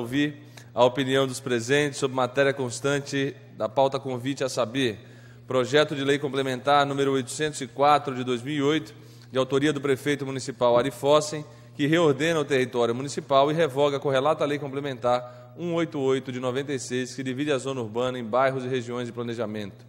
ouvir a opinião dos presentes sobre matéria constante da pauta convite a saber. Projeto de lei complementar número 804 de 2008, de autoria do prefeito municipal Ari Fossen, que reordena o território municipal e revoga a correlata lei complementar 188 de 96, que divide a zona urbana em bairros e regiões de planejamento.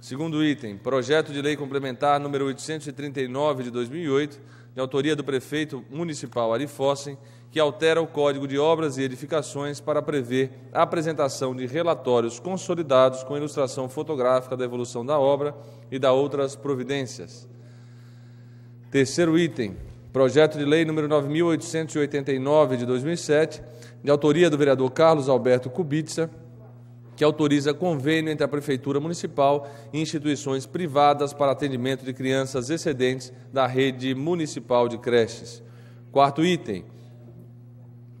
Segundo item, projeto de lei complementar número 839 de 2008, de autoria do prefeito municipal Ari Fossen, que altera o Código de Obras e Edificações para prever a apresentação de relatórios consolidados com ilustração fotográfica da evolução da obra e da outras providências. Terceiro item, projeto de lei número 9889 de 2007, de autoria do vereador Carlos Alberto Kubitsa, que autoriza convênio entre a Prefeitura Municipal e instituições privadas para atendimento de crianças excedentes da rede municipal de creches. Quarto item: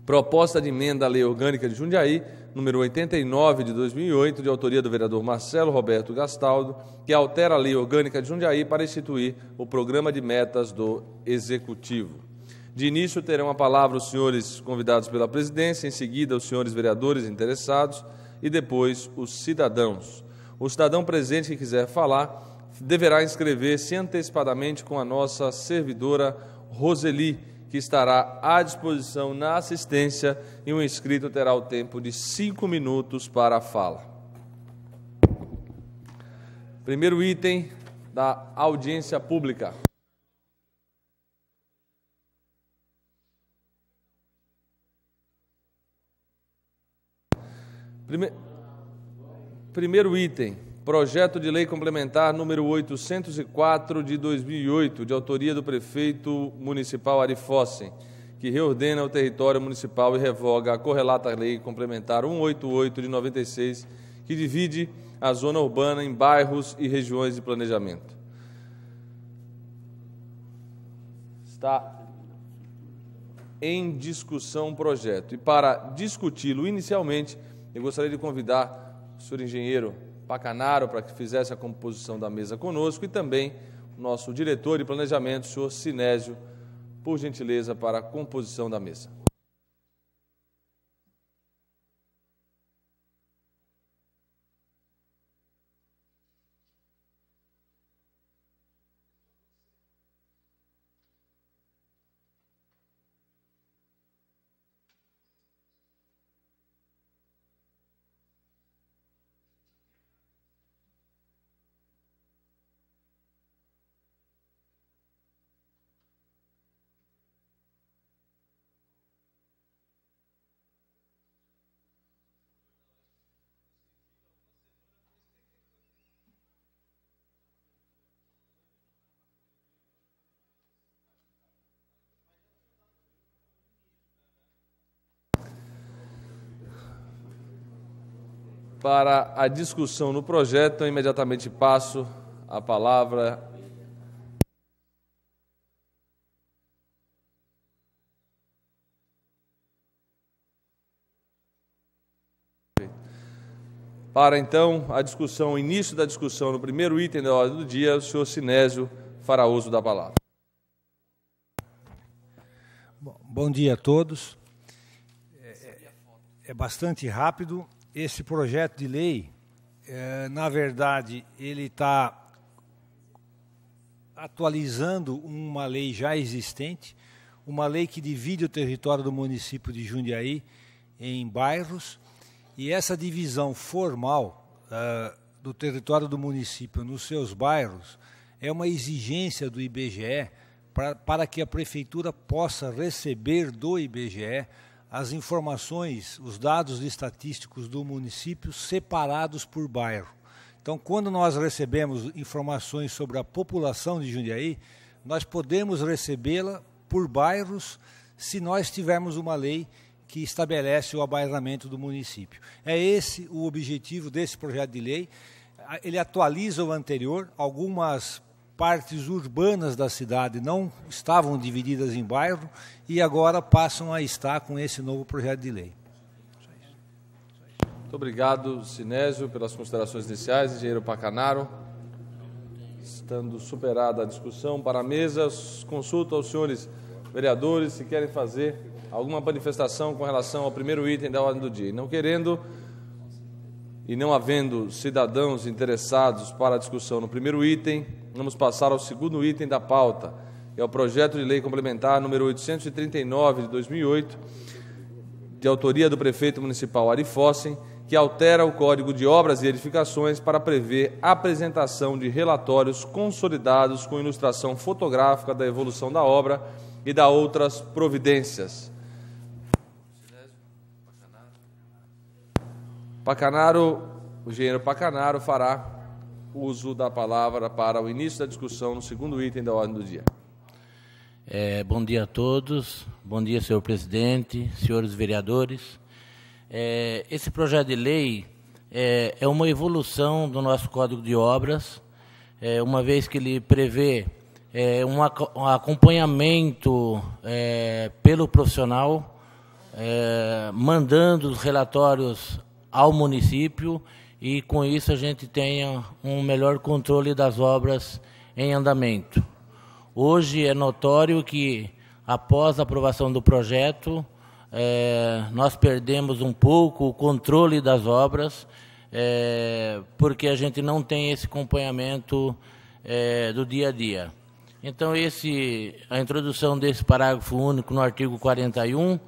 proposta de emenda à Lei Orgânica de Jundiaí, número 89 de 2008, de autoria do vereador Marcelo Roberto Gastaldo, que altera a Lei Orgânica de Jundiaí para instituir o programa de metas do Executivo. De início terão a palavra os senhores convidados pela presidência, em seguida os senhores vereadores interessados e depois os cidadãos. O cidadão presente que quiser falar deverá inscrever-se antecipadamente com a nossa servidora Roseli, que estará à disposição na assistência e o inscrito terá o tempo de cinco minutos para a fala. Primeiro item da audiência pública. Primeiro item, projeto de lei complementar número 804 de 2008, de autoria do prefeito municipal Ari Fossen, que reordena o território municipal e revoga a correlata lei complementar 188 de 96, que divide a zona urbana em bairros e regiões de planejamento. Está em discussão o projeto e para discuti-lo inicialmente, eu gostaria de convidar o senhor engenheiro Pacanaro para que fizesse a composição da mesa conosco e também o nosso diretor de planejamento, o senhor Sinésio, por gentileza, para a composição da mesa. para a discussão no projeto, eu imediatamente passo a palavra Para então a discussão, o início da discussão no primeiro item da ordem do dia, o senhor Sinésio fará uso da palavra. Bom, dia a todos. é, é, é bastante rápido, esse projeto de lei, é, na verdade, ele está atualizando uma lei já existente, uma lei que divide o território do município de Jundiaí em bairros, e essa divisão formal uh, do território do município nos seus bairros é uma exigência do IBGE pra, para que a prefeitura possa receber do IBGE as informações, os dados estatísticos do município separados por bairro. Então, quando nós recebemos informações sobre a população de Jundiaí, nós podemos recebê-la por bairros se nós tivermos uma lei que estabelece o abairramento do município. É esse o objetivo desse projeto de lei. Ele atualiza o anterior, algumas partes urbanas da cidade não estavam divididas em bairro e agora passam a estar com esse novo projeto de lei. Muito obrigado, Sinésio, pelas considerações iniciais. Engenheiro Pacanaro. Estando superada a discussão, para a mesa, consulta aos senhores vereadores se querem fazer alguma manifestação com relação ao primeiro item da ordem do dia. não querendo, e não havendo cidadãos interessados para a discussão no primeiro item, vamos passar ao segundo item da pauta, que é o projeto de lei complementar número 839 de 2008, de autoria do prefeito municipal Ari Fossen, que altera o Código de Obras e Edificações para prever a apresentação de relatórios consolidados com ilustração fotográfica da evolução da obra e da outras providências. Pacanaro, o engenheiro Pacanaro fará uso da palavra para o início da discussão no segundo item da ordem do dia. É, bom dia a todos, bom dia, senhor presidente, senhores vereadores. É, esse projeto de lei é, é, uma evolução do nosso Código de Obras, é, uma vez que ele prevê é, um, acompanhamento é, pelo profissional, mandando os relatórios ao município e com isso a gente tenha um melhor controle das obras em andamento. Hoje é notório que após a aprovação do projeto é, nós perdemos um pouco o controle das obras é, porque a gente não tem esse acompanhamento é, do dia a dia. Então esse a introdução desse parágrafo único no artigo 41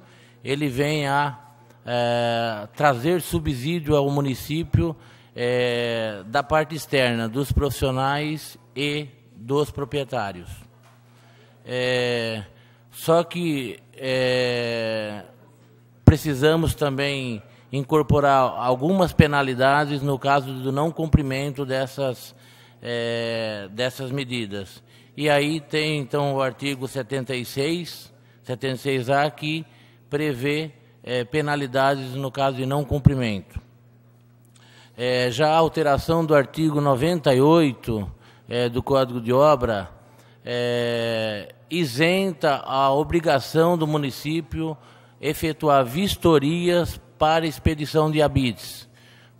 ele vem a é, trazer subsídio ao município é, da parte externa, dos profissionais e dos proprietários. É, só que é, precisamos também incorporar algumas penalidades no caso do não cumprimento dessas, é, dessas medidas. E aí tem então o artigo 76, 76A que prevê é, penalidades no caso de não cumprimento. É, já a alteração do artigo 98 é, do Código de Obra é, isenta a obrigação do município efetuar vistorias para expedição de habites,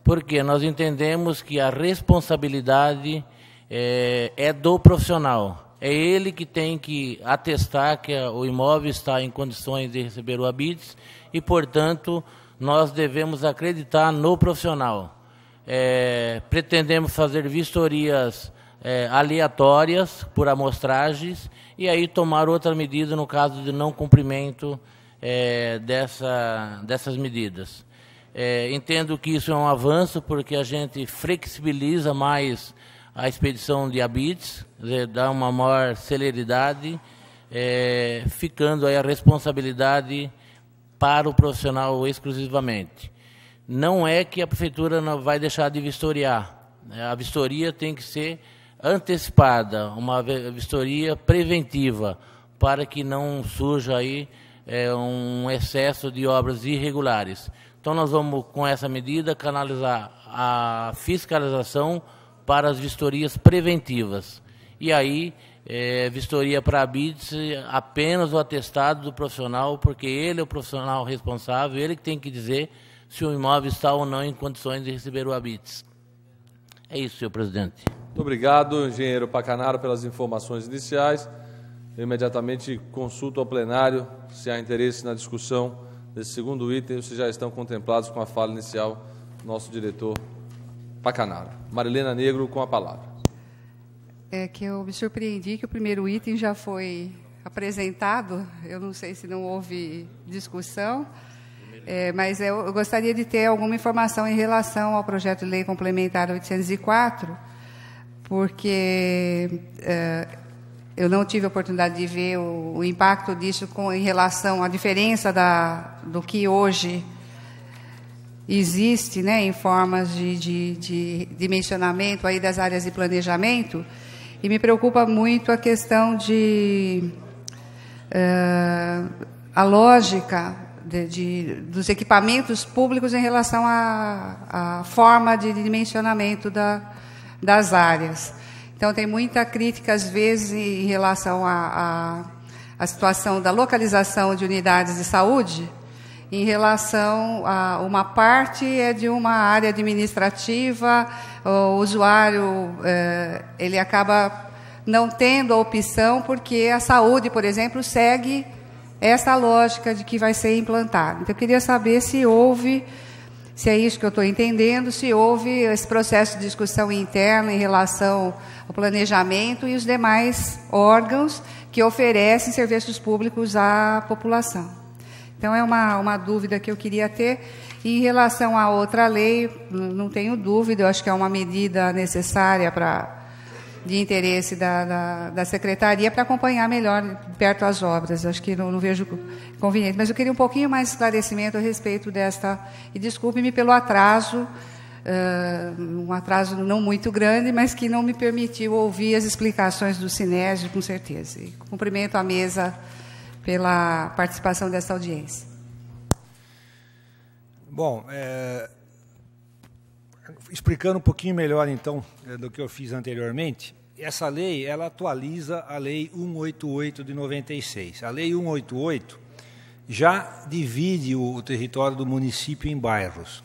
porque nós entendemos que a responsabilidade é, é do profissional é ele que tem que atestar que o imóvel está em condições de receber o habites e, portanto, nós devemos acreditar no profissional. É, pretendemos fazer vistorias é, aleatórias por amostragens e aí tomar outra medida no caso de não cumprimento é, dessa, dessas medidas. É, entendo que isso é um avanço porque a gente flexibiliza mais a expedição de habites, dá uma maior celeridade, é, ficando aí a responsabilidade para o profissional exclusivamente. Não é que a prefeitura não vai deixar de vistoriar. Né? A vistoria tem que ser antecipada, uma vistoria preventiva, para que não surja aí é, um excesso de obras irregulares. Então nós vamos, com essa medida, canalizar a fiscalização para as vistorias preventivas. E aí é, vistoria para a BIDS apenas o atestado do profissional, porque ele é o profissional responsável, ele que tem que dizer se o imóvel está ou não em condições de receber o ABITS. É isso, senhor presidente. Muito obrigado, engenheiro Pacanaro, pelas informações iniciais. Eu imediatamente consulto ao plenário se há interesse na discussão desse segundo item ou se já estão contemplados com a fala inicial do nosso diretor Pacanaro. Marilena Negro, com a palavra. É que eu me surpreendi que o primeiro item já foi apresentado, eu não sei se não houve discussão, é, mas eu, eu gostaria de ter alguma informação em relação ao projeto de lei complementar 804, porque é, eu não tive a oportunidade de ver o, o, impacto disso com, em relação à diferença da, do que hoje existe né, em formas de, de, de dimensionamento aí das áreas de planejamento e me preocupa muito a questão de uh, a lógica de, de, dos equipamentos públicos em relação à, forma de dimensionamento da, das áreas. Então, tem muita crítica, às vezes, em relação à situação da localização de unidades de saúde, em relação a uma parte é de uma área administrativa, o usuário é, ele acaba não tendo a opção porque a saúde, por exemplo, segue essa lógica de que vai ser implantado. Então, eu queria saber se houve, se é isso que eu estou entendendo, se houve esse processo de discussão interna em relação ao planejamento e os demais órgãos que oferecem serviços públicos à população. Então, é uma, uma dúvida que eu queria ter. E em relação à outra lei, não tenho dúvida, eu acho que é uma medida necessária para de interesse da, da, da secretaria para acompanhar melhor perto as obras. Acho que não, não, vejo conveniente. Mas eu queria um pouquinho mais de esclarecimento a respeito desta. E desculpe-me pelo atraso, uh, um atraso não muito grande, mas que não me permitiu ouvir as explicações do Sinésio, com certeza. E cumprimento a mesa pela participação dessa audiência. Bom, é, explicando um pouquinho melhor então é, do que eu fiz anteriormente, essa lei ela atualiza a lei 188 de 96. A lei 188 já divide o território do município em bairros.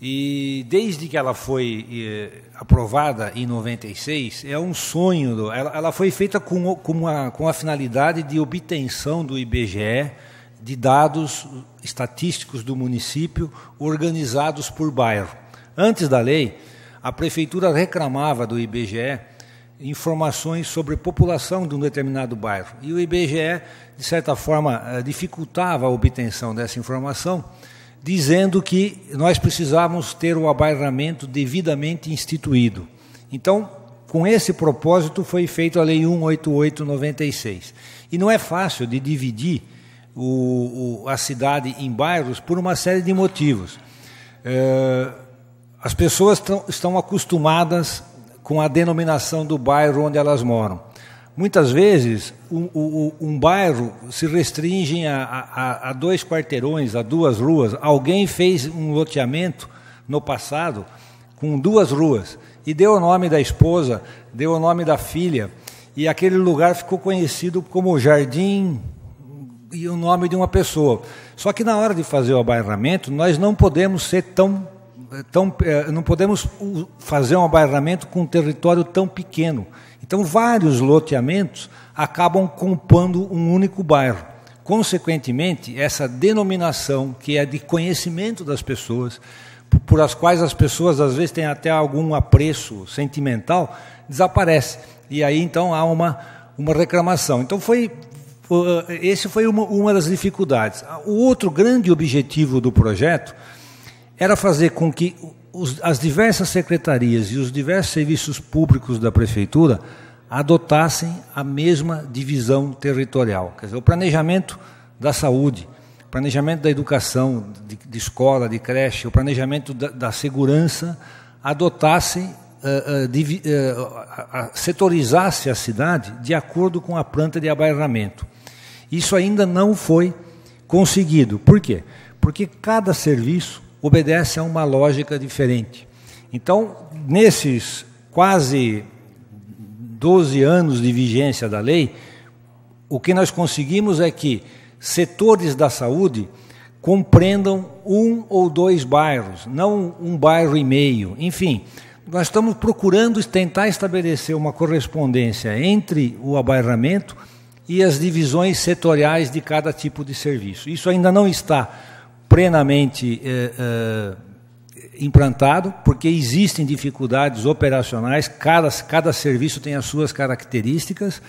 E desde que ela foi eh, aprovada em 96, é um sonho. Do, ela, ela, foi feita com, com, a com a finalidade de obtenção do IBGE de dados estatísticos do município organizados por bairro. Antes da lei, a prefeitura reclamava do IBGE informações sobre população de um determinado bairro. E o IBGE, de certa forma, eh, dificultava a obtenção dessa informação dizendo que nós precisávamos ter o abairramento devidamente instituído. Então, com esse propósito foi feita a Lei 18896. E não é fácil de dividir o, o, a cidade em bairros por uma série de motivos. É, as pessoas tão, estão acostumadas com a denominação do bairro onde elas moram. Muitas vezes, um, um, um bairro se restringe a, a, a dois quarteirões, a duas ruas. Alguém fez um loteamento no passado com duas ruas e deu o nome da esposa, deu o nome da filha. E aquele lugar ficou conhecido como Jardim e o nome de uma pessoa. Só que na hora de fazer o abairramento, nós não podemos ser tão. Eh, tão eh, não podemos fazer um abairramento com um território tão pequeno. Então, vários loteamentos acabam compondo um único bairro. Consequentemente, essa denominação, que é de conhecimento das pessoas, por as quais as pessoas às vezes têm até algum apreço sentimental, desaparece. E aí então há uma, uma reclamação. Então foi eh, esse foi uma, uma das dificuldades. O outro grande objetivo do projeto era fazer com que os, as diversas secretarias e os diversos serviços públicos da prefeitura adotassem a mesma divisão territorial. Quer dizer, o planejamento da saúde, planejamento da educação, de, de escola, de creche, o planejamento da, da segurança, adotassem, uh, eh, uh, eh, uh, eh, setorizasse a cidade de acordo com a planta de abairramento. Isso ainda não foi conseguido. Por quê? Porque cada serviço obedece a uma lógica diferente. Então, nesses quase 12 anos de vigência da lei, o que nós conseguimos é que setores da saúde compreendam um ou dois bairros, não um bairro e meio. Enfim, nós estamos procurando tentar estabelecer uma correspondência entre o abairramento e as divisões setoriais de cada tipo de serviço. Isso ainda não está plenamente é, é, implantado, porque existem dificuldades operacionais, cada, cada serviço tem as suas características,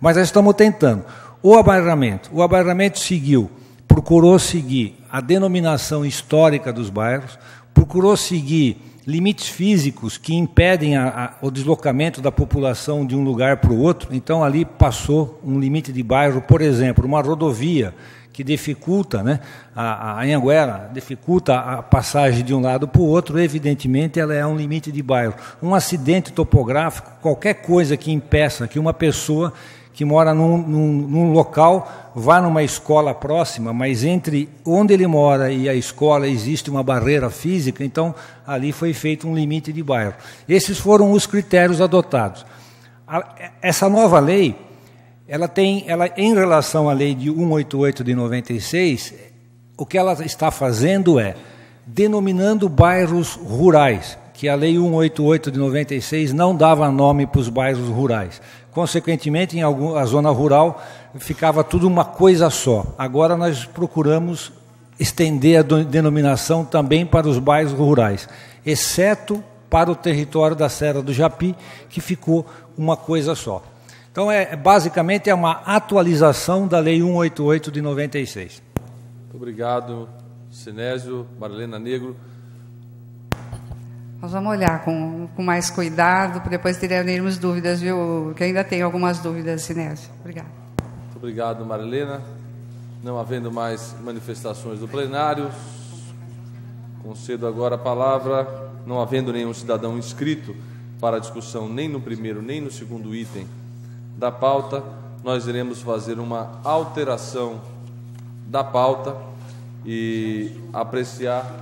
mas nós estamos tentando. O abairramento, O abairramento seguiu, procurou seguir a denominação histórica dos bairros, procurou seguir limites físicos que impedem a, a, o deslocamento da população de um lugar para o outro. Então, ali passou um limite de bairro, por exemplo, uma rodovia que dificulta né, a, a Anhanguera, dificulta a passagem de um lado para o outro, evidentemente ela é um limite de bairro. Um acidente topográfico, qualquer coisa que impeça que uma pessoa que mora num, num, num, local, vá numa escola próxima, mas entre onde ele mora e a escola existe uma barreira física, então ali foi feito um limite de bairro. Esses foram os critérios adotados. A, essa nova lei ela tem, ela, em relação à lei de 188 de 96, o que ela está fazendo é denominando bairros rurais, que a lei 188 de 96 não dava nome para os bairros rurais. Consequentemente, em algum, a zona rural ficava tudo uma coisa só. Agora nós procuramos estender a denominação também para os bairros rurais, exceto para o território da Serra do Japi, que ficou uma coisa só. Então, é, é, basicamente, é uma atualização da Lei 188 de 96. Muito obrigado, Sinésio, Marilena Negro. Nós vamos olhar com, com mais cuidado, depois teremos dúvidas, viu? Que ainda tem algumas dúvidas, Sinésio. Obrigado. Muito obrigado, Marilena. Não havendo mais manifestações do plenário, concedo agora a palavra, não havendo nenhum cidadão inscrito para discussão nem no primeiro nem no segundo item da pauta, nós iremos fazer uma alteração da pauta e apreciar.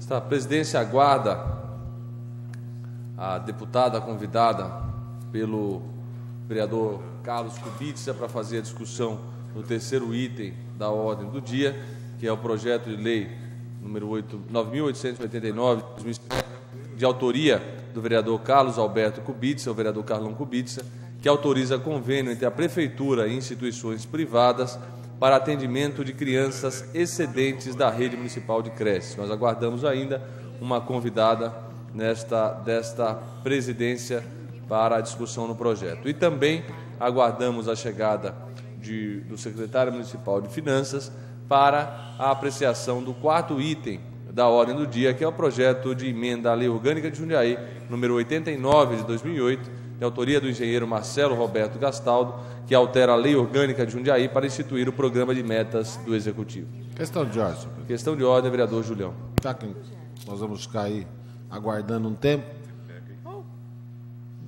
Está, a presidência aguarda a deputada convidada pelo vereador Carlos Kubica para fazer a discussão no terceiro item da ordem do dia, que é o projeto de lei número 9.889, de autoria do vereador Carlos Alberto Kubica, o vereador Carlão Kubica, que autoriza convênio entre a Prefeitura e instituições privadas para atendimento de crianças excedentes da rede municipal de creches. Nós aguardamos ainda uma convidada nesta desta presidência para a discussão no projeto. E também aguardamos a chegada de, do secretário municipal de Finanças para a apreciação do quarto item da ordem do dia, que é o projeto de emenda à Lei Orgânica de Jundiaí, número 89 de 2008, de autoria do engenheiro Marcelo Roberto Gastaldo, que altera a Lei Orgânica de Jundiaí para instituir o programa de metas do Executivo. Questão de ordem, senhor presidente. Questão de ordem, vereador Julião. Já tá, que nós vamos ficar aí aguardando um tempo,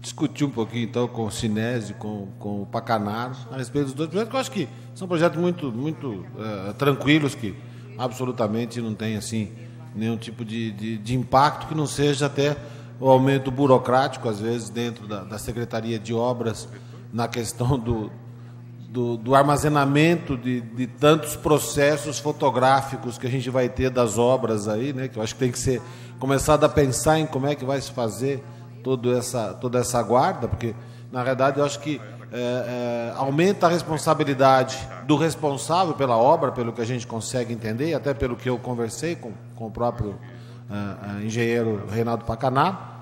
discutir um pouquinho então com o Sinésio, com, com o Pacanaro, a respeito dos dois projetos, que eu acho que são projetos muito, muito eh, tranquilos, que absolutamente não tem assim nenhum tipo de, de, de, impacto que não seja até o aumento burocrático, às vezes, dentro da, da Secretaria de Obras, na questão do, do, do armazenamento de, de, tantos processos fotográficos que a gente vai ter das obras aí, né? Que eu acho que tem que ser começado a pensar em como é que vai se fazer todo essa, toda essa guarda, porque, na verdade, eu acho que é, é, aumenta a responsabilidade do responsável pela obra, pelo que a gente consegue entender, até pelo que eu conversei com, com o próprio é, é, engenheiro Reinaldo Pacaná,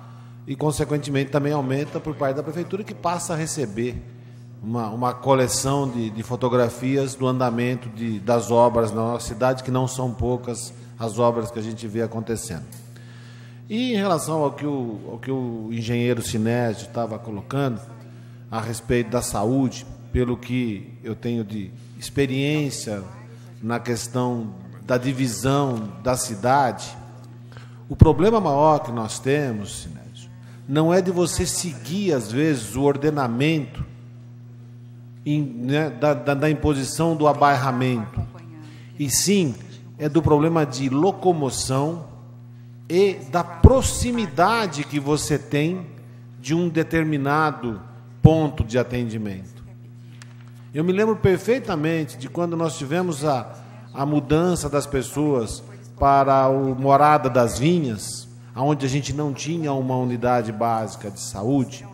e, consequentemente, também aumenta por parte da prefeitura, que passa a receber uma, uma coleção de, de fotografias do andamento de, das obras na nossa cidade, que não são poucas as obras que a gente vê acontecendo. E em relação ao que o, ao que o engenheiro Sinésio estava colocando, a respeito da saúde, pelo que eu tenho de experiência na questão da divisão da cidade, o problema maior que nós temos, Sinésio, não é de você seguir, às vezes, o ordenamento em, né, da, da, da imposição do abairramento, e sim é do problema de locomoção e da proximidade que você tem de um determinado ponto de atendimento. Eu me lembro perfeitamente de quando nós tivemos a, a mudança das pessoas para o Morada das Vinhas, onde a gente não tinha uma unidade básica de saúde,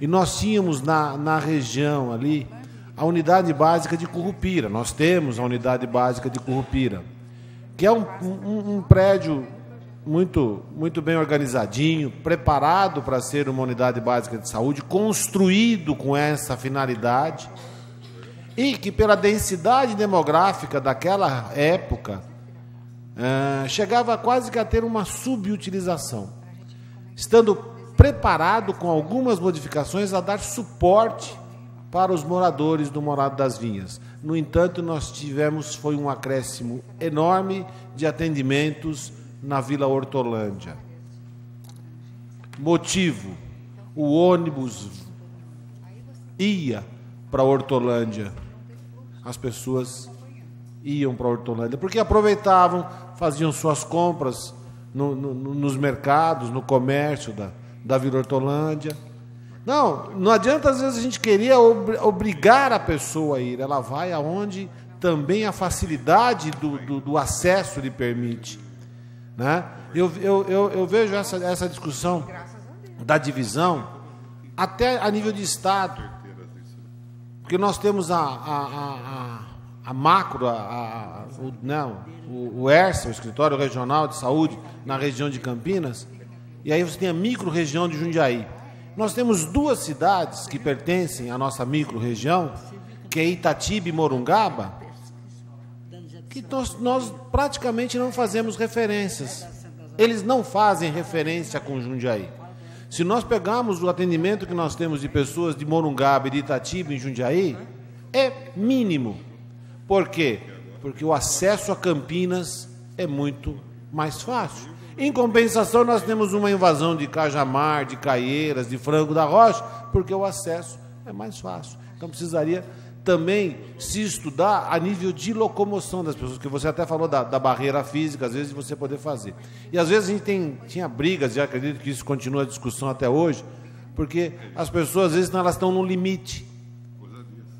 e nós tínhamos na, na região ali a unidade básica de Currupira. Nós temos a unidade básica de Currupira, que é um, um, um prédio muito, muito bem organizadinho, preparado para ser uma unidade básica de saúde, construído com essa finalidade, e que, pela densidade demográfica daquela época, é, chegava quase que a ter uma subutilização, estando preparado com algumas modificações a dar suporte para os moradores do Morado das Vinhas. No entanto, nós tivemos foi um acréscimo enorme de atendimentos na Vila Hortolândia. Motivo: o ônibus ia para Hortolândia. As pessoas iam para Hortolândia porque aproveitavam, faziam suas compras no, no, nos mercados, no comércio da, da Vila Hortolândia. Não, não adianta às vezes a gente querer obrigar a pessoa a ir, ela vai aonde também a facilidade do, do, do acesso lhe permite. Né? Eu, eu, eu, eu vejo essa, essa discussão da divisão até a nível de Estado. Porque nós temos a, a, a, a macro, a, a, o, não, né, o, o ERSA, o Escritório Regional de Saúde, na região de Campinas, e aí você tem a micro-região de Jundiaí. Nós temos duas cidades que pertencem à nossa micro-região, que é Itatiba e Morungaba, que nós, nós praticamente não fazemos referências. Eles não fazem referência com Jundiaí. Se nós pegarmos o atendimento que nós temos de pessoas de Morungaba e de Itatiba em Jundiaí, é mínimo. Por quê? Porque o acesso a Campinas é muito mais fácil. Em compensação, nós temos uma invasão de Cajamar, de Caieiras, de Frango da Rocha, porque o acesso é mais fácil. Então precisaria também se estudar a nível de locomoção das pessoas, que você até falou da, da barreira física, às vezes você poder fazer. E às vezes a gente tem, tinha brigas, e acredito que isso continua a discussão até hoje, porque as pessoas às vezes elas estão no limite.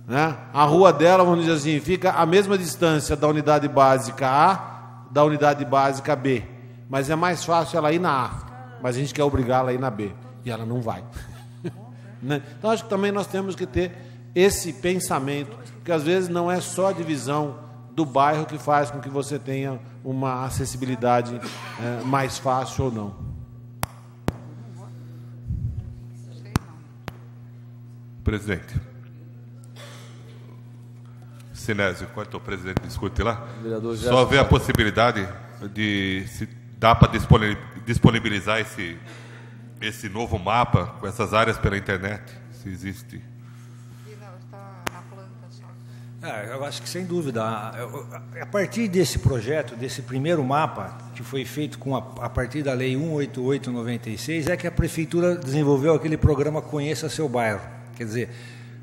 Né? A rua dela, vamos dizer assim, fica a mesma distância da unidade básica A da unidade básica B. Mas é mais fácil ela ir na A, mas a gente quer obrigá-la a ir na B. E ela não vai. né? Então acho que também nós temos que ter esse pensamento, que às vezes não é só a divisão do bairro que faz com que você tenha uma acessibilidade é, mais fácil ou não. Presidente. Sinésio, enquanto é o presidente discute lá, só vê a possibilidade de se dá para disponibilizar esse, esse novo mapa com essas áreas pela internet, se existe. É, eu acho que sem dúvida. A partir desse projeto, desse primeiro mapa, que foi feito com a, a partir da Lei 18896, é que a Prefeitura desenvolveu aquele programa Conheça Seu Bairro. Quer dizer,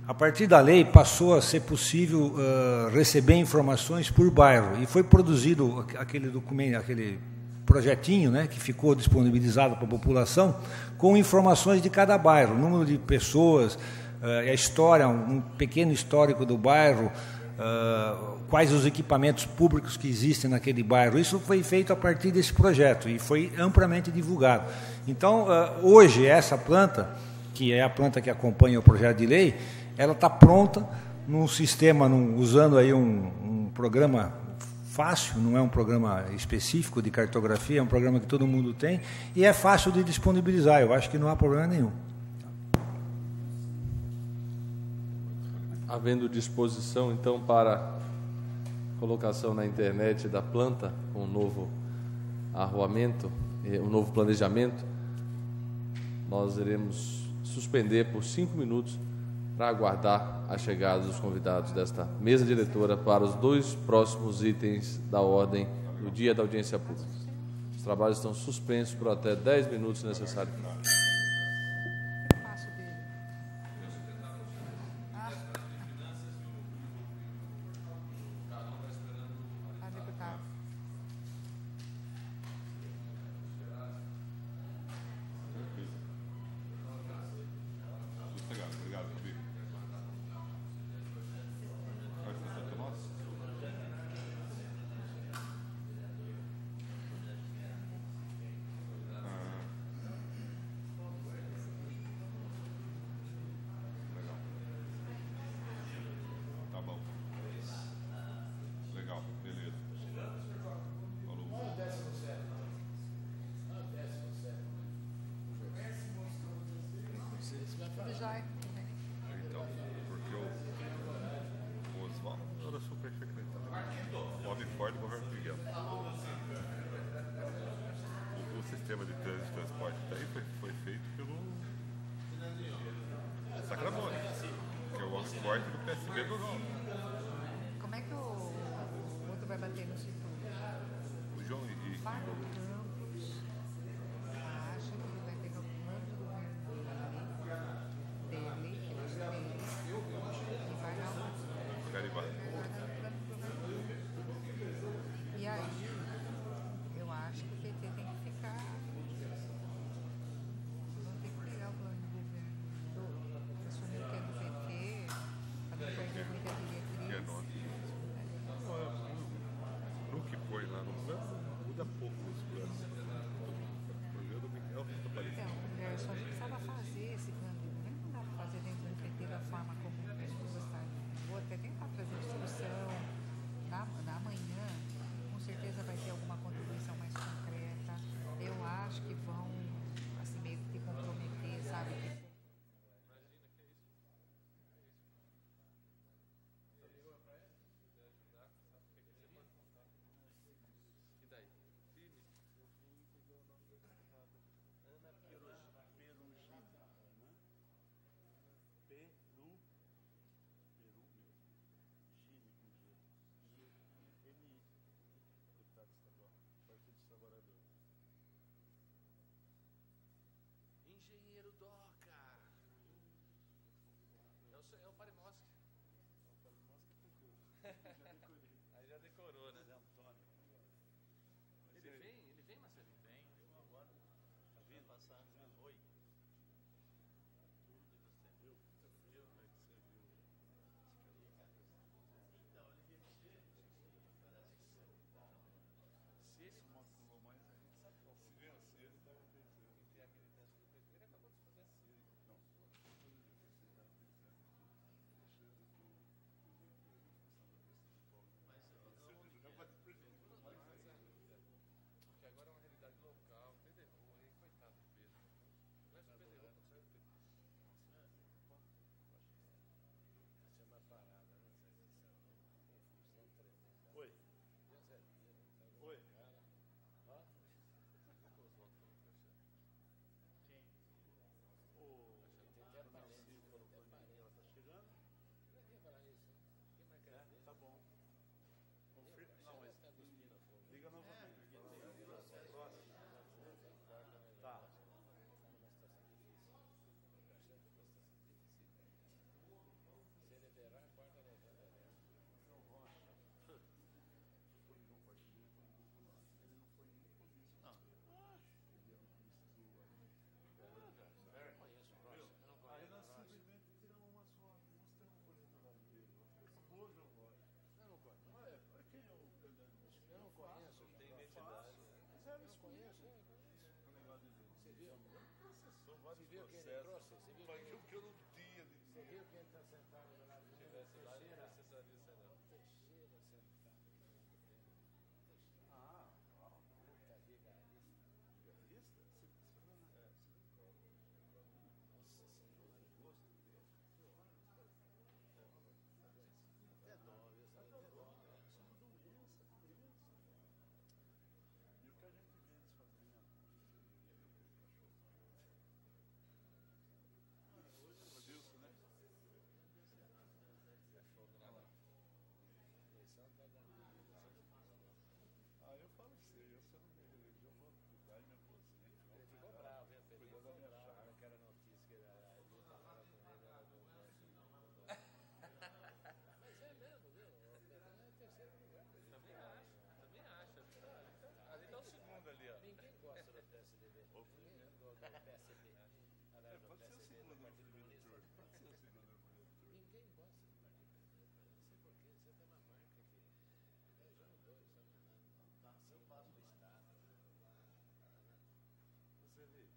a partir da lei passou a ser possível uh, receber informações por bairro. E foi produzido aquele documento, aquele projetinho né, que ficou disponibilizado para a população, com informações de cada bairro, número de pessoas, a história, um pequeno histórico do bairro, ah, quais os equipamentos públicos que existem naquele bairro. Isso foi feito a partir desse projeto e foi amplamente divulgado. Então, uh, hoje, essa planta, que é a planta que acompanha o projeto de lei, ela está pronta num sistema, num, usando aí um, um programa fácil, não é um programa específico de cartografia, é um programa que todo mundo tem e é fácil de disponibilizar. Eu acho que não há problema nenhum. Havendo disposição, então, para colocação na internet da planta, um novo arruamento, eh, um novo planejamento, nós iremos suspender por cinco minutos para aguardar a chegada dos convidados desta mesa diretora para os dois próximos itens da ordem do dia da audiência pública. Os trabalhos estão suspensos por até 10 minutos necessários. Já Então, porque o, o Oswaldo era supersecretário. Bob Ford, governo Miguel. O, o, sistema de trânsito e transporte daí foi, foi feito pelo Sacramone, que é o corte do PSB do Como é que o, o outro vai bater no Chico? viu, processo é Gracias.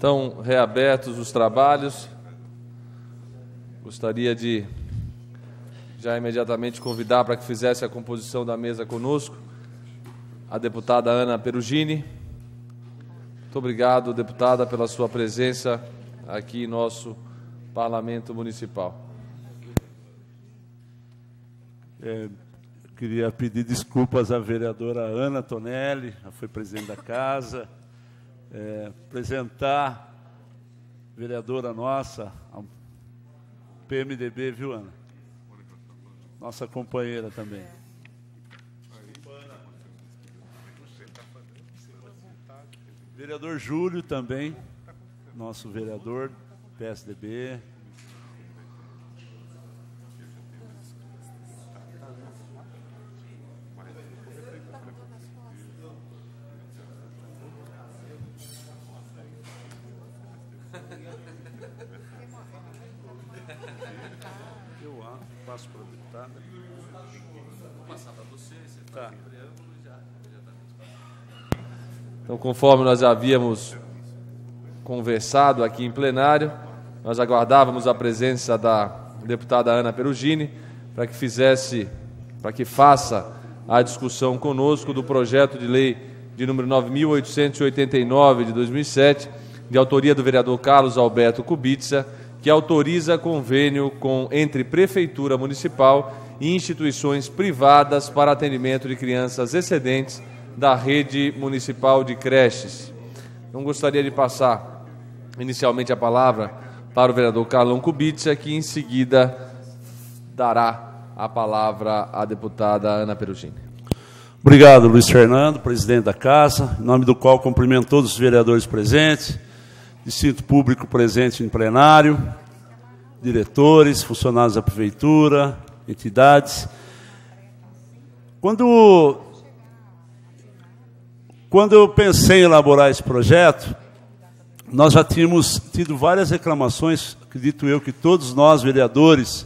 Estão reabertos os trabalhos. Gostaria de já imediatamente convidar para que fizesse a composição da mesa conosco a deputada Ana Perugini. Muito obrigado, deputada, pela sua presença aqui em nosso Parlamento Municipal. É, queria pedir desculpas à vereadora Ana Tonelli, ela foi presidente da casa é, apresentar a vereadora nossa, a PMDB, viu, Ana? Nossa companheira também. Vereador Júlio também, nosso vereador, PSDB, conforme nós havíamos conversado aqui em plenário, nós aguardávamos a presença da deputada Ana Perugini para que fizesse, para que faça a discussão conosco do projeto de lei de número 9889 de 2007, de autoria do vereador Carlos Alberto Kubitsa, que autoriza convênio com entre prefeitura municipal e instituições privadas para atendimento de crianças excedentes da rede municipal de creches. Então gostaria de passar inicialmente a palavra para o vereador Carlão Kubica, que em seguida dará a palavra à deputada Ana Perugini. Obrigado, Luiz Fernando, presidente da Casa, em nome do qual cumprimento todos os vereadores presentes, distrito público presente em plenário, diretores, funcionários da prefeitura, entidades. Quando quando eu pensei em elaborar esse projeto, nós já tínhamos tido várias reclamações, acredito eu que todos nós, vereadores,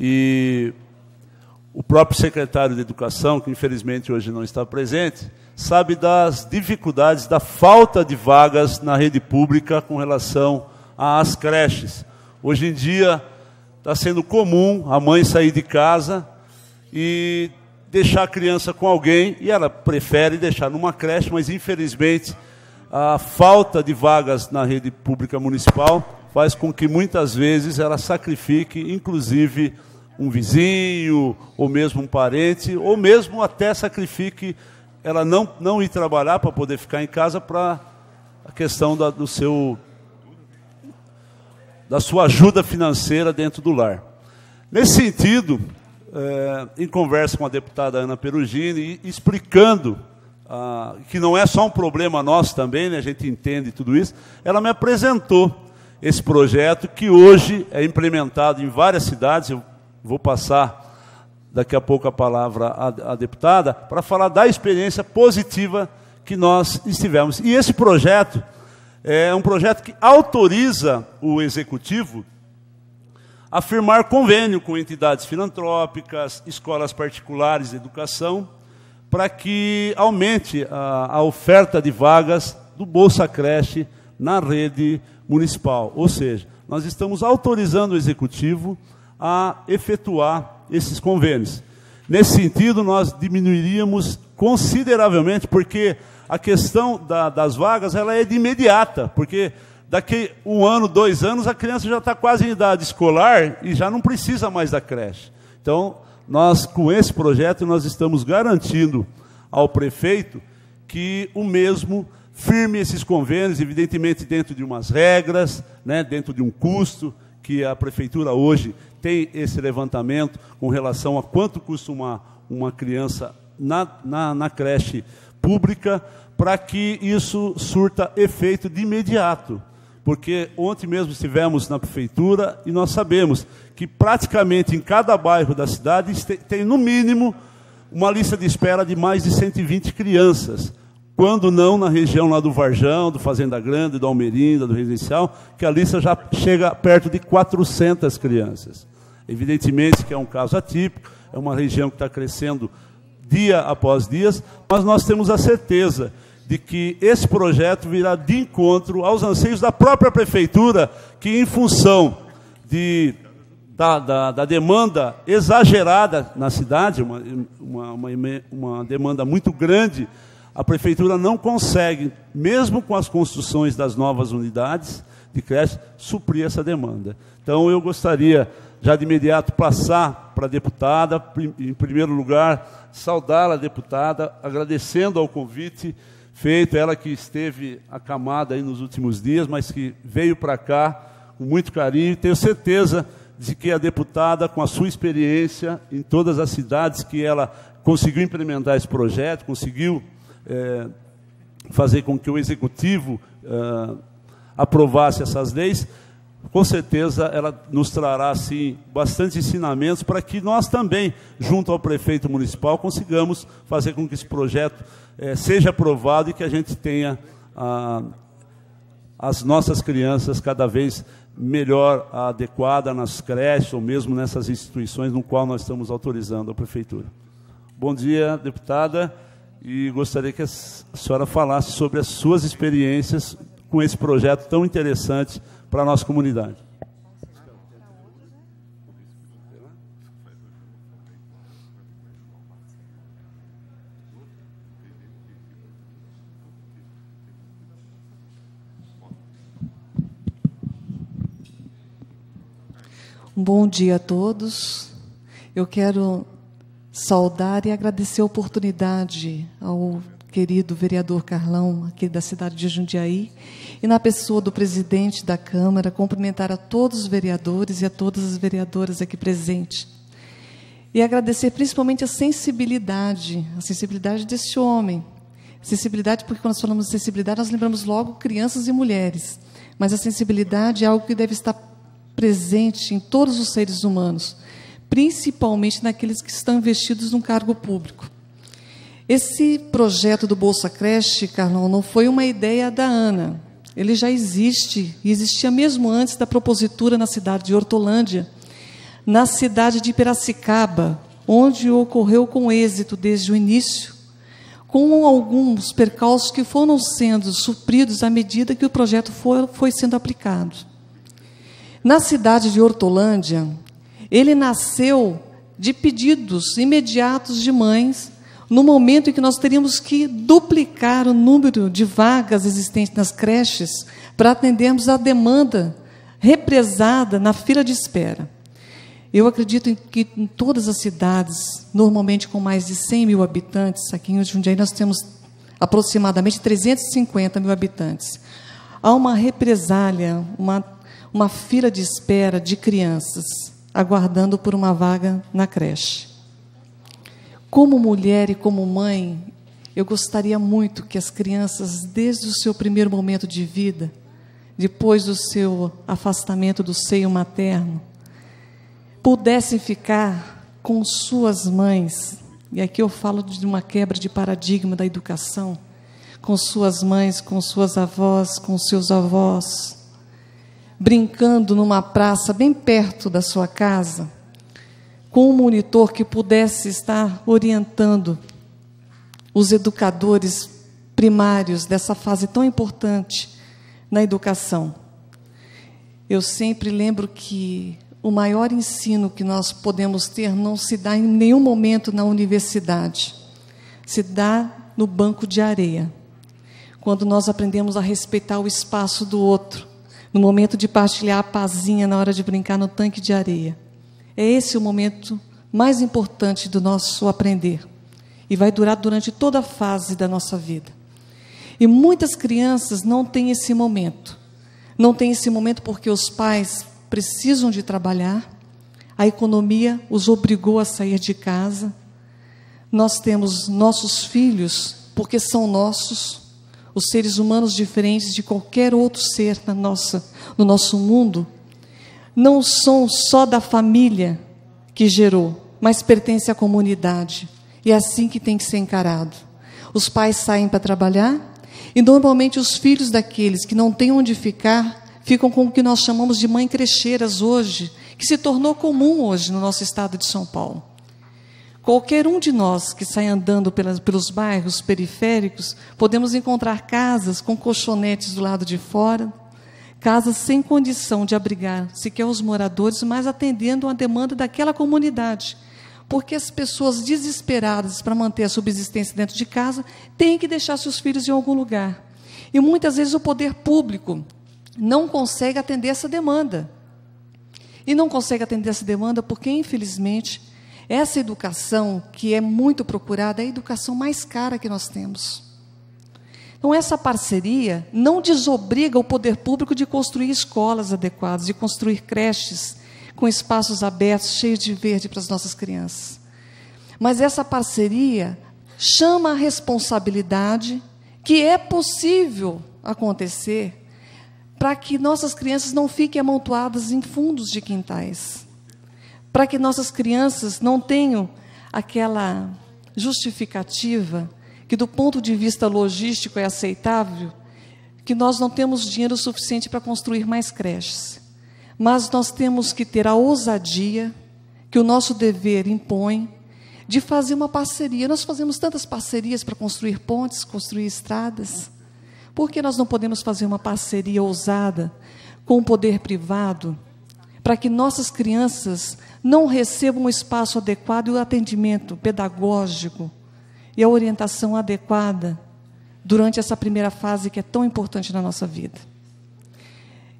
e o próprio secretário de Educação, que infelizmente hoje não está presente, sabe das dificuldades, da falta de vagas na rede pública com relação às creches. Hoje em dia está sendo comum a mãe sair de casa e deixar a criança com alguém e ela prefere deixar numa creche, mas infelizmente a falta de vagas na rede pública municipal faz com que muitas vezes ela sacrifique, inclusive, um vizinho, ou mesmo um parente, ou mesmo até sacrifique ela não, não ir trabalhar para poder ficar em casa para a questão da, do seu da sua ajuda financeira dentro do lar. Nesse sentido, eh, em conversa com a deputada Ana Perugini, explicando ah, que não é só um problema nosso também, né, a gente entende tudo isso, ela me apresentou esse projeto que hoje é implementado em várias cidades. Eu vou passar daqui a pouco a palavra à, à deputada para falar da experiência positiva que nós estivemos. E esse projeto é um projeto que autoriza o executivo a firmar convênio com entidades filantrópicas, escolas particulares de educação, para que aumente a, a oferta de vagas do Bolsa Creche na rede municipal. Ou seja, nós estamos autorizando o executivo a efetuar esses convênios. Nesse sentido, nós diminuiríamos consideravelmente, porque a questão da, das vagas ela é de imediata, porque Daqui um ano, dois anos, a criança já está quase em idade escolar e já não precisa mais da creche. Então, nós, com esse projeto, nós estamos garantindo ao prefeito que o mesmo firme esses convênios, evidentemente dentro de umas regras, né, dentro de um custo, que a prefeitura hoje tem esse levantamento com relação a quanto custa uma, uma criança na, na, na creche pública, para que isso surta efeito de imediato porque ontem mesmo estivemos na prefeitura e nós sabemos que praticamente em cada bairro da cidade tem, no mínimo, uma lista de espera de mais de 120 crianças. Quando não na região lá do Varjão, do Fazenda Grande, do Almerinda, do Residencial, que a lista já chega perto de 400 crianças. Evidentemente que é um caso atípico, é uma região que está crescendo dia após dia, mas nós temos a certeza de que esse projeto virá de encontro aos anseios da própria prefeitura, que em função de, da, da, da demanda exagerada na cidade, uma, uma, uma, uma demanda muito grande, a prefeitura não consegue, mesmo com as construções das novas unidades de creche, suprir essa demanda. Então, eu gostaria, já de imediato, passar para a deputada, em primeiro lugar, saudar a deputada, agradecendo ao convite feito, ela que esteve acamada aí nos últimos dias, mas que veio para cá com muito carinho. tenho certeza de que a deputada, com a sua experiência em todas as cidades que ela conseguiu implementar esse projeto, conseguiu é, fazer com que o executivo é, aprovasse essas leis, com certeza ela nos trará assim, bastante ensinamentos para que nós também, junto ao prefeito municipal, consigamos fazer com que esse projeto é, seja aprovado e que a gente tenha a, ah, as nossas crianças cada vez melhor adequada nas creches ou mesmo nessas instituições no qual nós estamos autorizando a prefeitura. Bom dia, deputada, e gostaria que a senhora falasse sobre as suas experiências com esse projeto tão interessante para a nossa comunidade. Um bom dia a todos. Eu quero saudar e agradecer a oportunidade ao querido vereador Carlão, aqui da cidade de Jundiaí, e na pessoa do presidente da Câmara, cumprimentar a todos os vereadores e a todas as vereadoras aqui presentes. E agradecer principalmente a sensibilidade, a sensibilidade deste homem. Sensibilidade, porque quando nós falamos de sensibilidade, nós lembramos logo crianças e mulheres. Mas a sensibilidade é algo que deve estar presente em todos os seres humanos, principalmente naqueles que estão investidos num cargo público. Esse projeto do Bolsa Creche, Carlão, não foi uma ideia da Ana. Ele já existe, e existia mesmo antes da propositura na cidade de Hortolândia, na cidade de Piracicaba, onde ocorreu com êxito desde o início, com alguns percalços que foram sendo supridos à medida que o projeto foi, foi sendo aplicado. Na cidade de Hortolândia, ele nasceu de pedidos imediatos de mães, no momento em que nós teríamos que duplicar o número de vagas existentes nas creches para atendermos à demanda represada na fila de espera. Eu acredito que em todas as cidades, normalmente com mais de 100 mil habitantes, aqui em Jundiaí nós temos aproximadamente 350 mil habitantes, há uma represália, uma uma fila de espera de crianças aguardando por uma vaga na creche. Como mulher e como mãe, eu gostaria muito que as crianças, desde o seu primeiro momento de vida, depois do seu afastamento do seio materno, pudessem ficar com suas mães, e aqui eu falo de uma quebra de paradigma da educação, com suas mães, com suas avós, com seus avós, brincando numa praça bem perto da sua casa, com um monitor que pudesse estar orientando os educadores primários dessa fase tão importante na educação. Eu sempre lembro que o maior ensino que nós podemos ter não se dá em nenhum momento na universidade, se dá no banco de areia, quando nós aprendemos a respeitar o espaço do outro, no momento de partilhar a pazinha na hora de brincar no tanque de areia. É esse o momento mais importante do nosso aprender e vai durar durante toda a fase da nossa vida. E muitas crianças não têm esse momento. Não têm esse momento porque os pais precisam de trabalhar, a economia os obrigou a sair de casa. Nós temos nossos filhos porque são nossos, os seres humanos diferentes de qualquer outro ser na nossa, no nosso mundo, não são só da família que gerou, mas pertence à comunidade. E é assim que tem que ser encarado. Os pais saem para trabalhar e normalmente os filhos daqueles que não têm onde ficar ficam com o que nós chamamos de mãe crecheiras hoje, que se tornou comum hoje no nosso estado de São Paulo. Qualquer um de nós que sai andando pelas, pelos bairros periféricos, podemos encontrar casas com colchonetes do lado de fora, casas sem condição de abrigar sequer os moradores, mas atendendo a demanda daquela comunidade. Porque as pessoas desesperadas para manter a subsistência dentro de casa têm que deixar seus filhos em algum lugar. E muitas vezes o poder público não consegue atender essa demanda. E não consegue atender essa demanda porque, infelizmente, essa educação que é muito procurada é a educação mais cara que nós temos. Então, essa parceria não desobriga o poder público de construir escolas adequadas, de construir creches com espaços abertos, cheios de verde para as nossas crianças. Mas essa parceria chama a responsabilidade que é possível acontecer para que nossas crianças não fiquem amontoadas em fundos de quintais para que nossas crianças não tenham aquela justificativa que, do ponto de vista logístico, é aceitável, que nós não temos dinheiro suficiente para construir mais creches. Mas nós temos que ter a ousadia que o nosso dever impõe de fazer uma parceria. Nós fazemos tantas parcerias para construir pontes, construir estradas. Por que nós não podemos fazer uma parceria ousada com o poder privado? para que nossas crianças não recebam o espaço adequado e o atendimento pedagógico e a orientação adequada durante essa primeira fase que é tão importante na nossa vida.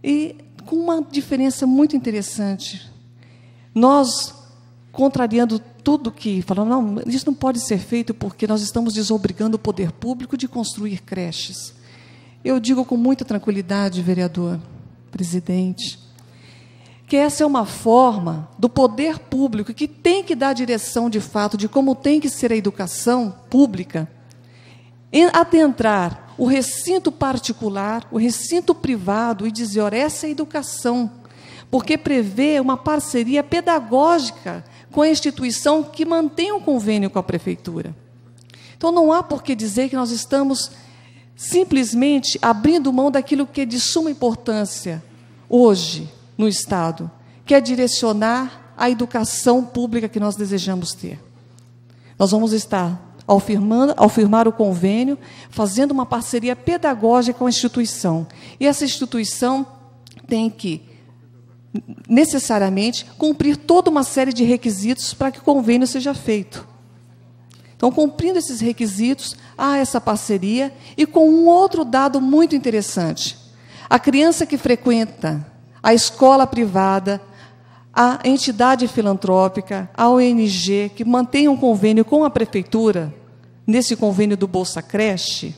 E com uma diferença muito interessante. Nós, contrariando tudo que falando, não, isso não pode ser feito porque nós estamos desobrigando o poder público de construir creches. Eu digo com muita tranquilidade, vereador, presidente, que essa é uma forma do poder público que tem que dar direção de fato de como tem que ser a educação pública, adentrar o recinto particular, o recinto privado e dizer, olha, essa é a educação, porque prevê uma parceria pedagógica com a instituição que mantém um convênio com a prefeitura. Então não há por que dizer que nós estamos simplesmente abrindo mão daquilo que é de suma importância hoje, no Estado, que é direcionar a educação pública que nós desejamos ter. Nós vamos estar, ao, firmando, ao firmar o convênio, fazendo uma parceria pedagógica com a instituição. E essa instituição tem que necessariamente cumprir toda uma série de requisitos para que o convênio seja feito. Então, cumprindo esses requisitos, há essa parceria e com um outro dado muito interessante. A criança que frequenta a escola privada, a entidade filantrópica, a ONG, que mantém um convênio com a prefeitura, nesse convênio do Bolsa Creche,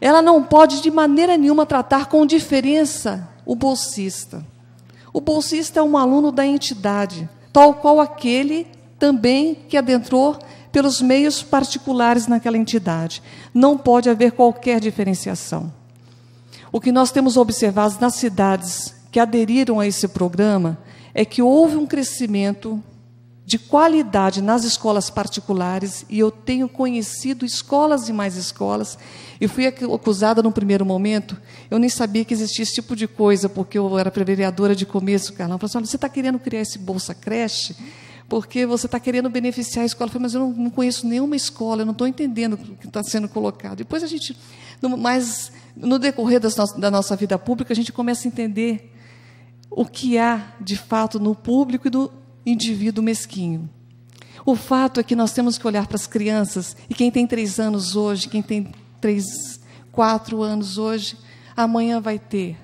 ela não pode de maneira nenhuma tratar com diferença o bolsista. O bolsista é um aluno da entidade, tal qual aquele também que adentrou pelos meios particulares naquela entidade. Não pode haver qualquer diferenciação. O que nós temos observado nas cidades que aderiram a esse programa é que houve um crescimento de qualidade nas escolas particulares e eu tenho conhecido escolas e mais escolas e fui acusada num primeiro momento eu nem sabia que existia esse tipo de coisa porque eu era vereadora de começo Carlão falou assim, olha, você está querendo criar esse bolsa creche porque você está querendo beneficiar a escola eu falei, mas eu não, não conheço nenhuma escola eu não estou entendendo o que está sendo colocado depois a gente mas no decorrer das, da nossa vida pública a gente começa a entender o que há de fato no público e do indivíduo mesquinho. O fato é que nós temos que olhar para as crianças, e quem tem três anos hoje, quem tem três, quatro anos hoje, amanhã vai ter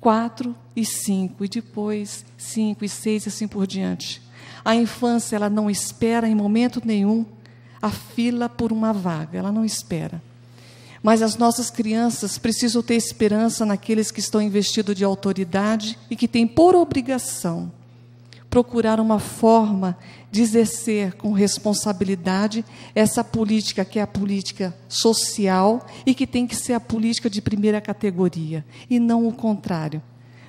quatro e cinco, e depois cinco e seis e assim por diante. A infância, ela não espera em momento nenhum a fila por uma vaga, ela não espera. Mas as nossas crianças precisam ter esperança naqueles que estão investidos de autoridade e que têm por obrigação procurar uma forma de exercer com responsabilidade essa política que é a política social e que tem que ser a política de primeira categoria e não o contrário.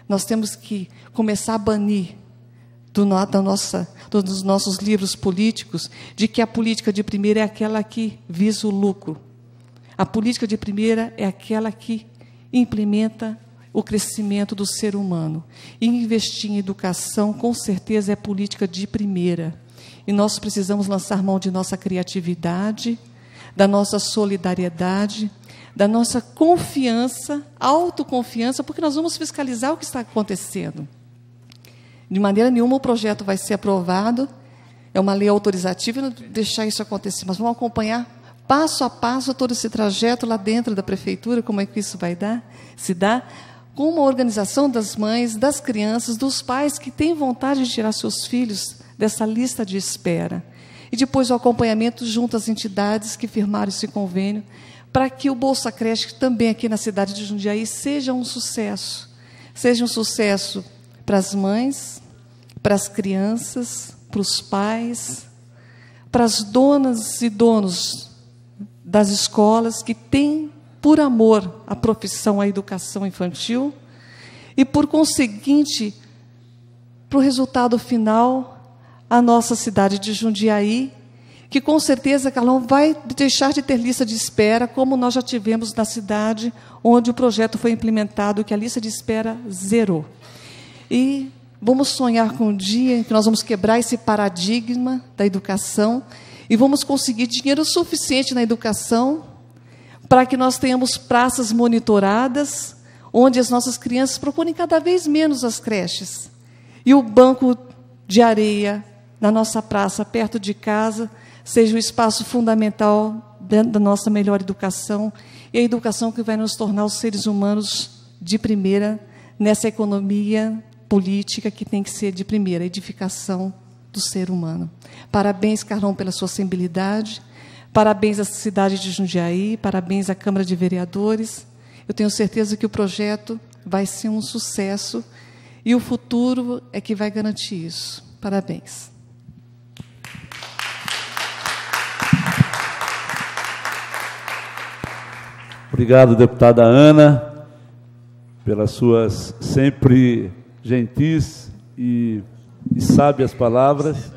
Nós temos que começar a banir do, da nossa, dos nossos livros políticos de que a política de primeira é aquela que visa o lucro a política de primeira é aquela que implementa o crescimento do ser humano. E investir em educação, com certeza, é política de primeira. E nós precisamos lançar mão de nossa criatividade, da nossa solidariedade, da nossa confiança, autoconfiança, porque nós vamos fiscalizar o que está acontecendo. De maneira nenhuma o projeto vai ser aprovado, é uma lei autorizativa, não deixar isso acontecer, mas vamos acompanhar passo a passo todo esse trajeto lá dentro da prefeitura, como é que isso vai dar? Se dá com uma organização das mães, das crianças, dos pais que têm vontade de tirar seus filhos dessa lista de espera. E depois o acompanhamento junto às entidades que firmaram esse convênio, para que o Bolsa Creche, também aqui na cidade de Jundiaí, seja um sucesso. Seja um sucesso para as mães, para as crianças, para os pais, para as donas e donos das escolas que têm, por amor, a profissão à educação infantil e, por conseguinte, para o resultado final, a nossa cidade de Jundiaí, que com certeza Calão vai deixar de ter lista de espera, como nós já tivemos na cidade onde o projeto foi implementado, que a lista de espera zerou. E vamos sonhar com um dia em que nós vamos quebrar esse paradigma da educação e vamos conseguir dinheiro suficiente na educação para que nós tenhamos praças monitoradas, onde as nossas crianças procurem cada vez menos as creches. E o banco de areia na nossa praça, perto de casa, seja o espaço fundamental da nossa melhor educação e a educação que vai nos tornar os seres humanos de primeira nessa economia política que tem que ser de primeira edificação do ser humano. Parabéns, Carlão, pela sua sensibilidade. Parabéns à cidade de Jundiaí, parabéns à Câmara de Vereadores. Eu tenho certeza que o projeto vai ser um sucesso e o futuro é que vai garantir isso. Parabéns. Obrigado, deputada Ana, pelas suas sempre gentis e e sábias palavras.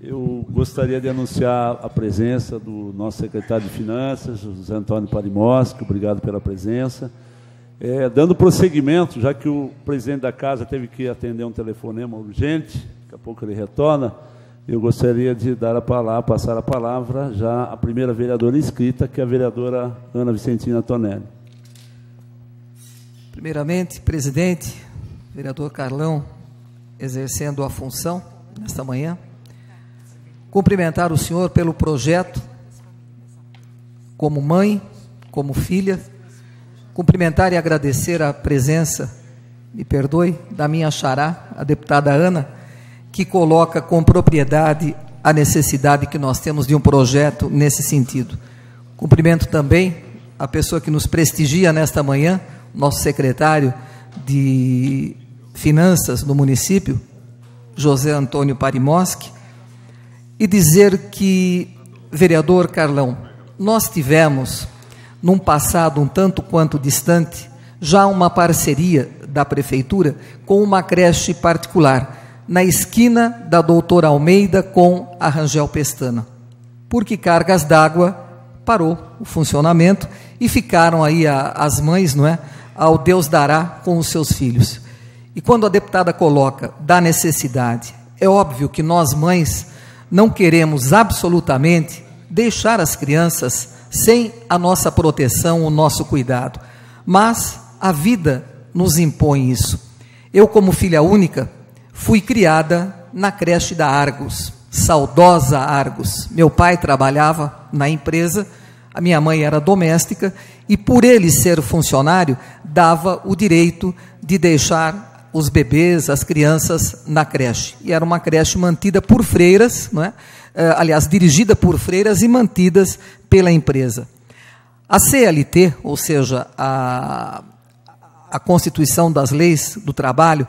Eu gostaria de anunciar a presença do nosso secretário de Finanças, José Antônio Parimoschi, obrigado pela presença. É, dando prosseguimento, já que o presidente da casa teve que atender um telefonema urgente, daqui a pouco ele retorna, eu gostaria de dar a palavra, passar a palavra já à primeira vereadora inscrita, que é a vereadora Ana Vicentina Tonelli. Primeiramente, presidente, vereador Carlão, exercendo a função nesta manhã. Cumprimentar o senhor pelo projeto, como mãe, como filha. Cumprimentar e agradecer a presença, me perdoe, da minha xará, a deputada Ana, que coloca com propriedade a necessidade que nós temos de um projeto nesse sentido. Cumprimento também a pessoa que nos prestigia nesta manhã, nosso secretário de Finanças do município, José Antônio Parimoski, e dizer que, vereador Carlão, nós tivemos, num passado um tanto quanto distante, já uma parceria da prefeitura com uma creche particular, na esquina da Doutora Almeida com a Rangel Pestana. Porque cargas d'água parou o funcionamento e ficaram aí a, as mães, não é? Ao Deus dará com os seus filhos. E quando a deputada coloca da necessidade, é óbvio que nós mães não queremos absolutamente deixar as crianças sem a nossa proteção, o nosso cuidado. Mas a vida nos impõe isso. Eu, como filha única, fui criada na creche da Argos, saudosa Argos. Meu pai trabalhava na empresa, a minha mãe era doméstica e, por ele ser funcionário, dava o direito de deixar os bebês, as crianças na creche. E era uma creche mantida por freiras, não é? Eh, aliás, dirigida por freiras e mantidas pela empresa. A CLT, ou seja, a, a Constituição das Leis do Trabalho,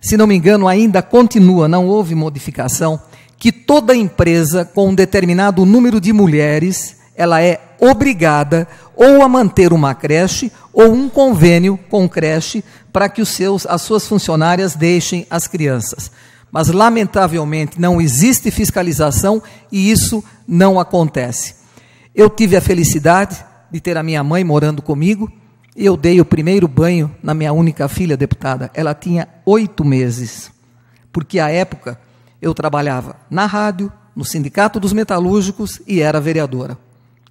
se não me engano, ainda continua, não houve modificação, que toda empresa com um determinado número de mulheres, ela é obrigada ou a manter uma creche ou um convênio com creche para que os seus, as suas funcionárias deixem as crianças. Mas, lamentavelmente, não existe fiscalização e isso não acontece. Eu tive a felicidade de ter a minha mãe morando comigo e eu dei o primeiro banho na minha única filha, deputada. Ela tinha oito meses, porque à época eu trabalhava na rádio, no Sindicato dos Metalúrgicos e era vereadora.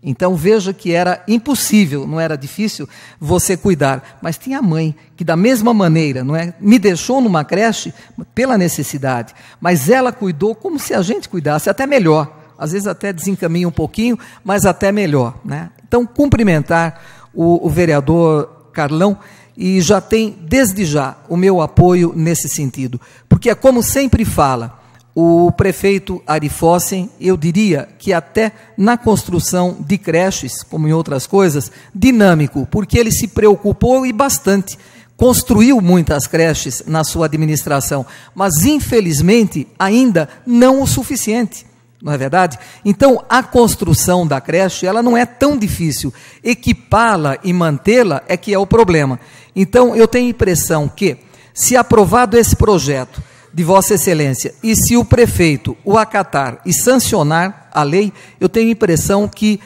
Então veja que era impossível, não era difícil você cuidar, mas tinha a mãe que da mesma maneira, não é, me deixou numa creche pela necessidade, mas ela cuidou como se a gente cuidasse, até melhor. Às vezes até desencaminha um pouquinho, mas até melhor, né? Então cumprimentar o, o vereador Carlão e já tem desde já o meu apoio nesse sentido, porque é como sempre fala, o prefeito Ari Fossen, eu diria que até na construção de creches, como em outras coisas, dinâmico, porque ele se preocupou e bastante. Construiu muitas creches na sua administração, mas infelizmente ainda não o suficiente. Não é verdade? Então, a construção da creche, ela não é tão difícil. Equipá-la e mantê-la é que é o problema. Então, eu tenho a impressão que, se aprovado esse projeto, de Vossa Excelência. E se o prefeito o acatar e sancionar a lei, eu tenho a impressão que,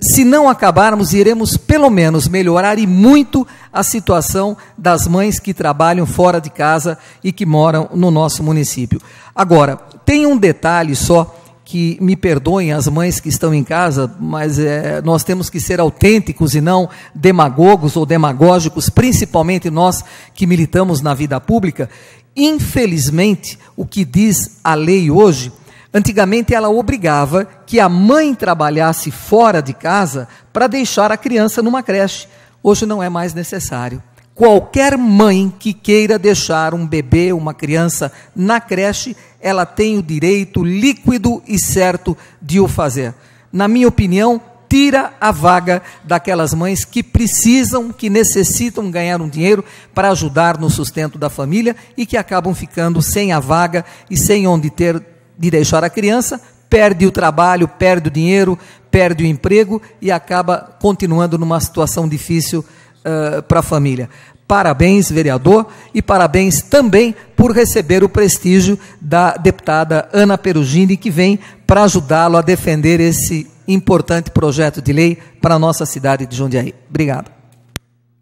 se não acabarmos, iremos pelo menos melhorar e muito a situação das mães que trabalham fora de casa e que moram no nosso município. Agora, tem um detalhe só que me perdoem as mães que estão em casa, mas é, nós temos que ser autênticos e não demagogos ou demagógicos, principalmente nós que militamos na vida pública, Infelizmente, o que diz a lei hoje, antigamente ela obrigava que a mãe trabalhasse fora de casa para deixar a criança numa creche. Hoje não é mais necessário. Qualquer mãe que queira deixar um bebê, uma criança na creche, ela tem o direito líquido e certo de o fazer. Na minha opinião, tira a vaga daquelas mães que precisam, que necessitam ganhar um dinheiro para ajudar no sustento da família e que acabam ficando sem a vaga e sem onde ter de deixar a criança, perde o trabalho, perde o dinheiro, perde o emprego e acaba continuando numa situação difícil uh, para a família. Parabéns, vereador, e parabéns também por receber o prestígio da deputada Ana Perugini, que vem para ajudá-lo a defender esse importante projeto de lei para a nossa cidade de Jundiaí. Obrigado.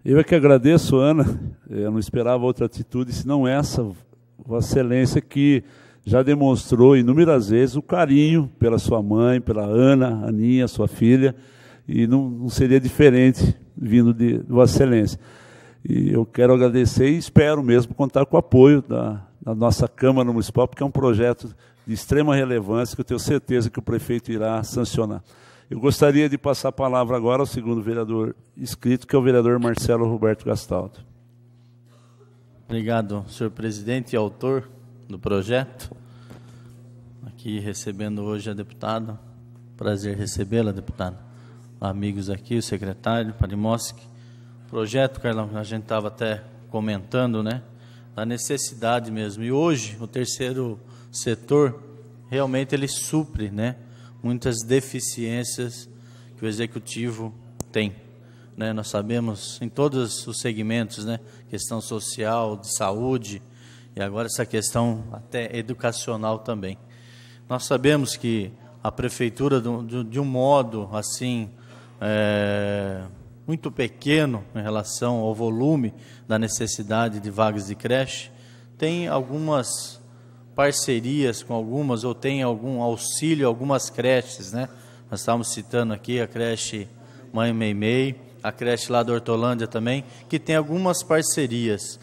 Eu é que agradeço, Ana. Eu não esperava outra atitude, senão essa, Vossa Excelência, que já demonstrou inúmeras vezes o carinho pela sua mãe, pela Ana, Aninha, sua filha, e não, não seria diferente vindo de Vossa Excelência. E eu quero agradecer e espero mesmo contar com o apoio da, da nossa Câmara Municipal, porque é um projeto de extrema relevância que eu tenho certeza que o prefeito irá sancionar. Eu gostaria de passar a palavra agora ao segundo vereador inscrito, que é o vereador Marcelo Roberto Gastaldo. Obrigado, senhor presidente e autor do projeto. Aqui recebendo hoje a deputada. Prazer recebê-la, deputada. Amigos aqui, o secretário Palimoski, projeto, Carlão, que a gente estava até comentando, né? Da necessidade mesmo. E hoje, o terceiro setor, realmente ele supre, né? Muitas deficiências que o executivo tem. Né? Nós sabemos em todos os segmentos, né? Questão social, de saúde e agora essa questão até educacional também. Nós sabemos que a prefeitura, de um modo assim, é, muito pequeno em relação ao volume da necessidade de vagas de creche, tem algumas parcerias com algumas ou tem algum auxílio algumas creches, né? Nós estávamos citando aqui a creche Mãe Meimei, a creche lá da Hortolândia também, que tem algumas parcerias,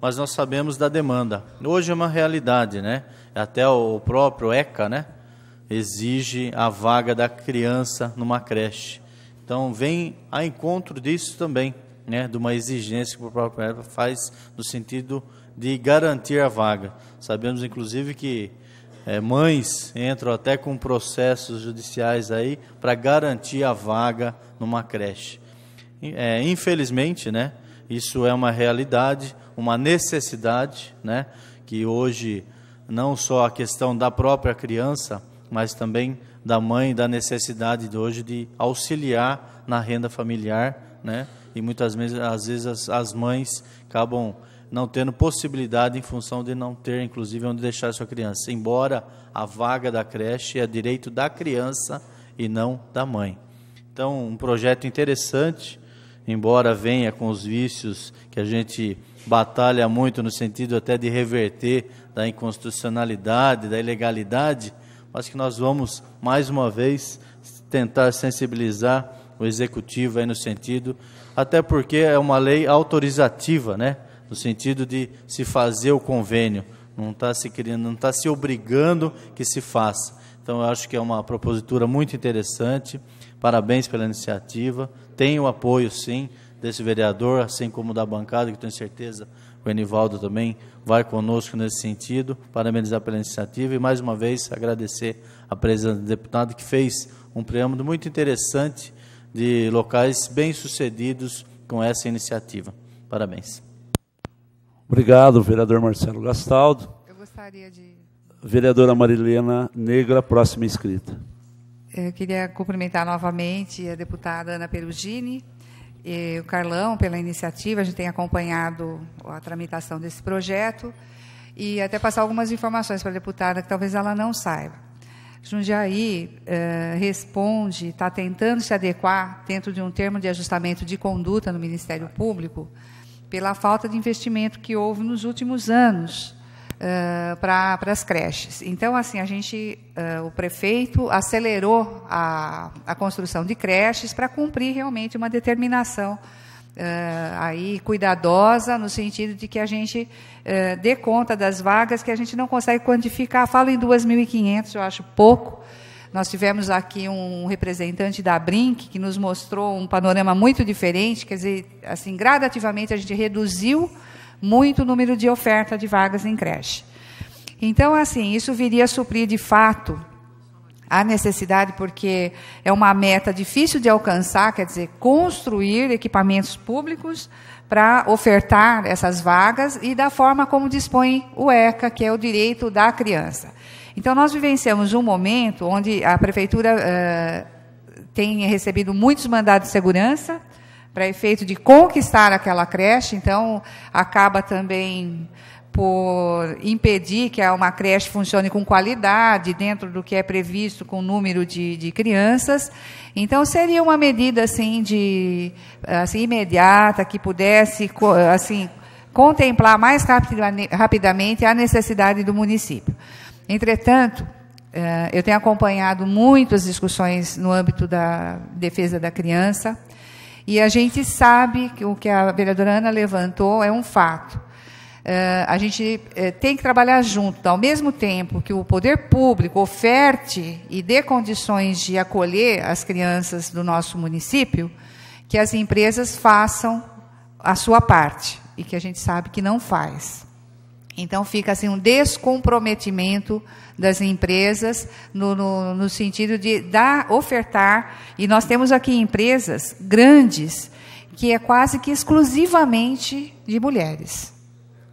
mas nós sabemos da demanda. Hoje é uma realidade, né? Até o próprio ECA, né? Exige a vaga da criança numa creche. Então, vem a encontro disso também, né, de uma exigência que o próprio EPA faz no sentido de garantir a vaga. Sabemos, inclusive, que é, mães entram até com processos judiciais aí para garantir a vaga numa creche. É, infelizmente, né, isso é uma realidade, uma necessidade, né, que hoje não só a questão da própria criança, mas também da mãe, da necessidade de hoje de auxiliar na renda familiar, né? E muitas vezes, às vezes as, as mães acabam não tendo possibilidade em função de não ter, inclusive, onde deixar sua criança. Embora a vaga da creche é direito da criança e não da mãe. Então, um projeto interessante, embora venha com os vícios que a gente batalha muito no sentido até de reverter da inconstitucionalidade, da ilegalidade, mas que nós vamos, mais uma vez, tentar sensibilizar o executivo aí no sentido, até porque é uma lei autorizativa, né? No sentido de se fazer o convênio, não está se querendo não está se obrigando que se faça. Então, eu acho que é uma propositura muito interessante. Parabéns pela iniciativa. Tem o apoio, sim, desse vereador, assim como da bancada, que tenho certeza o Enivaldo também vai conosco nesse sentido, parabenizar pela iniciativa e mais uma vez agradecer a presença do deputado que fez um preâmbulo muito interessante de locais bem-sucedidos com essa iniciativa. Parabéns. Obrigado, vereador Marcelo Gastaldo. Eu gostaria de... Vereadora Marilena Negra, próxima inscrita. Eu queria cumprimentar novamente a deputada Ana Perugini, e o Carlão pela iniciativa. A gente tem acompanhado a tramitação desse projeto e até passar algumas informações para a deputada que talvez ela não saiba. Jundiaí eh, responde, está tentando se adequar dentro de um termo de ajustamento de conduta no Ministério Público pela falta de investimento que houve nos últimos anos uh, para as creches. Então, assim, a gente, uh, o prefeito acelerou a, a construção de creches para cumprir realmente uma determinação Uh, aí cuidadosa no sentido de que a gente uh, dê conta das vagas que a gente não consegue quantificar. Falo em 2.500, eu acho pouco. Nós tivemos aqui um representante da Brink que nos mostrou um panorama muito diferente, quer dizer, assim, gradativamente a gente reduziu muito número de oferta de vagas em creche. Então, assim, isso viria a suprir de fato a necessidade, porque é uma meta difícil de alcançar, quer dizer, construir equipamentos públicos para ofertar essas vagas e da forma como dispõe o ECA, que é o direito da criança. Então, nós vivenciamos um momento onde a prefeitura eh, tem recebido muitos mandados de segurança, para efeito de conquistar aquela creche, então acaba também por impedir que uma creche funcione com qualidade, dentro do que é previsto com o número de, de crianças. Então, seria uma medida assim, de, assim, imediata, que pudesse assim, contemplar mais rapidamente a necessidade do município. Entretanto, eh, eu tenho acompanhado muitas discussões no âmbito da defesa da criança, e a gente sabe que o que a vereadora Ana levantou é um fato. Uh, a gente uh, tem que trabalhar junto, ao mesmo tempo que o poder público oferte e dê condições de acolher as crianças do nosso município, que as empresas façam a sua parte, e que a gente sabe que não faz. Então fica assim um descomprometimento das empresas no, no, no, sentido de dar, ofertar. E nós temos aqui empresas grandes que é quase que exclusivamente de mulheres.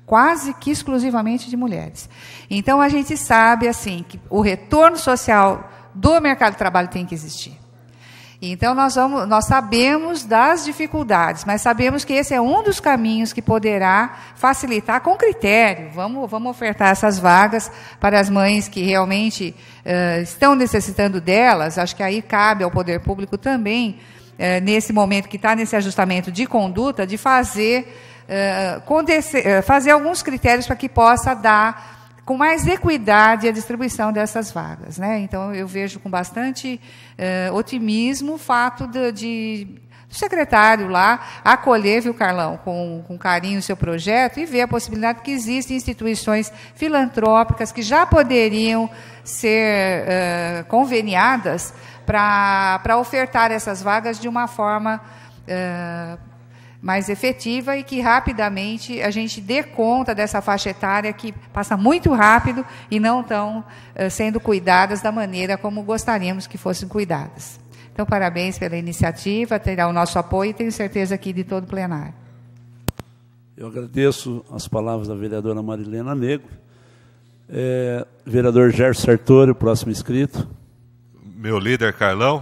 Quase que exclusivamente de mulheres. Então a gente sabe assim que o retorno social do mercado de trabalho tem que existir. Então nós vamos, nós sabemos das dificuldades, mas sabemos que esse é um dos caminhos que poderá facilitar com critério. Vamos, vamos ofertar essas vagas para as mães que realmente uh, estão necessitando delas. Acho que aí cabe ao poder público também, uh, nesse momento que está nesse ajustamento de conduta, de fazer, uh, fazer alguns critérios para que possa dar com mais equidade a distribuição dessas vagas. Né? Então, eu vejo com bastante eh, otimismo o fato de, de o secretário lá acolher, viu, Carlão, com, com carinho o seu projeto e ver a possibilidade que existem instituições filantrópicas que já poderiam ser eh, conveniadas para ofertar essas vagas de uma forma eh, mais efetiva e que rapidamente a gente dê conta dessa faixa etária que passa muito rápido e não estão eh, sendo cuidadas da maneira como gostaríamos que fossem cuidadas. Então, parabéns pela iniciativa, terá o nosso apoio e tenho certeza aqui de todo o plenário. Eu agradeço as palavras da vereadora Marilena Negro. É, vereador Gerson Sartori, próximo inscrito. Meu líder, Carlão.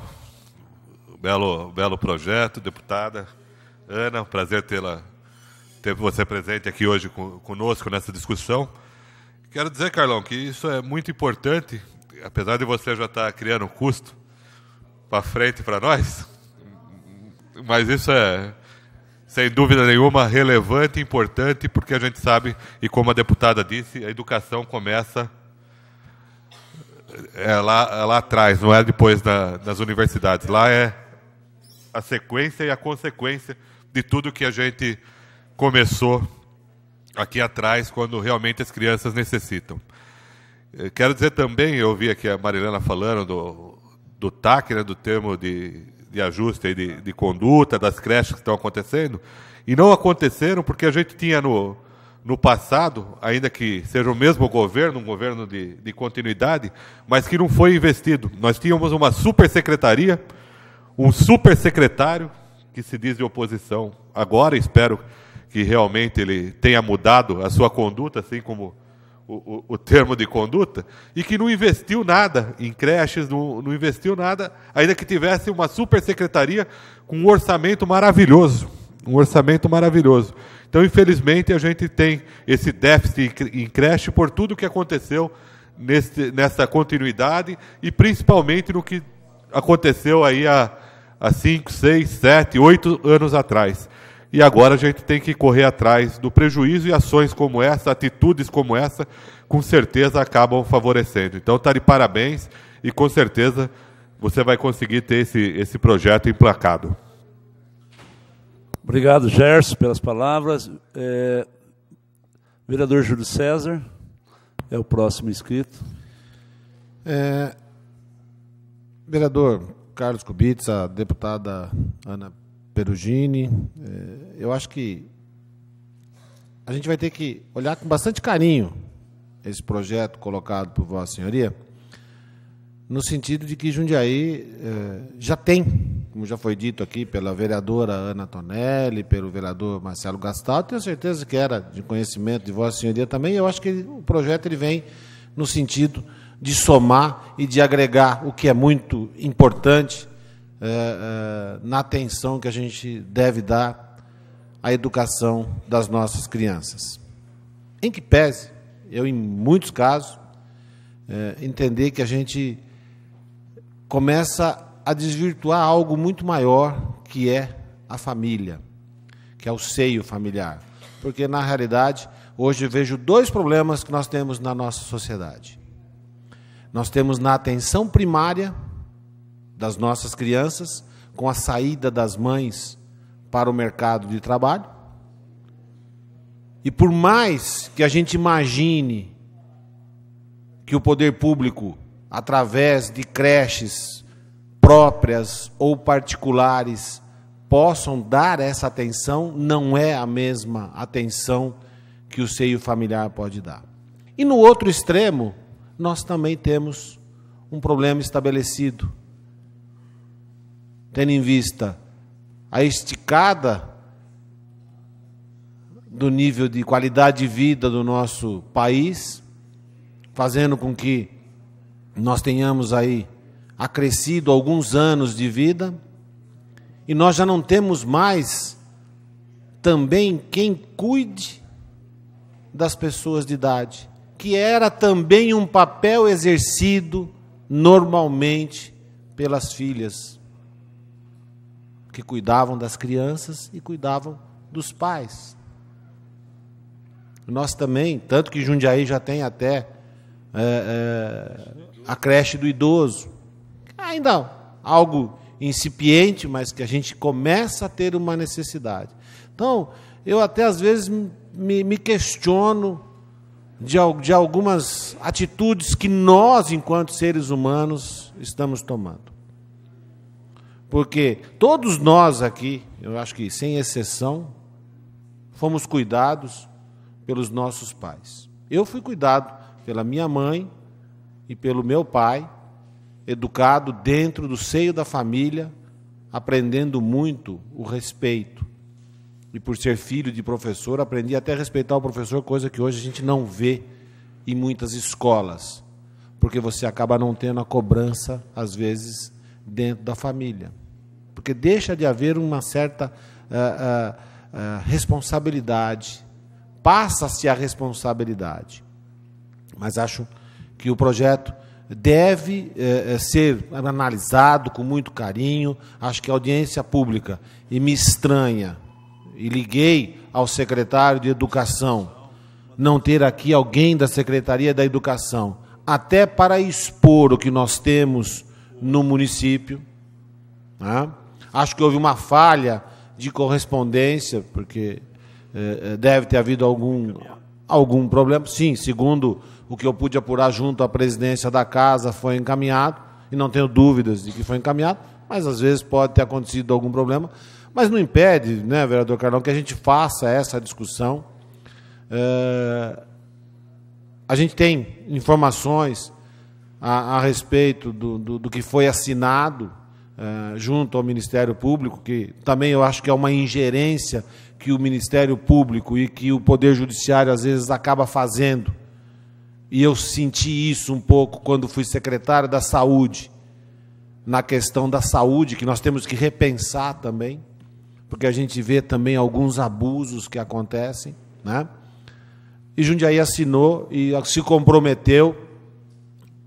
Belo, belo projeto, deputada. Ana, prazer tê-la, ter você presente aqui hoje conosco nessa discussão. Quero dizer, Carlão, que isso é muito importante, apesar de você já estar tá criando custo para frente para nós, mas isso é, sem dúvida nenhuma, relevante e importante, porque a gente sabe, e como a deputada disse, a educação começa é lá, é lá atrás, não é depois da, das universidades. Lá é a sequência e a consequência de tudo que a gente começou aqui atrás, quando realmente as crianças necessitam. Eh, quero dizer também, eu ouvi aqui a Marilena falando do, do TAC, né, do termo de, de ajuste de, de conduta, das creches que estão acontecendo, e não aconteceram porque a gente tinha no, no passado, ainda que seja o mesmo governo, um governo de, de continuidade, mas que não foi investido. Nós tínhamos uma supersecretaria, um supersecretário, que se diz de oposição. Agora espero que realmente ele tenha mudado a sua conduta, assim como o, o, o termo de conduta, e que não investiu nada em creches, não, não investiu nada, ainda que tivesse uma super secretaria com um orçamento maravilhoso. Um orçamento maravilhoso. Então, infelizmente, a gente tem esse déficit em creche por tudo o que aconteceu nesse, nessa continuidade e principalmente no que aconteceu aí a, há 5, 6, 7, 8 anos atrás. E agora a gente tem que correr atrás do prejuízo e ações como essa, atitudes como essa, com certeza acabam favorecendo. Então está de parabéns e com certeza você vai conseguir ter esse, esse projeto emplacado. Obrigado, Gerson, pelas palavras. É... Vereador Júlio César é o próximo inscrito. É... Vereador, Carlos Kubitz, a deputada Ana Perugini. É, eu acho que a gente vai ter que olhar com bastante carinho esse projeto colocado por Vossa Senhoria, no sentido de que Jundiaí é, já tem, como já foi dito aqui pela vereadora Ana Tonelli, pelo vereador Marcelo Gastal, tenho certeza que era de conhecimento de Vossa Senhoria também, eu acho que o projeto ele vem no sentido de somar e de agregar, o que é muito importante é, é, na atenção que a gente deve dar à educação das nossas crianças. Em que pese, eu, em muitos casos, é, entender que a gente começa a desvirtuar algo muito maior que é a família, que é o seio familiar. Porque, na realidade, hoje vejo dois problemas que nós temos na nossa sociedade. Nós temos na atenção primária das nossas crianças, com a saída das mães para o mercado de trabalho. E por mais que a gente imagine que o poder público, através de creches próprias ou particulares, possam dar essa atenção, não é a mesma atenção que o seio familiar pode dar. E no outro extremo, nós também temos um problema estabelecido. Tendo em vista a esticada do nível de qualidade de vida do nosso país, fazendo com que nós tenhamos aí acrescido alguns anos de vida, e nós já não temos mais também quem cuide das pessoas de idade que era também um papel exercido normalmente pelas filhas, que cuidavam das crianças e cuidavam dos pais. Nós também, tanto que Jundiaí já tem até é, é, a creche do idoso. Ainda algo incipiente, mas que a gente começa a ter uma necessidade. Então, eu até às vezes me, me questiono de, de algumas atitudes que nós, enquanto seres humanos, estamos tomando. Porque todos nós aqui, eu acho que sem exceção, fomos cuidados pelos nossos pais. Eu fui cuidado pela minha mãe e pelo meu pai, educado dentro do seio da família, aprendendo muito o respeito e por ser filho de professor, aprendi até a respeitar o professor, coisa que hoje a gente não vê em muitas escolas, porque você acaba não tendo a cobrança, às vezes, dentro da família. Porque deixa de haver uma certa ah, ah, ah, responsabilidade, passa-se a responsabilidade. Mas acho que o projeto deve eh, eh, ser analisado com muito carinho. Acho que a audiência pública, e me estranha, e liguei ao secretário de Educação, não ter aqui alguém da Secretaria da Educação, até para expor o que nós temos no município. Né? Acho que houve uma falha de correspondência, porque eh, eh, deve ter havido algum, algum problema. Sim, segundo o que eu pude apurar junto à presidência da casa, foi encaminhado, e não tenho dúvidas de que foi encaminhado, mas às vezes pode ter acontecido algum problema. Mas não impede, né, vereador Carlão, que a gente faça essa discussão. É, a gente tem informações a, a respeito do, do, do, que foi assinado é, junto ao Ministério Público, que também eu acho que é uma ingerência que o Ministério Público e que o Poder Judiciário às vezes acaba fazendo. E eu senti isso um pouco quando fui secretário da Saúde, na questão da saúde, que nós temos que repensar também porque a gente vê também alguns abusos que acontecem, né? E Jundiaí assinou e se comprometeu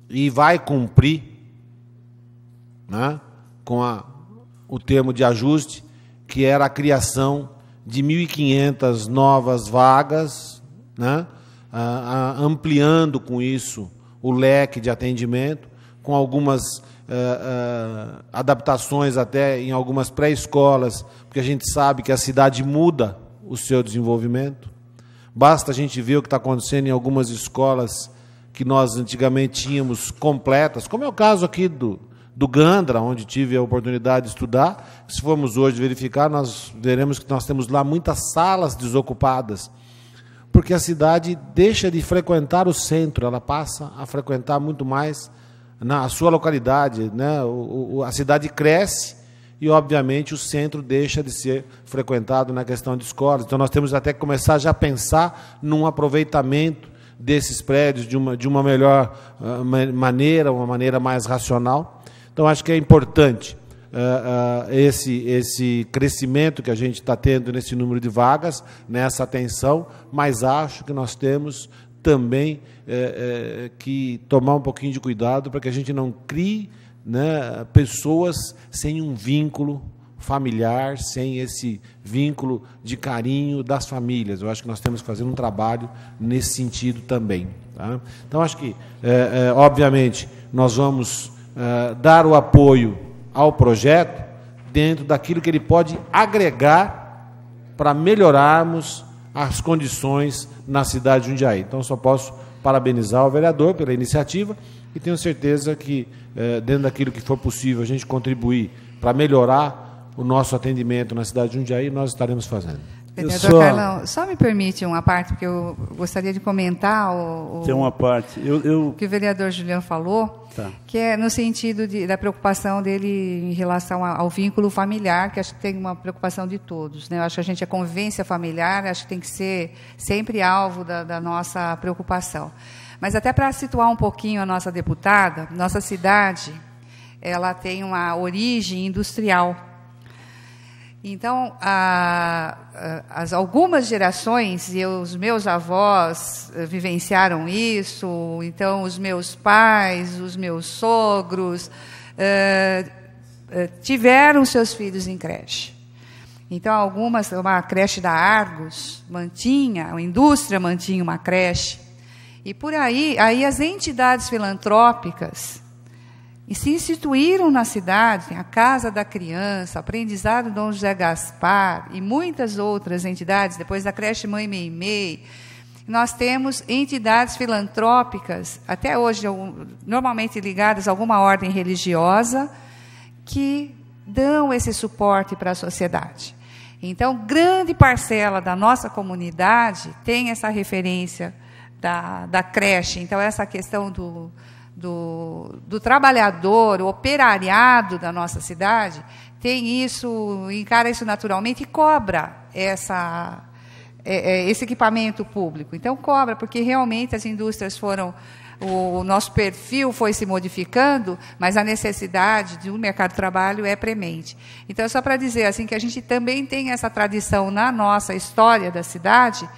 e vai cumprir, né? Com a, o termo de ajuste que era a criação de 1.500 novas vagas, né? A, ah, a, ah, ampliando com isso o leque de atendimento, com algumas uh, adaptações até em algumas pré-escolas, porque a gente sabe que a cidade muda o seu desenvolvimento. Basta a gente ver o que está acontecendo em algumas escolas que nós antigamente tínhamos completas, como é o caso aqui do, do Gandra, onde tive a oportunidade de estudar. Se formos hoje verificar, nós veremos que nós temos lá muitas salas desocupadas, porque a cidade deixa de frequentar o centro, ela passa a frequentar muito mais na sua localidade. Né? O, a cidade cresce e, obviamente, o centro deixa de ser frequentado na questão de escolas. Então, nós temos até que começar já a pensar num aproveitamento desses prédios de uma, de uma melhor ah, maneira, uma maneira mais racional. Então, acho que é importante ah, ah, esse, esse crescimento que a gente está tendo nesse número de vagas, nessa atenção, mas acho que nós temos também é, é, que tomar um pouquinho de cuidado para que a gente não crie né, pessoas sem um vínculo familiar, sem esse vínculo de carinho das famílias. Eu acho que nós temos que fazer um trabalho nesse sentido também. Tá? Então, acho que, é, é obviamente, nós vamos é, dar o apoio ao projeto dentro daquilo que ele pode agregar para melhorarmos as condições na cidade de Jundiaí. Então, só posso parabenizar o vereador pela iniciativa e tenho certeza que, eh, dentro daquilo que for possível, a gente contribuir para melhorar o nosso atendimento na cidade de Jundiaí, nós estaremos fazendo. Vereador Carlão, só me permite uma parte, porque eu gostaria de comentar o, o Tem uma parte. Eu, eu... que o vereador Juliano falou, tá. que é no sentido de, da preocupação dele em relação ao, ao vínculo familiar, que acho que tem uma preocupação de todos. Né? Eu acho que a gente, a é convivência familiar, acho que tem que ser sempre alvo da, da nossa preocupação. Mas até para situar um pouquinho a nossa deputada, nossa cidade, ela tem uma origem industrial, então, a, a, as algumas gerações, e os meus avós eh, vivenciaram isso, então os meus pais, os meus sogros, eh, eh, tiveram seus filhos em creche. Então, algumas, uma creche da Argos mantinha, a indústria mantinha uma creche. E por aí, aí as entidades filantrópicas e se instituíram na cidade a Casa da Criança, Aprendizado Dom José Gaspar e muitas outras entidades, depois da creche Mãe Meimei. Nós temos entidades filantrópicas, até hoje normalmente ligadas a alguma ordem religiosa, que dão esse suporte para a sociedade. Então, grande parcela da nossa comunidade tem essa referência da, da creche. Então, essa questão do, do, do trabalhador, o operariado da nossa cidade, tem isso, encara isso naturalmente e cobra essa, é, é, esse equipamento público. Então, cobra, porque realmente as indústrias foram. O nosso perfil foi se modificando, mas a necessidade do mercado de trabalho é premente. Então, é só para dizer assim que a gente também tem essa tradição na nossa história da cidade,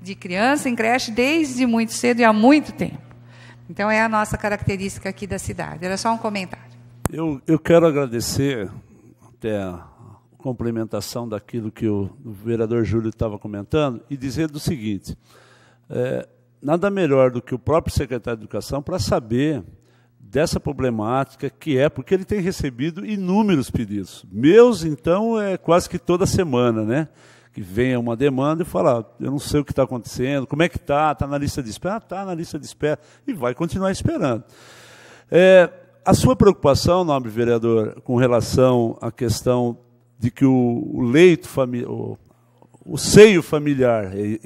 de criança em creche, desde muito cedo e há muito tempo. Então é a nossa característica aqui da cidade. Era só um comentário. Eu, eu quero agradecer até a complementação daquilo que o, vereador Júlio estava comentando e dizer do seguinte: é, nada melhor do que o próprio secretário de Educação para saber dessa problemática que é, porque ele tem recebido inúmeros pedidos. Meus, então, é quase que toda semana, né? que venha uma demanda e fala, ah, eu não sei o que está acontecendo, como é que está, está na lista de espera? Está ah, na lista de espera, e vai continuar esperando. É, a sua preocupação, nobre vereador, com relação à questão de que o, o leito familiar, o, o seio familiar é,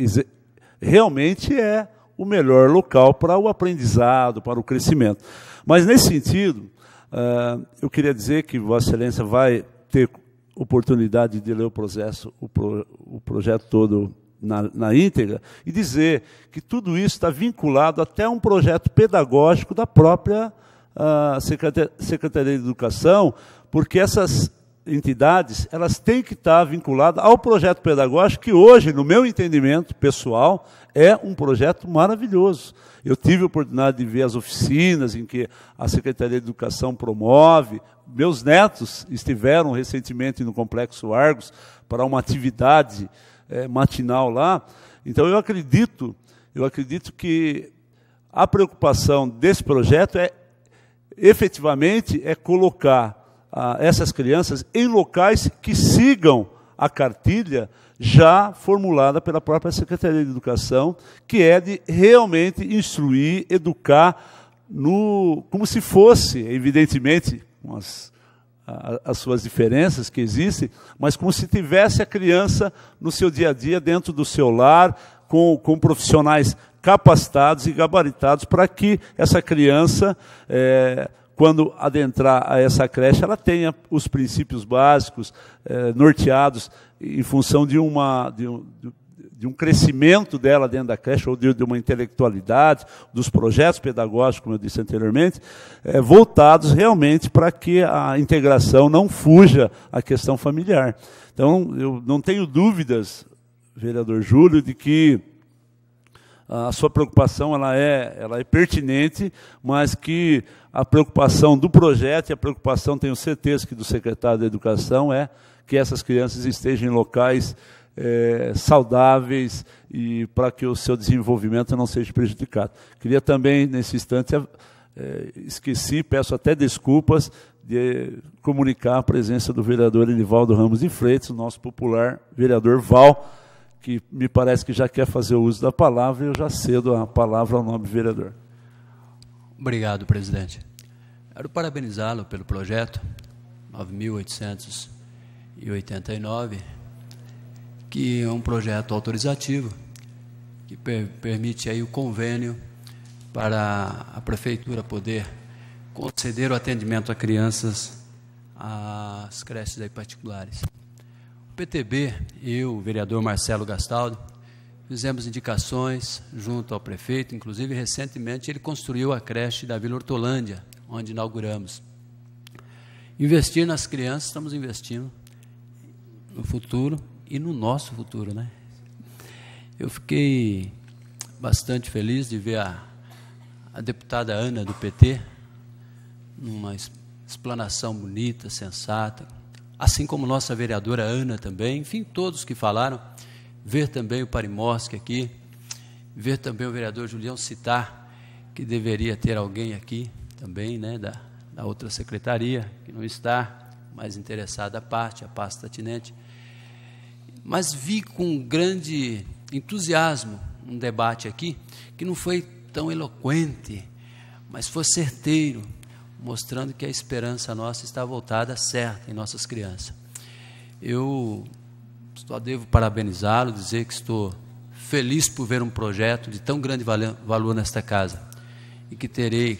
realmente é o melhor local para o aprendizado, para o crescimento. Mas, nesse sentido, ah, eu queria dizer que Vossa Excelência vai ter oportunidade de ler o processo, o, pro, o projeto todo na, na, íntegra e dizer que tudo isso está vinculado até a um projeto pedagógico da própria uh, ah, Secretaria, Secretaria de Educação, porque essas entidades, elas têm que estar vinculadas ao projeto pedagógico, que hoje, no meu entendimento pessoal, é um projeto maravilhoso. Eu tive a oportunidade de ver as oficinas em que a Secretaria de Educação promove. Meus netos estiveram recentemente no Complexo Argos para uma atividade é, matinal lá. Então, eu acredito, eu acredito que a preocupação desse projeto é, efetivamente, é colocar essas crianças em locais que sigam a cartilha já formulada pela própria Secretaria de Educação, que é de realmente instruir, educar, no, como se fosse, evidentemente, com as, as suas diferenças que existem, mas como se tivesse a criança no seu dia a dia, dentro do seu lar, com, com profissionais capacitados e gabaritados para que essa criança. É, quando adentrar a essa creche, ela tenha os princípios básicos eh, norteados em função de, uma, de, um, de um crescimento dela dentro da creche, ou de, de uma intelectualidade, dos projetos pedagógicos, como eu disse anteriormente, eh, voltados realmente para que a integração não fuja à questão familiar. Então, eu não tenho dúvidas, vereador Júlio, de que a sua preocupação ela é, ela é pertinente, mas que a preocupação do projeto e a preocupação, tenho certeza, que do secretário da Educação é que essas crianças estejam em locais é, saudáveis e para que o seu desenvolvimento não seja prejudicado. Queria também, nesse instante, é, esqueci, peço até desculpas, de comunicar a presença do vereador Elivaldo Ramos de Freitas, nosso popular vereador Val, que me parece que já quer fazer o uso da palavra, e eu já cedo a palavra ao nobre vereador. Obrigado, presidente. Quero parabenizá-lo pelo projeto 9889, que é um projeto autorizativo que per permite aí o convênio para a prefeitura poder conceder o atendimento a crianças às creches particulares. O PTB, eu, o vereador Marcelo Gastaldo, Fizemos indicações junto ao prefeito, inclusive recentemente ele construiu a creche da Vila Hortolândia, onde inauguramos. Investir nas crianças, estamos investindo no futuro e no nosso futuro, né? Eu fiquei bastante feliz de ver a, a deputada Ana do PT numa explanação bonita, sensata, assim como nossa vereadora Ana também, enfim, todos que falaram ver também o Parimosque aqui, ver também o vereador Julião citar que deveria ter alguém aqui também, né, da, da outra secretaria, que não está, mais interessada à parte, a pasta atinente. Mas vi com grande entusiasmo um debate aqui que não foi tão eloquente, mas foi certeiro, mostrando que a esperança nossa está voltada certa em nossas crianças. Eu só devo parabenizá-lo, dizer que estou feliz por ver um projeto de tão grande valor nesta casa e que terei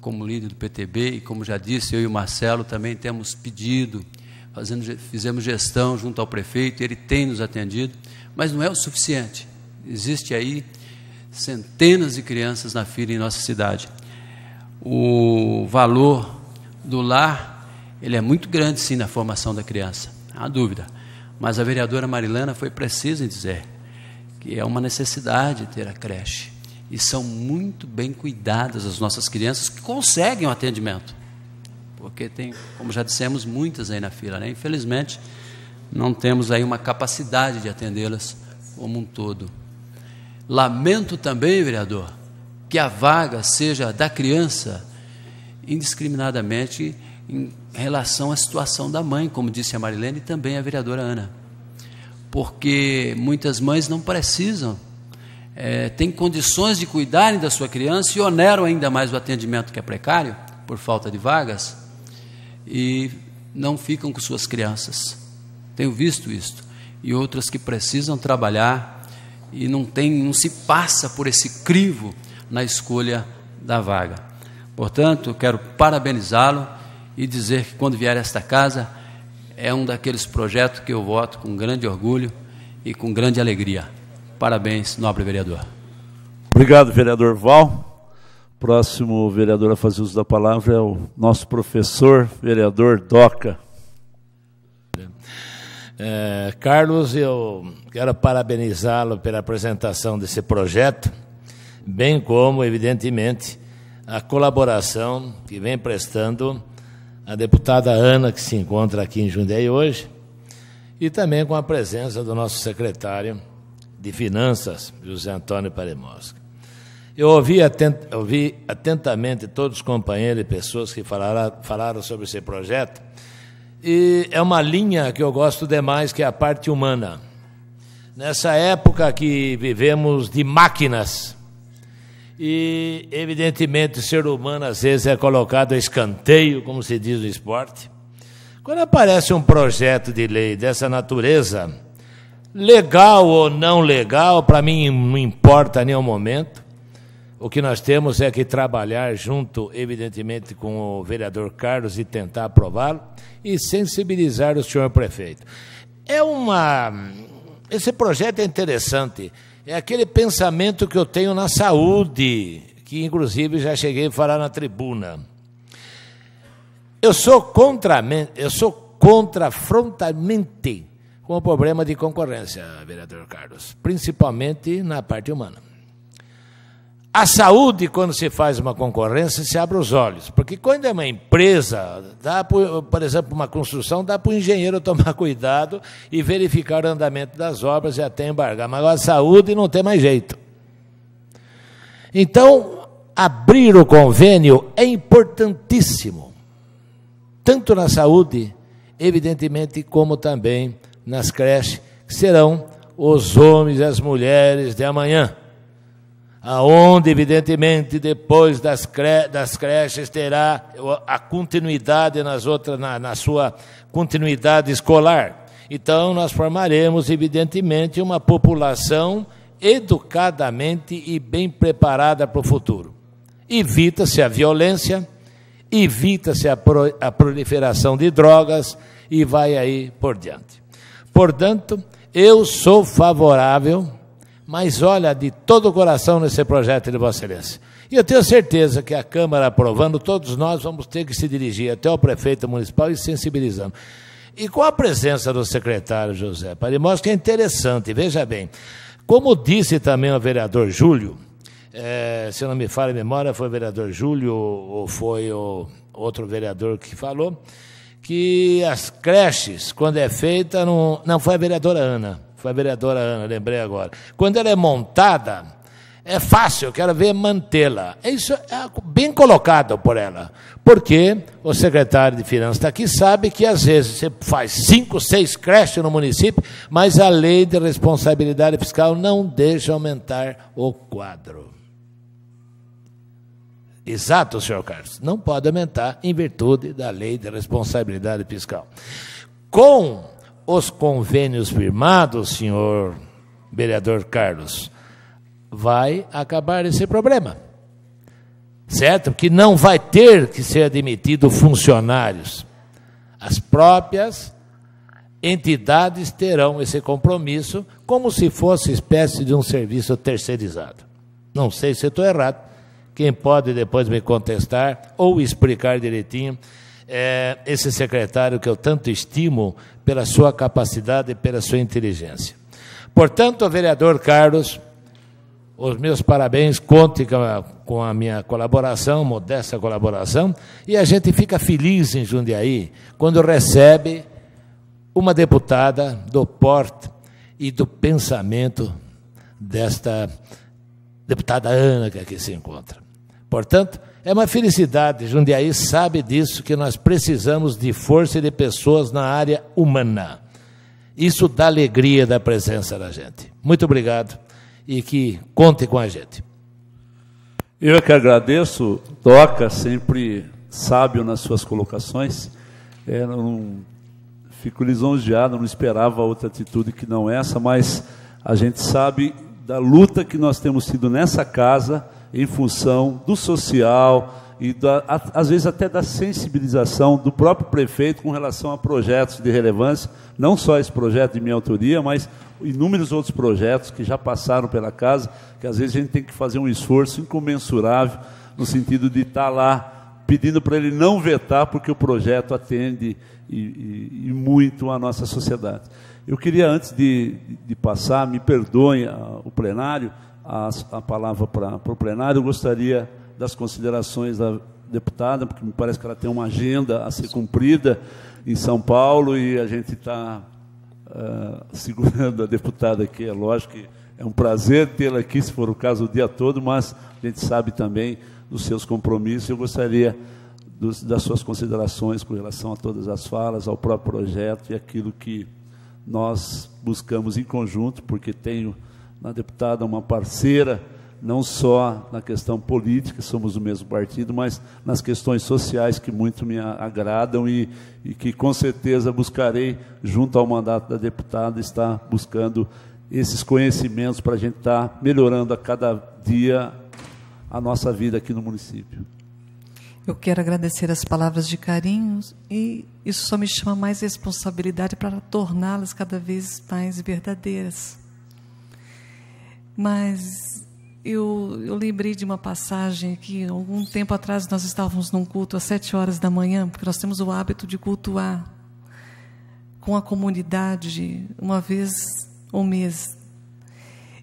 como líder do PTB e como já disse eu e o Marcelo também temos pedido, fazendo, fizemos gestão junto ao prefeito, ele tem nos atendido, mas não é o suficiente. Existe aí centenas de crianças na fila em nossa cidade. O valor do lar ele é muito grande sim na formação da criança, não há dúvida. Mas a vereadora Marilana foi precisa em dizer que é uma necessidade ter a creche. E são muito bem cuidadas as nossas crianças que conseguem o atendimento. Porque tem, como já dissemos, muitas aí na fila. Né? Infelizmente, não temos aí uma capacidade de atendê-las como um todo. Lamento também, vereador, que a vaga seja da criança indiscriminadamente em relação à situação da mãe, como disse a Marilene e também a vereadora Ana. Porque muitas mães não precisam, é, têm condições de cuidarem da sua criança e oneram ainda mais o atendimento que é precário, por falta de vagas, e não ficam com suas crianças. Tenho visto isto. E outras que precisam trabalhar e não, tem, não se passa por esse crivo na escolha da vaga. Portanto, quero parabenizá-lo e dizer que quando vier esta casa é um daqueles projetos que eu voto com grande orgulho e com grande alegria. Parabéns, nobre vereador. Obrigado, vereador Val. Próximo vereador a fazer uso da palavra é o nosso professor, vereador Doca. É, Carlos, eu quero parabenizá-lo pela apresentação desse projeto, bem como, evidentemente, a colaboração que vem prestando a deputada Ana, que se encontra aqui em Jundiaí hoje, e também com a presença do nosso secretário de Finanças, José Antônio Paremosca. Eu ouvi, atent ouvi, atentamente todos os companheiros e pessoas que falaram, falaram sobre esse projeto, e é uma linha que eu gosto demais, que é a parte humana. Nessa época que vivemos de máquinas, e, evidentemente, o ser humano às vezes é colocado a escanteio, como se diz no esporte. Quando aparece um projeto de lei dessa natureza, legal ou não legal, para mim não importa a nenhum momento. O que nós temos é que trabalhar junto, evidentemente, com o vereador Carlos e tentar aprová-lo e sensibilizar o senhor prefeito. É uma. Esse projeto é interessante é aquele pensamento que eu tenho na saúde, que inclusive já cheguei a falar na tribuna. Eu sou contra, eu sou contra frontalmente com o problema de concorrência, vereador Carlos, principalmente na parte humana. A saúde, quando se faz uma concorrência, se abre os olhos. Porque quando é uma empresa, dá por, por exemplo, uma construção, dá para o engenheiro tomar cuidado e verificar o andamento das obras e até embargar. Mas a saúde não tem mais jeito. Então, abrir o convênio é importantíssimo. Tanto na saúde, evidentemente, como também nas creches, que serão os homens e as mulheres de amanhã aonde, evidentemente, depois das, cre das creches terá a continuidade nas outras, na, na sua continuidade escolar. Então, nós formaremos, evidentemente, uma população educadamente e bem preparada para o futuro. Evita-se a violência, evita-se a, pro, a proliferação de drogas e vai aí por diante. Portanto, eu sou favorável mas olha de todo o coração nesse projeto de Vossa Excelência. E eu tenho certeza que a Câmara aprovando, todos nós vamos ter que se dirigir até o prefeito municipal e sensibilizando. E com a presença do secretário José Parimós, que é interessante, veja bem, como disse também o vereador Júlio, é, se não me falha a memória, foi o vereador Júlio ou foi o outro vereador que falou, que as creches, quando é feita, não, não foi a vereadora Ana, foi a vereadora Ana, lembrei agora. Quando ela é montada, é fácil, quero ver mantê-la. Isso é bem colocado por ela. Porque o secretário de Finanças está aqui, sabe que às vezes você faz cinco, seis creches no município, mas a lei de responsabilidade fiscal não deixa aumentar o quadro. Exato, senhor Carlos. Não pode aumentar em virtude da lei de responsabilidade fiscal. Com os convênios firmados, senhor vereador Carlos, vai acabar esse problema. Certo? Que não vai ter que ser admitido funcionários. As próprias entidades terão esse compromisso como se fosse espécie de um serviço terceirizado. Não sei se estou errado. Quem pode depois me contestar ou explicar direitinho é, esse secretário que eu tanto estimo pela sua capacidade e pela sua inteligência. Portanto, vereador Carlos, os meus parabéns, conte com a, com a, minha colaboração, modesta colaboração, e a gente fica feliz em Jundiaí quando recebe uma deputada do porte e do pensamento desta deputada Ana que aqui se encontra. Portanto, é uma felicidade, Jundiaí sabe disso, que nós precisamos de força e de pessoas na área humana. Isso dá alegria da presença da gente. Muito obrigado e que contem com a gente. Eu é que agradeço, Doca, sempre sábio nas suas colocações. É, não, fico lisonjeado, não esperava outra atitude que não essa, mas a gente sabe da luta que nós temos tido nessa casa em função do social e, da, às vezes, até da sensibilização do próprio prefeito com relação a projetos de relevância, não só esse projeto de minha autoria, mas inúmeros outros projetos que já passaram pela casa, que às vezes a gente tem que fazer um esforço incomensurável no sentido de estar tá lá pedindo para ele não vetar, porque o projeto atende e, e, e muito à nossa sociedade. Eu queria, antes de, de passar, me perdoem ah, o plenário, a, a palavra para o plenário. Eu gostaria das considerações da deputada, porque me parece que ela tem uma agenda a ser cumprida em São Paulo e a gente está uh, eh, segurando a deputada aqui. É lógico que é um prazer tê-la aqui, se for o caso, o dia todo, mas a gente sabe também dos seus compromissos. Eu gostaria dos, das suas considerações com relação a todas as falas, ao próprio projeto e aquilo que nós buscamos em conjunto, porque tenho na deputada, uma parceira, não só na questão política, somos do mesmo partido, mas nas questões sociais que muito me agradam e, e que com certeza buscarei, junto ao mandato da deputada, estar buscando esses conhecimentos para a gente estar tá melhorando a cada dia a nossa vida aqui no município. Eu quero agradecer as palavras de carinho e isso só me chama mais responsabilidade para torná-las cada vez mais verdadeiras. Mas eu, eu lembrei de uma passagem que, algum tempo atrás, nós estávamos num culto às sete horas da manhã, porque nós temos o hábito de cultuar com a comunidade uma vez ao mês.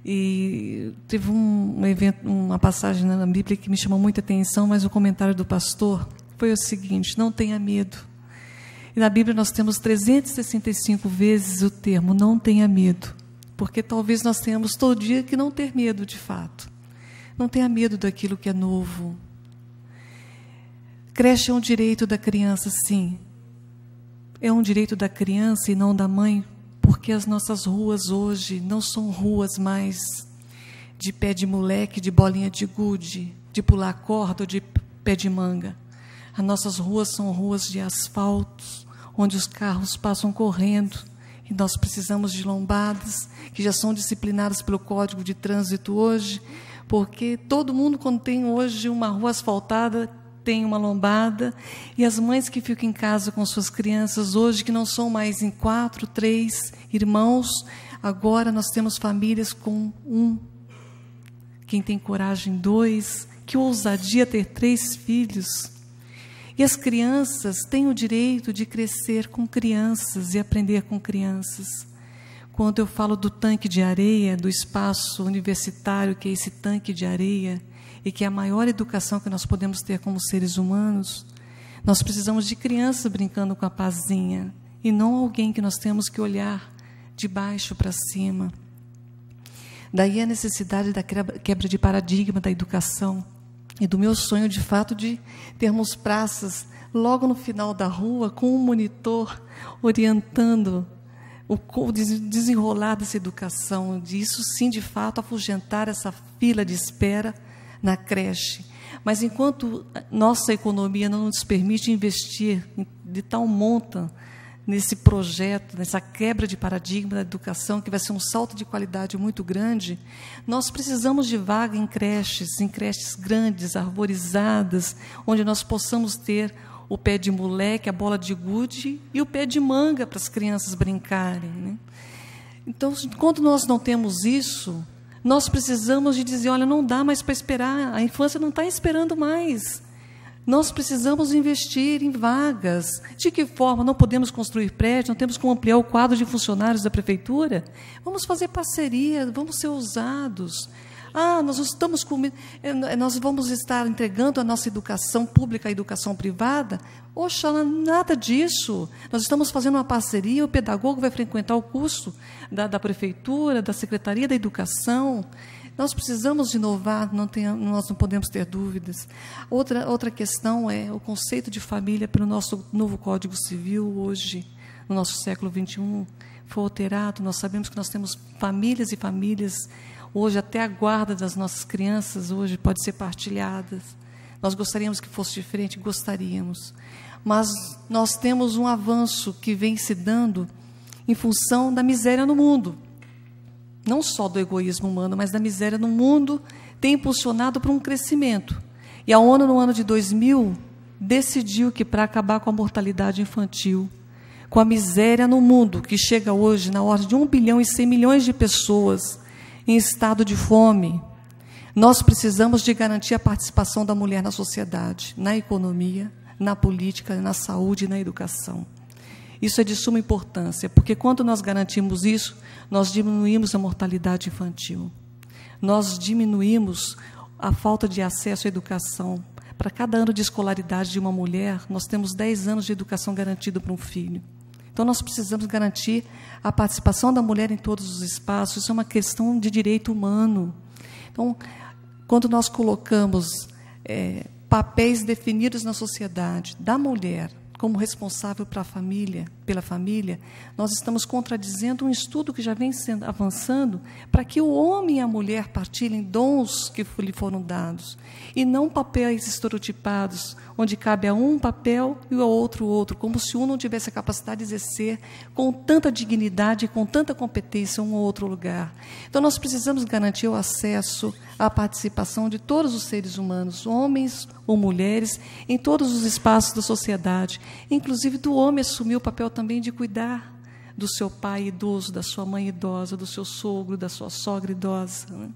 E teve um evento, uma passagem na Bíblia que me chamou muita atenção, mas o comentário do pastor foi o seguinte: não tenha medo. E na Bíblia nós temos 365 vezes o termo não tenha medo porque talvez nós tenhamos todo dia que não ter medo de fato. Não tenha medo daquilo que é novo. Creche é um direito da criança, sim. É um direito da criança e não da mãe, porque as nossas ruas hoje não são ruas mais de pé de moleque, de bolinha de gude, de pular corda ou de pé de manga. As nossas ruas são ruas de asfalto, onde os carros passam correndo, e nós precisamos de lombadas que já são disciplinadas pelo Código de Trânsito hoje, porque todo mundo, quando tem hoje uma rua asfaltada, tem uma lombada. E as mães que ficam em casa com suas crianças hoje, que não são mais em quatro, três irmãos, agora nós temos famílias com um. Quem tem coragem, dois. Que ousadia ter três filhos. E as crianças têm o direito de crescer com crianças e aprender com crianças. Quando eu falo do tanque de areia, do espaço universitário, que é esse tanque de areia, e que é a maior educação que nós podemos ter como seres humanos, nós precisamos de crianças brincando com a pazinha, e não alguém que nós temos que olhar de baixo para cima. Daí a necessidade da quebra de paradigma da educação, e do meu sonho de fato de termos praças logo no final da rua com um monitor orientando o, desenrolar dessa educação, de isso sim de fato afugentar essa fila de espera na creche. Mas enquanto nossa economia não nos permite investir de tal monta nesse projeto, nessa quebra de paradigma da educação, que vai ser um salto de qualidade muito grande, nós precisamos de vaga em creches, em creches grandes, arborizadas, onde nós possamos ter o pé de moleque, a bola de gude e o pé de manga para as crianças brincarem. Né? Então, quando nós não temos isso, nós precisamos de dizer, olha, não dá mais para esperar, a infância não está esperando mais. Nós precisamos investir em vagas. De que forma? Não podemos construir prédios, não temos como ampliar o quadro de funcionários da prefeitura? Vamos fazer parceria, vamos ser ousados. Ah, nós estamos com... Eh, nós vamos estar entregando a nossa educação pública à educação privada? Oxalá, nada disso. Nós estamos fazendo uma parceria, o pedagogo vai frequentar o curso da, da prefeitura, da Secretaria da Educação, nós precisamos inovar, não tem, nós não podemos ter dúvidas. Outra, outra questão é o conceito de família pelo nosso novo Código Civil hoje, no nosso século XXI, foi alterado. Nós sabemos que nós temos famílias e famílias hoje, até a guarda das nossas crianças hoje pode ser partilhada. Nós gostaríamos que fosse diferente, gostaríamos. Mas nós temos um avanço que vem se dando em função da miséria no mundo não só do egoísmo humano, mas da miséria no mundo, tem impulsionado para um crescimento. E a ONU, no ano de 2000, decidiu que para acabar com a mortalidade infantil, com a miséria no mundo, que chega hoje na ordem de 1 bilhão e 100 milhões de pessoas em estado de fome, nós precisamos de garantir a participação da mulher na sociedade, na economia, na política, na saúde e na educação. Isso é de suma importância, porque quando nós garantimos isso, nós diminuímos a mortalidade infantil. Nós diminuímos a falta de acesso à educação. Para cada ano de escolaridade de uma mulher, nós temos 10 anos de educação garantida para um filho. Então, nós precisamos garantir a participação da mulher em todos os espaços. Isso é uma questão de direito humano. Então, quando nós colocamos é, papéis definidos na sociedade da mulher como responsável para a família, pela família, nós estamos contradizendo um estudo que já vem sendo avançando para que o homem e a mulher partilhem dons que lhe foram dados e não papéis estereotipados, onde cabe a um papel e ao outro outro, como se um não tivesse a capacidade de exercer com tanta dignidade e com tanta competência um ou outro lugar. Então nós precisamos garantir o acesso à participação de todos os seres humanos, homens ou mulheres, em todos os espaços da sociedade, inclusive do homem assumir o papel também também de cuidar do seu pai idoso, da sua mãe idosa, do seu sogro, da sua sogra idosa. Né?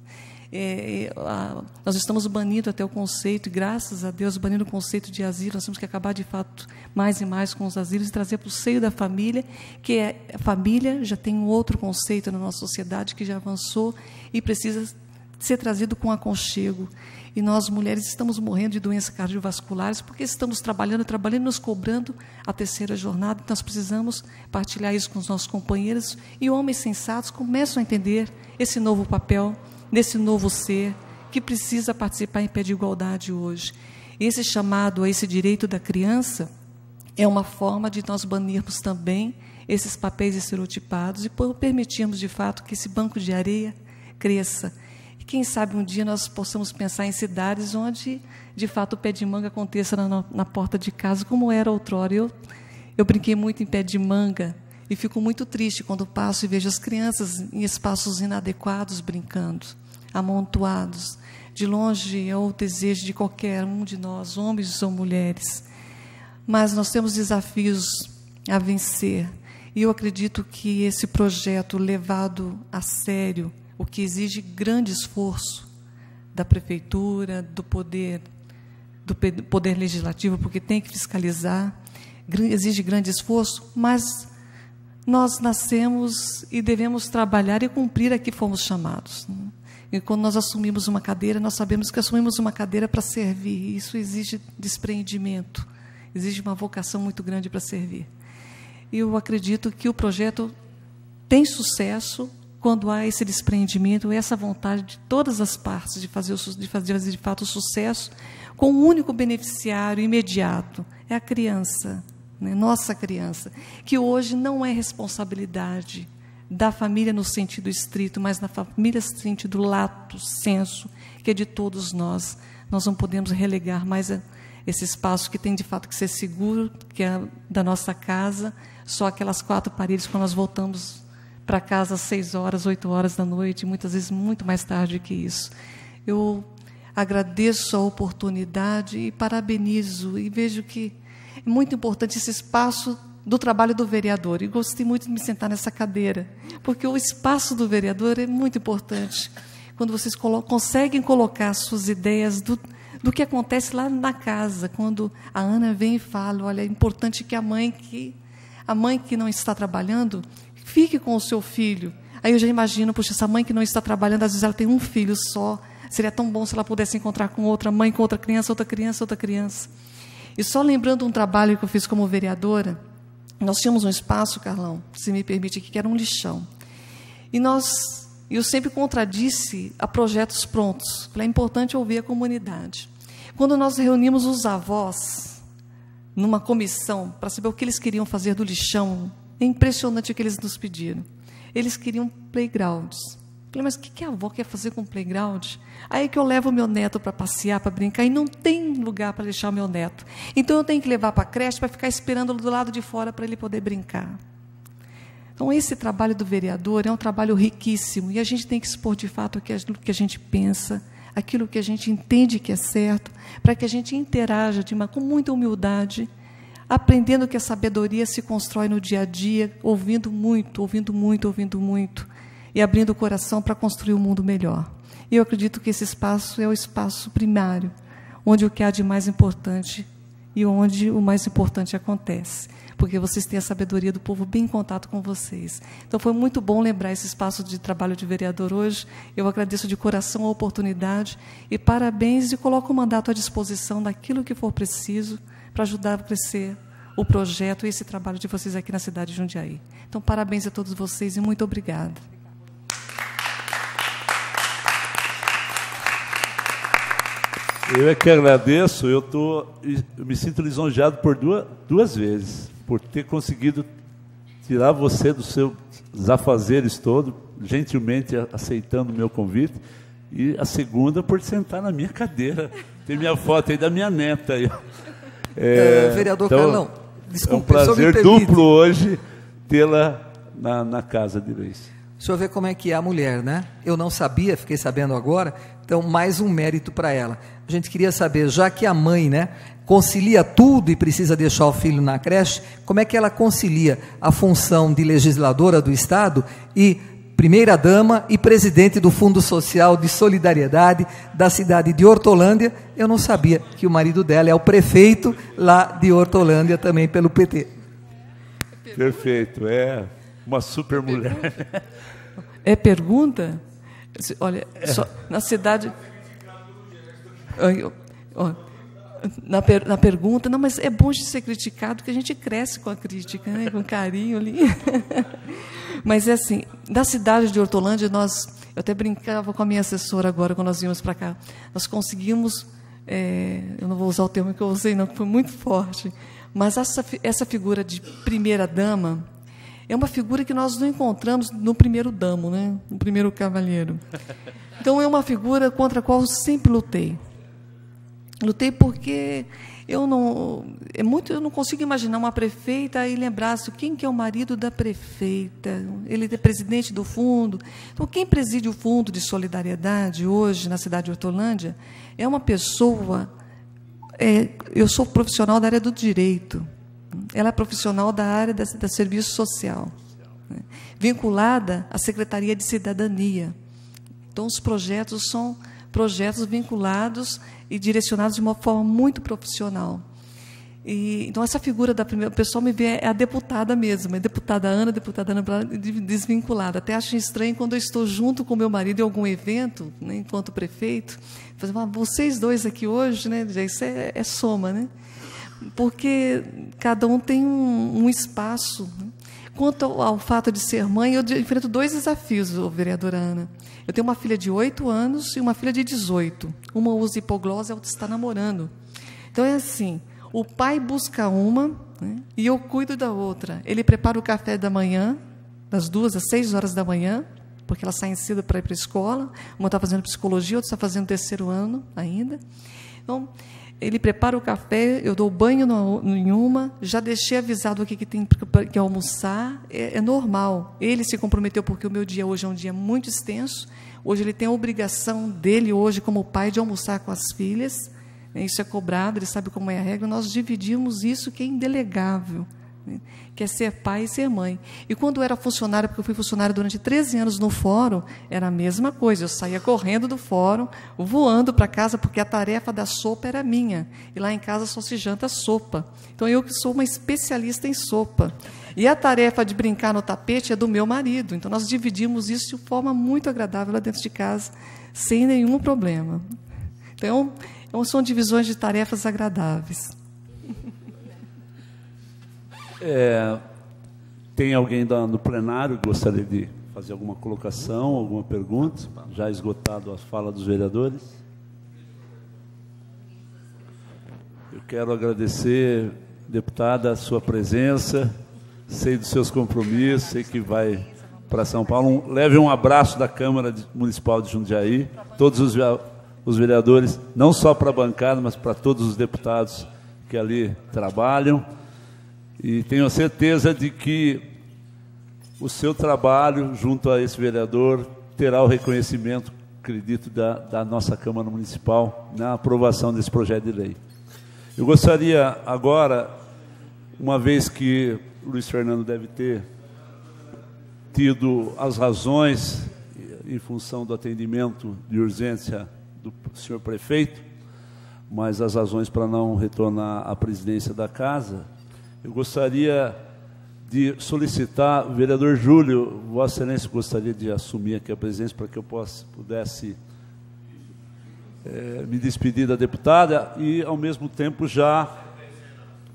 É, é, a, nós estamos banindo até o conceito, e graças a Deus, banindo o conceito de asilo, nós temos que acabar de fato mais e mais com os asilos e trazer para o seio da família, que é, a família já tem um outro conceito na nossa sociedade que já avançou e precisa ser trazido com aconchego. E nós, mulheres, estamos morrendo de doenças cardiovasculares porque estamos trabalhando, trabalhando, nos cobrando a terceira jornada. Então, nós precisamos partilhar isso com os nossos companheiros e homens sensatos começam a entender esse novo papel, nesse novo ser que precisa participar em pé de igualdade hoje. Esse chamado a esse direito da criança é uma forma de nós banirmos também esses papéis estereotipados e permitirmos de fato que esse banco de areia cresça quem sabe um dia nós possamos pensar em cidades onde, de fato, o pé de manga aconteça na, na porta de casa, como era outrora. Eu, eu brinquei muito em pé de manga e fico muito triste quando passo e vejo as crianças em espaços inadequados brincando, amontoados. De longe é o desejo de qualquer um de nós, homens ou mulheres. Mas nós temos desafios a vencer. E eu acredito que esse projeto levado a sério, o que exige grande esforço da prefeitura, do poder do poder legislativo, porque tem que fiscalizar, exige grande esforço, mas nós nascemos e devemos trabalhar e cumprir a que fomos chamados. Né? E quando nós assumimos uma cadeira, nós sabemos que assumimos uma cadeira para servir. Isso exige despreendimento, exige uma vocação muito grande para servir. Eu acredito que o projeto tem sucesso, quando há esse desprendimento, essa vontade de todas as partes de fazer, de fazer de fato o sucesso, com um único beneficiário imediato, é a criança, né? nossa criança, que hoje não é responsabilidade da família no sentido estrito, mas na família no sentido lato, senso, que é de todos nós. Nós não podemos relegar mais eh, esse espaço que tem de fato que ser seguro, que é da nossa casa, só aquelas quatro paredes quando nós voltamos para casa às seis horas, oito horas da noite, muitas vezes muito mais tarde que isso. Eu agradeço a oportunidade e parabenizo e vejo que é muito importante esse espaço do trabalho do vereador. E gostei muito de me sentar nessa cadeira, porque o espaço do vereador é muito importante. Quando vocês colo conseguem colocar suas ideias do, do que acontece lá na casa, quando a Ana vem e fala, olha, é importante que a mãe que a mãe que não está trabalhando fique com o seu filho. Aí eu já imagino, puxa, essa mãe que não está trabalhando, às vezes ela tem um filho só. Seria tão bom se ela pudesse encontrar com outra mãe, com outra criança, outra criança, outra criança. E só lembrando um trabalho que eu fiz como vereadora, nós tínhamos um espaço, Carlão, se me permite aqui, que era um lixão. E nós, eu sempre contradisse a projetos prontos. É importante ouvir a comunidade. Quando nós reunimos os avós numa comissão para saber o que eles queriam fazer do lixão é impressionante o que eles nos pediram. Eles queriam playgrounds. Falei, mas o que, que a avó quer fazer com playground? Aí que eu levo meu neto para passear, para brincar, e não tem lugar para deixar meu neto. Então eu tenho que levar para a creche para ficar esperando do lado de fora para ele poder brincar. Então, esse trabalho do vereador é um trabalho riquíssimo e a gente tem que expor de fato aquilo que a gente pensa, aquilo que a gente entende que é certo, para que a gente interaja de uma, com muita humildade aprendendo que a sabedoria se constrói no dia a dia, ouvindo muito, ouvindo muito, ouvindo muito, e abrindo o coração para construir um mundo melhor. E eu acredito que esse espaço é o espaço primário, onde o que há de mais importante e onde o mais importante acontece, porque vocês têm a sabedoria do povo bem em contato com vocês. Então foi muito bom lembrar esse espaço de trabalho de vereador hoje. Eu agradeço de coração a oportunidade e parabéns e coloco o mandato à disposição daquilo que for preciso para ajudar a crescer o projeto e esse trabalho de vocês aqui na cidade de Jundiaí. Então, parabéns a todos vocês e muito obrigada. Eu é que agradeço, eu, tô, eu me sinto lisonjeado por duas, duas vezes, por ter conseguido tirar você dos seus afazeres todos, gentilmente aceitando o meu convite, e a segunda por sentar na minha cadeira. Tem minha foto aí da minha neta. Aí. É, ah, vereador então, Carlão, desculpe, é um prazer duplo hoje tê-la na, na Casa de Luiz. O senhor vê como é que é a mulher, né? Eu não sabia, fiquei sabendo agora. Então, mais um mérito para ela. A gente queria saber, já que a mãe, né, concilia tudo e precisa deixar o filho na creche, como é que ela concilia a função de legisladora do Estado e primeira-dama e presidente do Fundo Social de Solidariedade da cidade de Hortolândia. Eu não sabia que o marido dela é o prefeito lá de Hortolândia, também pelo PT. Perfeito, é uma super mulher. É pergunta? Olha, é. na cidade. Olha, na, per, na pergunta, não, mas é bom de ser criticado, porque a gente cresce com a crítica, né? com carinho ali. mas é assim, da cidade de Hortolândia, nós, eu até brincava com a minha assessora agora, quando nós vimos para cá, nós conseguimos, é, eu não vou usar o termo que eu usei, não, que foi muito forte, mas essa, essa figura de primeira-dama, é uma figura que nós não encontramos no primeiro damo, né? no primeiro cavalheiro. Então, é uma figura contra a qual sempre lutei. Lutei porque eu não é muito eu não consigo imaginar uma prefeita e lembrar-se quem que é o marido da prefeita ele é presidente do fundo então quem preside o fundo de solidariedade hoje na cidade de Hortolândia é uma pessoa é, eu sou profissional da área do direito ela é profissional da área da, da serviço social né? vinculada à secretaria de cidadania então os projetos são projetos vinculados e direcionados de uma forma muito profissional. E, então, essa figura da primeira. O pessoal me vê é a deputada mesmo, é deputada Ana, deputada Ana desvinculada. Até acho estranho quando eu estou junto com meu marido em algum evento, né, enquanto prefeito, fazer ah, vocês dois aqui hoje, né? Isso é, é soma, né? Porque cada um tem um, um espaço. Né? Quanto ao, fato de ser mãe, eu enfrento dois desafios, vereadora Ana. Eu tenho uma filha de 8 anos e uma filha de 18. Uma usa hipoglose, a outra está namorando. Então é assim, o pai busca uma né, e eu cuido da outra. Ele prepara o café da manhã, das duas às seis horas da manhã, porque elas saem cedo para ir para a escola. Uma está fazendo psicologia, outra está fazendo terceiro ano ainda. Então, ele prepara o café, eu dou banho em uma, já deixei avisado o que, que tem que almoçar, é, é normal. Ele se comprometeu porque o meu dia hoje é um dia muito extenso. Hoje ele tem a obrigação dele, hoje, como pai, de almoçar com as filhas. É, isso é cobrado, ele sabe como é a regra. Nós dividimos isso que é indelegável que é ser pai e ser mãe. E quando eu era funcionária, porque eu fui funcionária durante 13 anos no fórum, era a mesma coisa. Eu saía correndo do fórum, voando para casa, porque a tarefa da sopa era minha. E lá em casa só se janta sopa. Então eu que sou uma especialista em sopa. E a tarefa de brincar no tapete é do meu marido. Então nós dividimos isso de forma muito agradável lá dentro de casa, sem nenhum problema. Então, é são divisões de tarefas agradáveis. É, tem alguém da, no plenário que gostaria de fazer alguma colocação, alguma pergunta? Já esgotado a fala dos vereadores. Eu quero agradecer, deputada, a sua presença. Sei dos seus compromissos, sei que vai para São Paulo. Um, leve um abraço da Câmara Municipal de Jundiaí, todos os, os vereadores, não só para a bancada, mas para todos os deputados que ali trabalham. E tenho a certeza de que o seu trabalho junto a esse vereador terá o reconhecimento, acredito, da, da nossa Câmara Municipal na aprovação desse projeto de lei. Eu gostaria agora, uma vez que Luiz Fernando deve ter tido as razões em função do atendimento de urgência do senhor prefeito, mas as razões para não retornar à presidência da casa, eu gostaria de solicitar, vereador Júlio, Vossa Excelência gostaria de assumir aqui a presença para que eu possa, pudesse é, me despedir da deputada e, ao mesmo tempo, já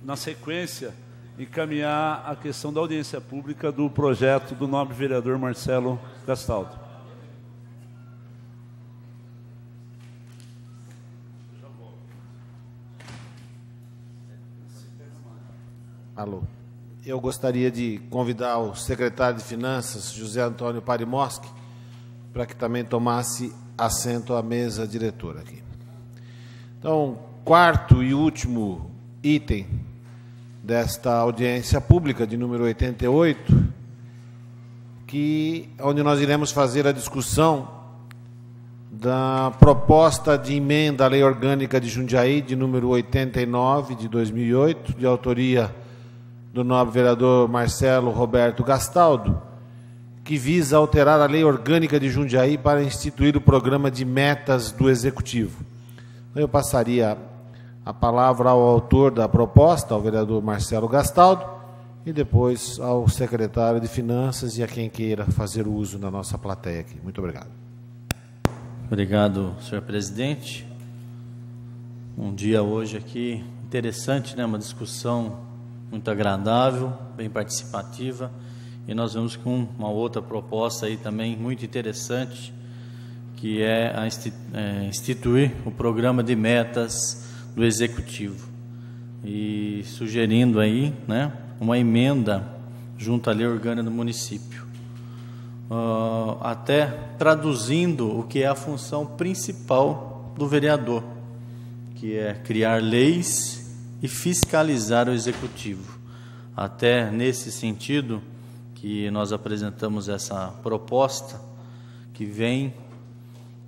na sequência, encaminhar a questão da audiência pública do projeto do nobre vereador Marcelo Castaldo. Alô. Eu gostaria de convidar o secretário de Finanças, José Antônio Parimoski, para que também tomasse assento à mesa diretora aqui. Então, quarto e último item desta audiência pública de número 88, que onde nós iremos fazer a discussão da proposta de emenda à Lei Orgânica de Jundiaí de número 89 de 2008, de autoria do nobre vereador Marcelo Roberto Gastaldo, que visa alterar a lei orgânica de Jundiaí para instituir o programa de metas do executivo. Eu passaria a palavra ao autor da proposta, ao vereador Marcelo Gastaldo, e depois ao secretário de Finanças e a quem queira fazer uso da nossa plateia aqui. Muito obrigado. Obrigado, senhor presidente. Um dia hoje aqui interessante, né? Uma discussão muito agradável, bem participativa. E nós vamos com uma outra proposta aí também muito interessante, que é, é, instituir o programa de metas do executivo e sugerindo aí, né, uma emenda junto à lei orgânica do município, uh, até traduzindo o que é a função principal do vereador, que é criar leis e fiscalizar o executivo. Até nesse sentido que nós apresentamos essa proposta que vem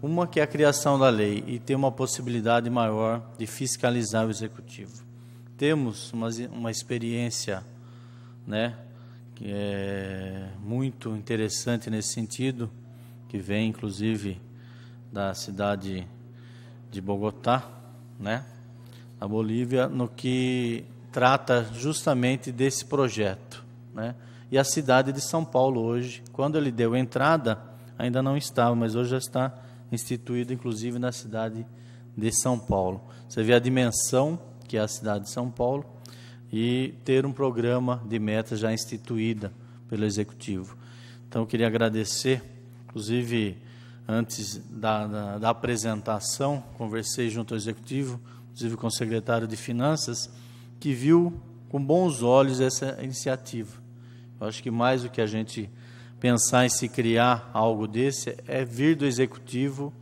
uma que é a criação da lei e ter uma possibilidade maior de fiscalizar o executivo. Temos uma, uma experiência, né, que é muito interessante nesse sentido, que vem inclusive da cidade de Bogotá, né, a Bolívia no que trata justamente desse projeto. Né? E a cidade de São Paulo hoje, quando ele deu entrada, ainda não estava, mas hoje já está instituído, inclusive, na cidade de São Paulo. Você vê a dimensão que é a cidade de São Paulo e ter um programa de meta já instituída pelo Executivo. Então, eu queria agradecer, inclusive, antes da, da, da apresentação, conversei junto ao Executivo, inclusive com o secretário de Finanças, que viu com bons olhos essa iniciativa. Eu acho que mais do que a gente pensar em se criar algo desse, é vir do executivo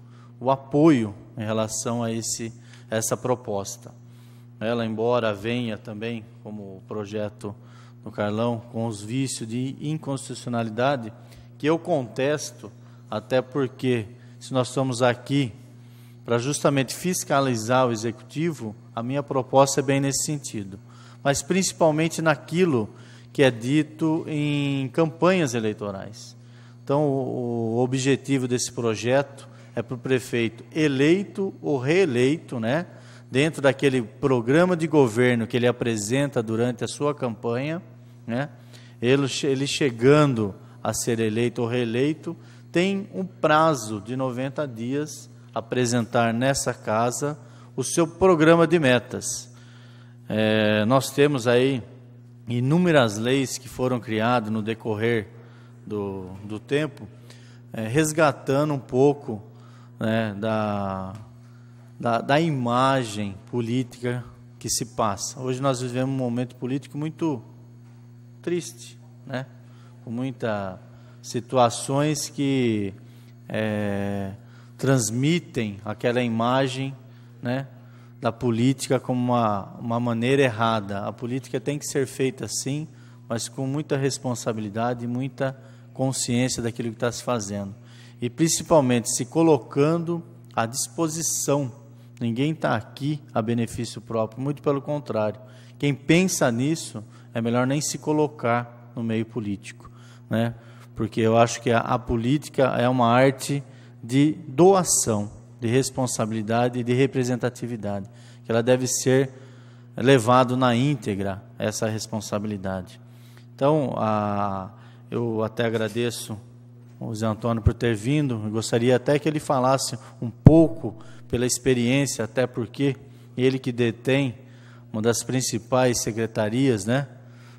o apoio em relação a esse, essa proposta. Ela, embora venha também, como o projeto do Carlão, com os vícios de inconstitucionalidade, que eu contesto, até porque se nós estamos aqui para justamente fiscalizar o executivo, a minha proposta é bem nesse sentido, mas principalmente naquilo que é dito em campanhas eleitorais. Então, o objetivo desse projeto é para o prefeito eleito ou reeleito, né, dentro daquele programa de governo que ele apresenta durante a sua campanha, né, ele, ele chegando a ser eleito ou reeleito, tem um prazo de 90 dias apresentar nessa casa o seu programa de metas. É, nós temos aí inúmeras leis que foram criadas no decorrer do, do tempo, é, resgatando um pouco né, da, da, da imagem política que se passa. Hoje nós vivemos um momento político muito triste, né? com muitas situações que é, transmitem aquela imagem né, da política como uma, uma maneira errada. A política tem que ser feita sim, mas com muita responsabilidade e muita consciência daquilo que está se fazendo. E principalmente se colocando à disposição. Ninguém está aqui a benefício próprio, muito pelo contrário. Quem pensa nisso é melhor nem se colocar no meio político, né? Porque eu acho que a, a política é uma arte de doação, de responsabilidade e de representatividade, que ela deve ser levado na íntegra essa responsabilidade. Então, a, eu até agradeço o Zé Antônio por ter vindo, eu gostaria até que ele falasse um pouco pela experiência, até porque ele que detém uma das principais secretarias, né,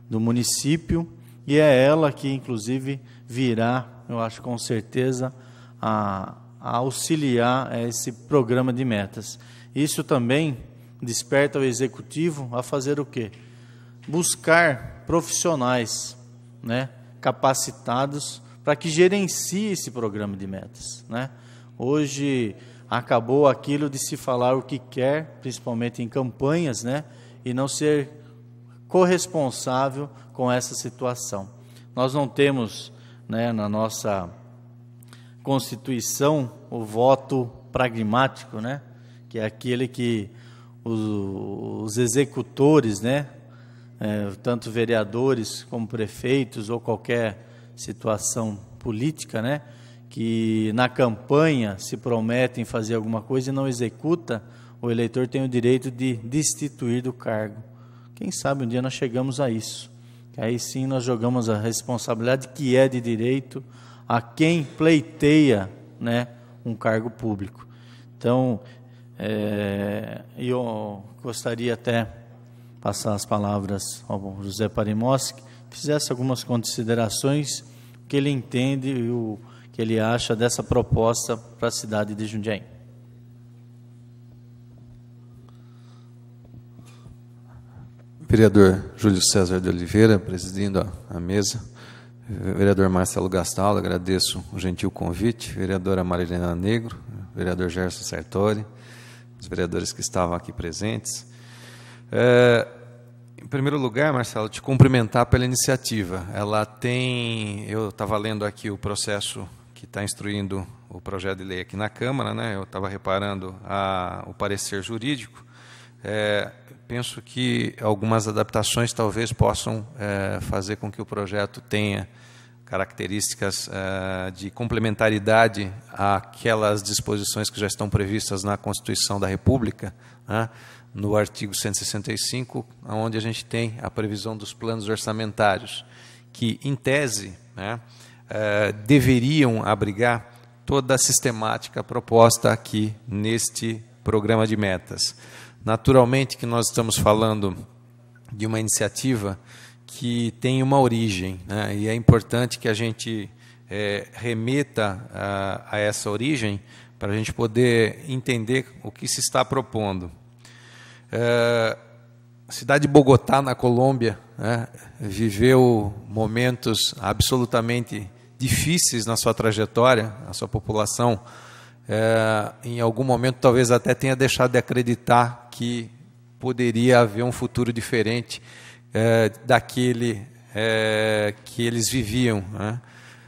do município, e é ela que inclusive virá, eu acho com certeza, a, a auxiliar é, esse programa de metas. Isso também desperta o executivo a fazer o quê? Buscar profissionais né, capacitados para que gerencie esse programa de metas. Né? Hoje acabou aquilo de se falar o que quer, principalmente em campanhas, né? e não ser corresponsável com essa situação. Nós não temos né, na nossa Constituição o voto pragmático, né? que é aquele que os, os executores, né? É, tanto vereadores como prefeitos ou qualquer situação política, né? que na campanha se prometem fazer alguma coisa e não executa, o eleitor tem o direito de destituir do cargo. Quem sabe um dia nós chegamos a isso. Que aí sim nós jogamos a responsabilidade que é de direito a quem pleiteia né, um cargo público. Então, é, eu gostaria até passar as palavras ao José Parimoski, fizesse algumas considerações que ele entende e o que ele acha dessa proposta para a cidade de Jundiaí. Vereador Júlio César de Oliveira, presidindo a mesa. Vereador Marcelo Gastaldo, agradeço o gentil convite. Vereadora Marilena Negro, vereador Gerson Sartori, os vereadores que estavam aqui presentes. É, em primeiro lugar, Marcelo, te cumprimentar pela iniciativa. Ela tem. Eu estava lendo aqui o processo que está instruindo o projeto de lei aqui na Câmara, né? eu estava reparando a, o parecer jurídico. É, penso que algumas adaptações talvez possam é, fazer com que o projeto tenha características é, de complementaridade àquelas disposições que já estão previstas na Constituição da República, né, no artigo 165, onde a gente tem a previsão dos planos orçamentários, que, em tese, né, é, deveriam abrigar toda a sistemática proposta aqui neste programa de metas. Naturalmente que nós estamos falando de uma iniciativa que tem uma origem, né? e é importante que a gente é, remeta a, a essa origem para a gente poder entender o que se está propondo. É, a cidade de Bogotá, na Colômbia, né, viveu momentos absolutamente difíceis na sua trajetória, a sua população é, em algum momento talvez até tenha deixado de acreditar que poderia haver um futuro diferente é, daquele é, que eles viviam. Né?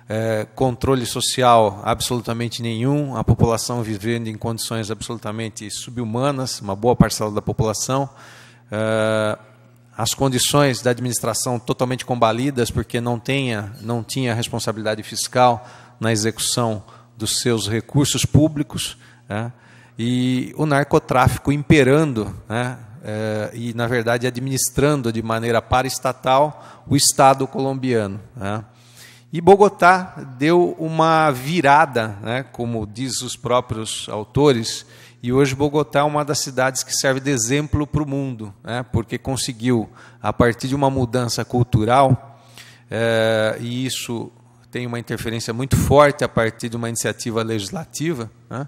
É, controle social absolutamente nenhum, a população vivendo em condições absolutamente subhumanas, uma boa parcela da população, é, as condições da administração totalmente combalidas, porque não, tenha, não tinha responsabilidade fiscal na execução dos seus recursos públicos né, e o narcotráfico imperando né, é, e, na verdade, administrando de maneira paraestatal o Estado colombiano. Né. E Bogotá deu uma virada, né, como diz os próprios autores, e hoje Bogotá é uma das cidades que serve de exemplo para o mundo, né, porque conseguiu, a partir de uma mudança cultural, é, e isso tem uma interferência muito forte a partir de uma iniciativa legislativa, né,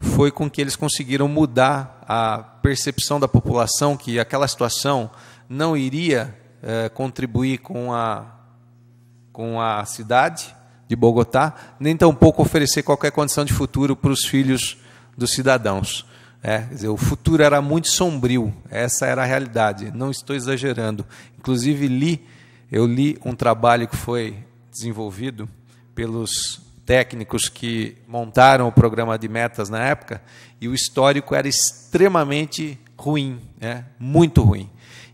foi com que eles conseguiram mudar a percepção da população que aquela situação não iria eh, contribuir com a, com a cidade de Bogotá, nem tampouco oferecer qualquer condição de futuro para os filhos dos cidadãos. É, dizer, o futuro era muito sombrio, essa era a realidade, não estou exagerando. Inclusive, li, eu li um trabalho que foi desenvolvido pelos técnicos que montaram o programa de metas na época, e o histórico era extremamente ruim, né? muito ruim.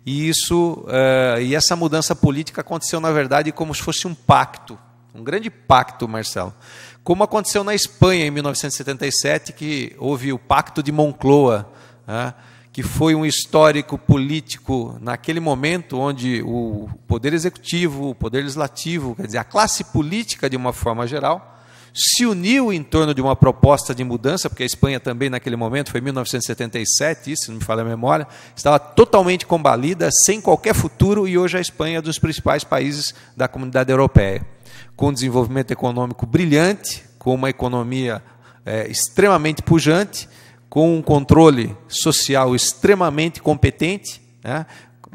E isso, uh, e essa mudança política aconteceu na verdade como se fosse um pacto, um grande pacto, Marcelo. Como aconteceu na Espanha em 1977, que houve o Pacto de Moncloa, né? que foi um histórico político naquele momento onde o poder executivo, o poder legislativo, quer dizer, a classe política de uma forma geral, se uniu em torno de uma proposta de mudança, porque a Espanha também naquele momento, foi 1977, isso não me falha a memória, estava totalmente combalida, sem qualquer futuro, e hoje a Espanha é um dos principais países da comunidade europeia, com um desenvolvimento econômico brilhante, com uma economia é, extremamente pujante, com um controle social extremamente competente, né?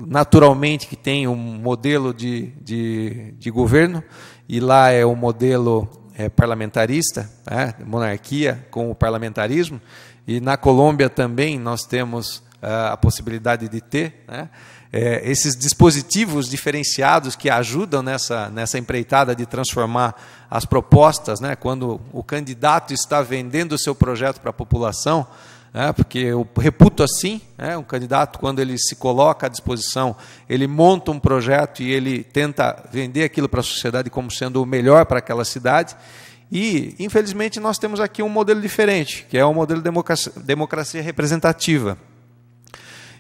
naturalmente que tem um modelo de, de, de governo, e lá é o modelo é, parlamentarista, é, monarquia com o parlamentarismo, e na Colômbia também nós temos ah, a possibilidade de ter né, é, esses dispositivos diferenciados que ajudam nessa, nessa empreitada de transformar as propostas, né, quando o candidato está vendendo o seu projeto para a população né, porque eu reputo assim, né, um candidato, quando ele se coloca à disposição, ele monta um projeto e ele tenta vender aquilo para a sociedade como sendo o melhor para aquela cidade. E, infelizmente, nós temos aqui um modelo diferente, que é o um modelo democracia, democracia representativa.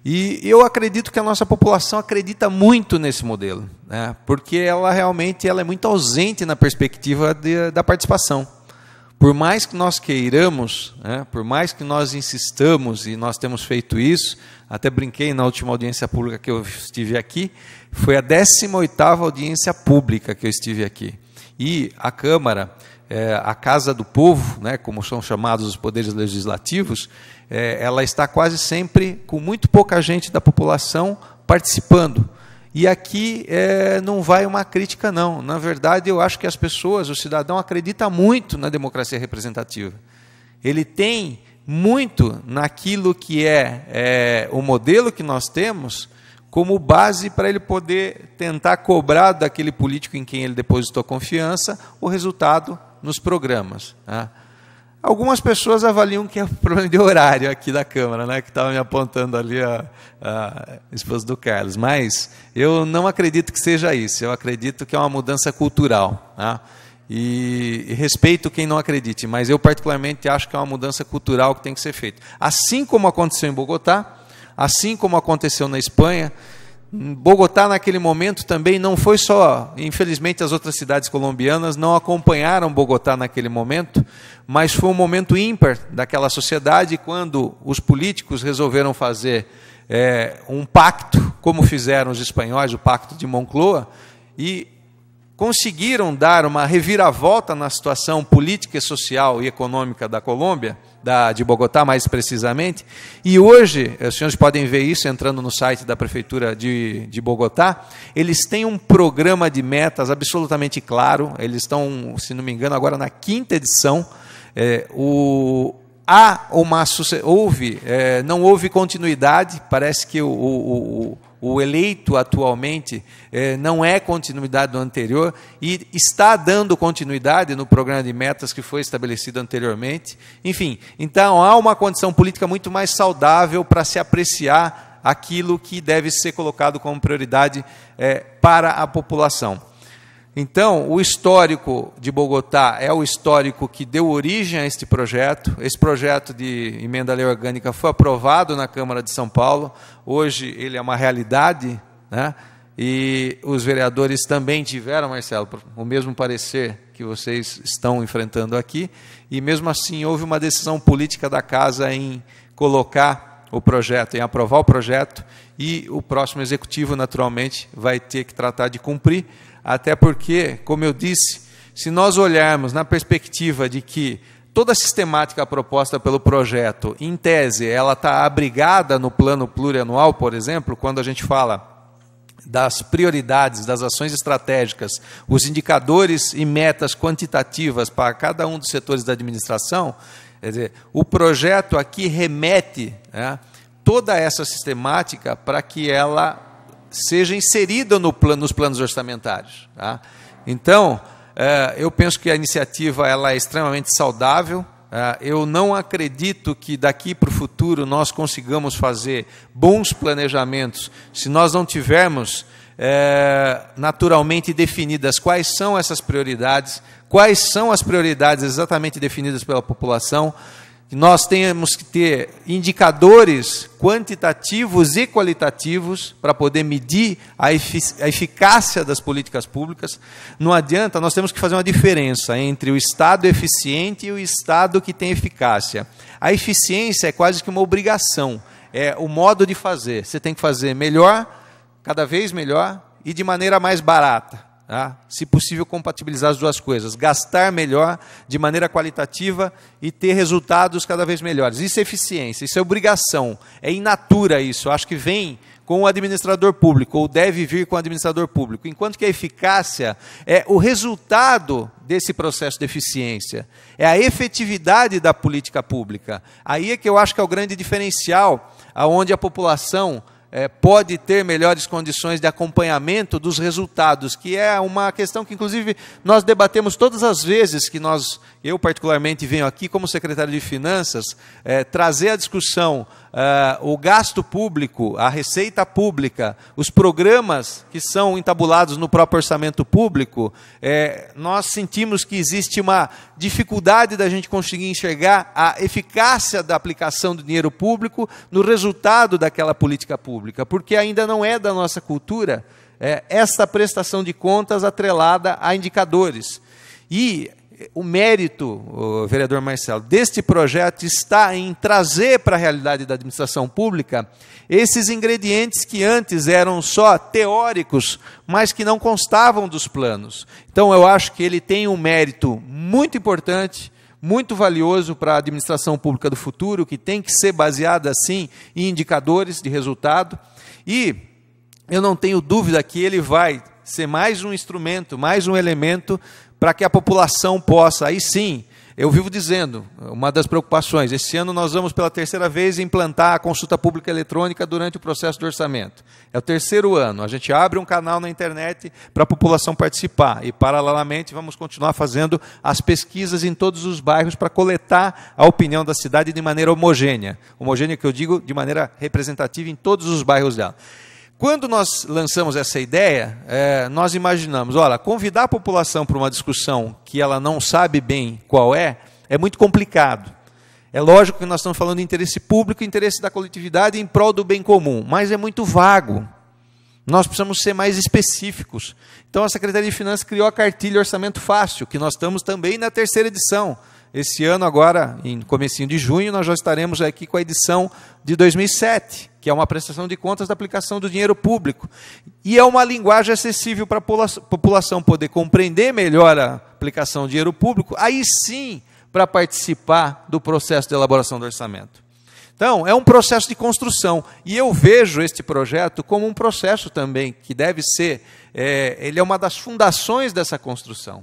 E eu acredito que a nossa população acredita muito nesse modelo, né? porque ela realmente ela é muito ausente na perspectiva de, da participação por mais que nós queiramos, né, por mais que nós insistamos, e nós temos feito isso, até brinquei na última audiência pública que eu estive aqui, foi a 18ª audiência pública que eu estive aqui. E a Câmara, é, a Casa do Povo, né, como são chamados os poderes legislativos, é, ela está quase sempre com muito pouca gente da população participando. E aqui é, não vai uma crítica, não. Na verdade, eu acho que as pessoas, o cidadão, acredita muito na democracia representativa. Ele tem muito naquilo que é, é o modelo que nós temos como base para ele poder tentar cobrar daquele político em quem ele depositou confiança o resultado nos programas. Tá? Algumas pessoas avaliam que é um problema de horário aqui da Câmara, né, que estava me apontando ali a, a, esposa do Carlos. Mas eu não acredito que seja isso. Eu acredito que é uma mudança cultural. Né? E, e respeito quem não acredite, mas eu particularmente acho que é uma mudança cultural que tem que ser feita. Assim como aconteceu em Bogotá, assim como aconteceu na Espanha, Bogotá, naquele momento, também não foi só. Infelizmente, as outras cidades colombianas não acompanharam Bogotá naquele momento, mas foi um momento ímpar daquela sociedade quando os políticos resolveram fazer é, um pacto, como fizeram os espanhóis, o Pacto de Moncloa, e conseguiram dar uma reviravolta na situação política, social e econômica da Colômbia, da, de Bogotá mais precisamente, e hoje, eh, os senhores podem ver isso entrando no site da Prefeitura de, de Bogotá, eles têm um programa de metas absolutamente claro, eles estão, se não me engano, agora na quinta edição, é, o, há uma houve é, não houve continuidade parece que o, o, o eleito atualmente é, não é continuidade do anterior e está dando continuidade no programa de metas que foi estabelecido anteriormente. Enfim, então há uma condição política muito mais saudável para se apreciar aquilo que deve ser colocado como prioridade é, para a população. Então, o histórico de Bogotá é o histórico que deu origem a este projeto. Esse projeto de emenda à lei orgânica foi aprovado na Câmara de São Paulo. Hoje ele é uma realidade, né? E os vereadores também tiveram, Marcelo, o mesmo parecer que vocês estão enfrentando aqui. E mesmo assim houve uma decisão política da casa em colocar o projeto, em aprovar o projeto. E o próximo executivo, naturalmente, vai ter que tratar de cumprir. Até porque, como eu disse, se nós olharmos na perspectiva de que toda a sistemática proposta pelo projeto, em tese, ela está abrigada no plano plurianual, por exemplo, quando a gente fala das prioridades, das ações estratégicas, os indicadores e metas quantitativas para cada um dos setores da administração, quer dizer, o projeto aqui remete né, toda essa sistemática para que ela seja inserida no plano, nos planos orçamentários. Tá? Então, é, eu penso que a iniciativa ela é extremamente saudável. É, eu não acredito que daqui para o futuro nós consigamos fazer bons planejamentos se nós não tivermos é, naturalmente definidas quais são essas prioridades, quais são as prioridades exatamente definidas pela população que nós temos que ter indicadores quantitativos e qualitativos para poder medir a, efic a eficácia das políticas públicas. Não adianta, nós temos que fazer uma diferença entre o Estado eficiente e o Estado que tem eficácia. A eficiência é quase que uma obrigação, é o modo de fazer. Você tem que fazer melhor, cada vez melhor e de maneira mais barata. Tá? Se possível, compatibilizar as duas coisas. Gastar melhor, de maneira qualitativa, e ter resultados cada vez melhores. Isso é eficiência, isso é obrigação, é inatura isso. Eu acho que vem com o administrador público, ou deve vir com o administrador público. Enquanto que a eficácia é o resultado desse processo de eficiência, é a efetividade da política pública. Aí é que eu acho que é o grande diferencial, aonde a população é, pode ter melhores condições de acompanhamento dos resultados, que é uma questão que, inclusive, nós debatemos todas as vezes que nós, eu particularmente, venho aqui como secretário de Finanças, é, trazer à discussão é, o gasto público, a receita pública, os programas que são entabulados no próprio orçamento público, é, nós sentimos que existe uma dificuldade da gente conseguir enxergar a eficácia da aplicação do dinheiro público no resultado daquela política pública pública, porque ainda não é da nossa cultura é, esta prestação de contas atrelada a indicadores. E o mérito, o vereador Marcelo, deste projeto está em trazer para a realidade da administração pública esses ingredientes que antes eram só teóricos, mas que não constavam dos planos. Então, eu acho que ele tem um mérito muito importante muito valioso para a administração pública do futuro, que tem que ser baseada, sim, em indicadores de resultado. E eu não tenho dúvida que ele vai ser mais um instrumento, mais um elemento para que a população possa, aí sim, eu vivo dizendo, uma das preocupações, esse ano nós vamos pela terceira vez implantar a consulta pública eletrônica durante o processo de orçamento. É o terceiro ano, a gente abre um canal na internet para a população participar e, paralelamente, vamos continuar fazendo as pesquisas em todos os bairros para coletar a opinião da cidade de maneira homogênea. Homogênea que eu digo de maneira representativa em todos os bairros dela. Quando nós lançamos essa ideia, é, nós imaginamos, olha, convidar a população para uma discussão que ela não sabe bem qual é, é muito complicado. É lógico que nós estamos falando de interesse público, interesse da coletividade em prol do bem comum, mas é muito vago. Nós precisamos ser mais específicos. Então, a Secretaria de Finanças criou a cartilha Orçamento Fácil, que nós estamos também na terceira edição. Esse ano agora, em comecinho de junho, nós já estaremos aqui com a edição de 2007, que é uma prestação de contas da aplicação do dinheiro público. E é uma linguagem acessível para a população poder compreender melhor a aplicação do dinheiro público, aí sim para participar do processo de elaboração do orçamento. Então, é um processo de construção. E eu vejo este projeto como um processo também, que deve ser, é, ele é uma das fundações dessa construção.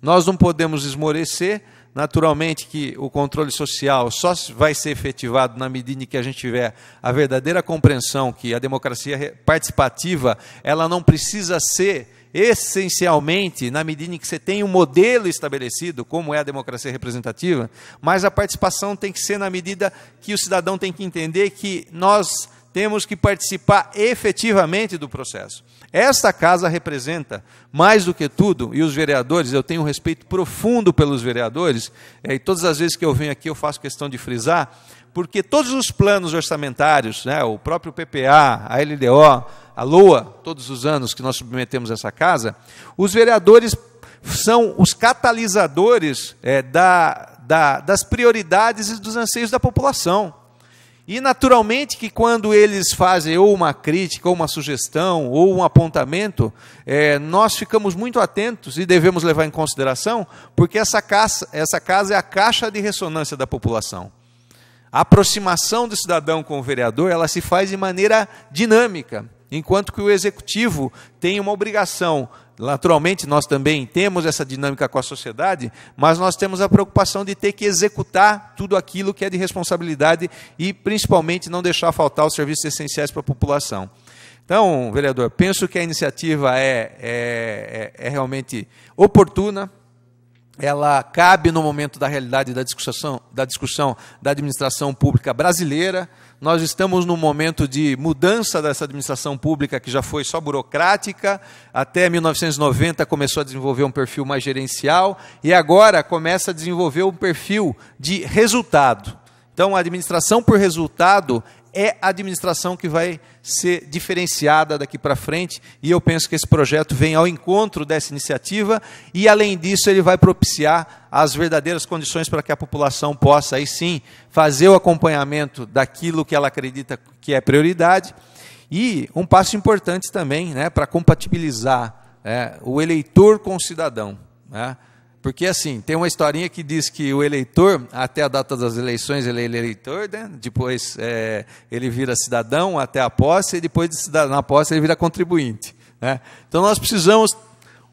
Nós não podemos esmorecer, Naturalmente que o controle social só vai ser efetivado na medida em que a gente tiver a verdadeira compreensão que a democracia participativa, ela não precisa ser essencialmente na medida em que você tem um modelo estabelecido, como é a democracia representativa, mas a participação tem que ser na medida que o cidadão tem que entender que nós temos que participar efetivamente do processo. Esta casa representa, mais do que tudo, e os vereadores, eu tenho um respeito profundo pelos vereadores, é, e todas as vezes que eu venho aqui eu faço questão de frisar, porque todos os planos orçamentários, né, o próprio PPA, a LDO, a LOA, todos os anos que nós submetemos essa casa, os vereadores são os catalisadores é, da, da, das prioridades e dos anseios da população. E naturalmente que quando eles fazem ou uma crítica, ou uma sugestão, ou um apontamento, é, nós ficamos muito atentos e devemos levar em consideração, porque essa casa, essa casa é a caixa de ressonância da população. A aproximação do cidadão com o vereador, ela se faz de maneira dinâmica, enquanto que o executivo tem uma obrigação Naturalmente, nós também temos essa dinâmica com a sociedade, mas nós temos a preocupação de ter que executar tudo aquilo que é de responsabilidade e, principalmente, não deixar faltar os serviços essenciais para a população. Então, vereador, penso que a iniciativa é, é, é, é realmente oportuna, ela cabe no momento da realidade da discussão, da discussão da administração pública brasileira. Nós estamos num momento de mudança dessa administração pública que já foi só burocrática, até 1990 começou a desenvolver um perfil mais gerencial e agora começa a desenvolver um perfil de resultado. Então, a administração por resultado é a administração que vai ser diferenciada daqui para frente, e eu penso que esse projeto vem ao encontro dessa iniciativa, e além disso, ele vai propiciar as verdadeiras condições para que a população possa, aí sim, fazer o acompanhamento daquilo que ela acredita que é prioridade, e um passo importante também né, para compatibilizar né, o eleitor com o cidadão. Né? Porque assim, tem uma historinha que diz que o eleitor, até a data das eleições, ele é eleitor, né? depois é, ele vira cidadão até a posse, e depois de cidadão, na posse ele vira contribuinte. Né? Então nós precisamos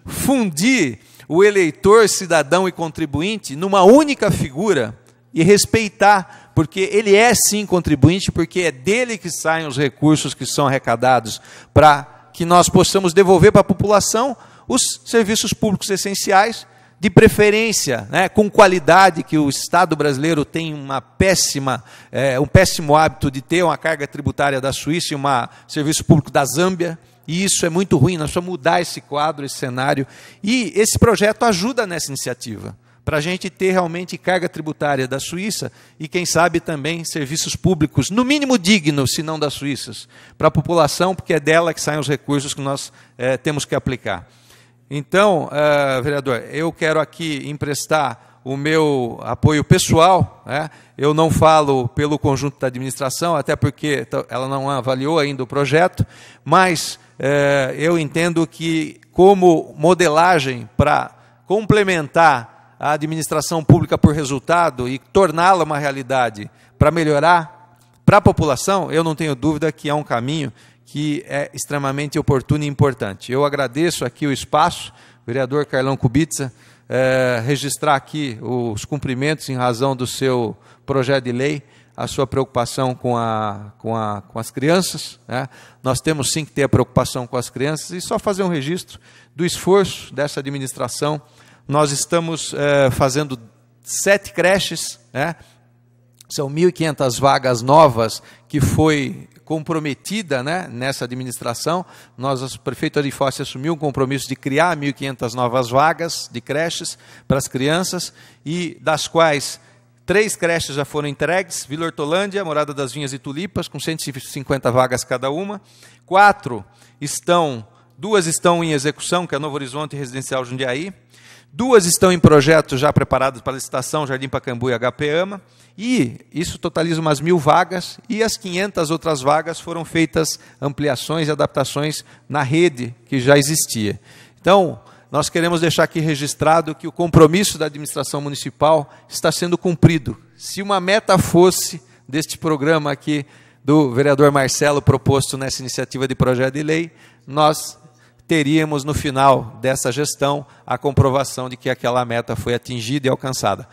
fundir o eleitor, cidadão e contribuinte numa única figura e respeitar, porque ele é sim contribuinte, porque é dele que saem os recursos que são arrecadados para que nós possamos devolver para a população os serviços públicos essenciais de preferência, né, com qualidade, que o Estado brasileiro tem uma péssima, é, um péssimo hábito de ter uma carga tributária da Suíça e um serviço público da Zâmbia. E isso é muito ruim, nós precisamos mudar esse quadro, esse cenário. E esse projeto ajuda nessa iniciativa, para a gente ter realmente carga tributária da Suíça e, quem sabe, também serviços públicos, no mínimo dignos, se não das Suíças, para a população, porque é dela que saem os recursos que nós é, temos que aplicar. Então, uh, vereador, eu quero aqui emprestar o meu apoio pessoal. Né? Eu não falo pelo conjunto da administração, até porque ela não avaliou ainda o projeto, mas uh, eu entendo que, como modelagem para complementar a administração pública por resultado e torná-la uma realidade para melhorar para a população, eu não tenho dúvida que é um caminho que é extremamente oportuno e importante. Eu agradeço aqui o espaço, vereador Carlão Kubica, é, registrar aqui os cumprimentos em razão do seu projeto de lei, a sua preocupação com, a, com, a, com as crianças. Né? Nós temos sim que ter a preocupação com as crianças e só fazer um registro do esforço dessa administração. Nós estamos é, fazendo sete creches, né? São 1.500 vagas novas que foi comprometida né, nessa administração. Nós, o prefeito de Foz assumiu um compromisso de criar 1.500 novas vagas de creches para as crianças, e das quais três creches já foram entregues, Vila Hortolândia, Morada das Vinhas e Tulipas, com 150 vagas cada uma, quatro estão duas estão em execução, que é Novo Horizonte Residencial Jundiaí, duas estão em projetos já preparados para licitação, Jardim Pacambu e HP AMA, e isso totaliza umas mil vagas, e as 500 outras vagas foram feitas ampliações e adaptações na rede que já existia. Então, nós queremos deixar aqui registrado que o compromisso da administração municipal está sendo cumprido. Se uma meta fosse deste programa aqui do vereador Marcelo proposto nessa iniciativa de projeto de lei, nós teríamos no final dessa gestão a comprovação de que aquela meta foi atingida e alcançada.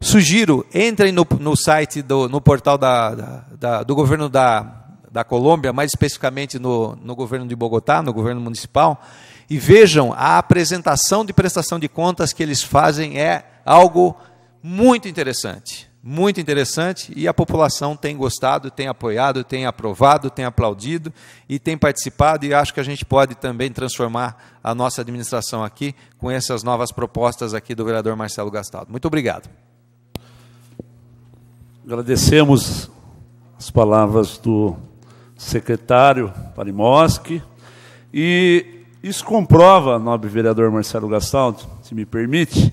Sugiro, entrem no, no site, do, no portal da, da, do governo da, da Colômbia, mais especificamente no, no governo de Bogotá, no governo municipal, e vejam a apresentação de prestação de contas que eles fazem é algo muito interessante muito interessante e a população tem gostado, tem apoiado, tem aprovado, tem aplaudido e tem participado e acho que a gente pode também transformar a nossa administração aqui com essas novas propostas aqui do vereador Marcelo Gastaldo. Muito obrigado. Agradecemos as palavras do secretário Palimoski e isso comprova, nobre vereador Marcelo Gastaldo, se me permite,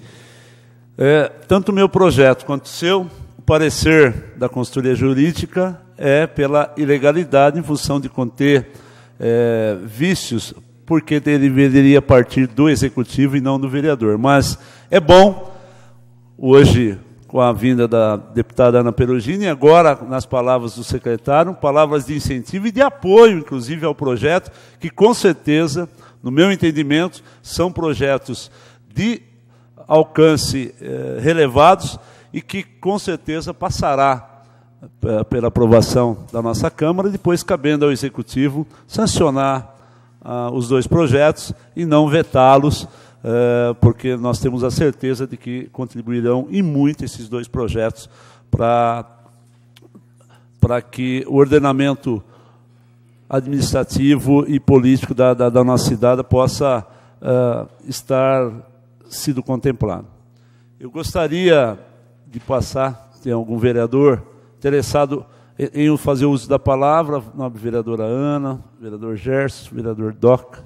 é, tanto o meu projeto quanto o seu, o parecer da consultoria jurídica é pela ilegalidade em função de conter é, vícios, porque ele deveria partir do executivo e não do vereador. Mas é bom, hoje, com a vinda da deputada Ana Perugini, agora nas palavras do secretário, palavras de incentivo e de apoio, inclusive, ao projeto, que com certeza, no meu entendimento, são projetos de alcance eh, relevados e que com certeza passará eh, pela aprovação da nossa Câmara, depois cabendo ao Executivo sancionar ah, os dois projetos e não vetá-los, eh, porque nós temos a certeza de que contribuirão e muito esses dois projetos para que o ordenamento administrativo e político da, da, da nossa cidade possa uh, estar sido contemplado. Eu gostaria de passar, tem algum vereador interessado em fazer uso da palavra, nobre vereadora Ana, vereador Gerson, vereador Doc.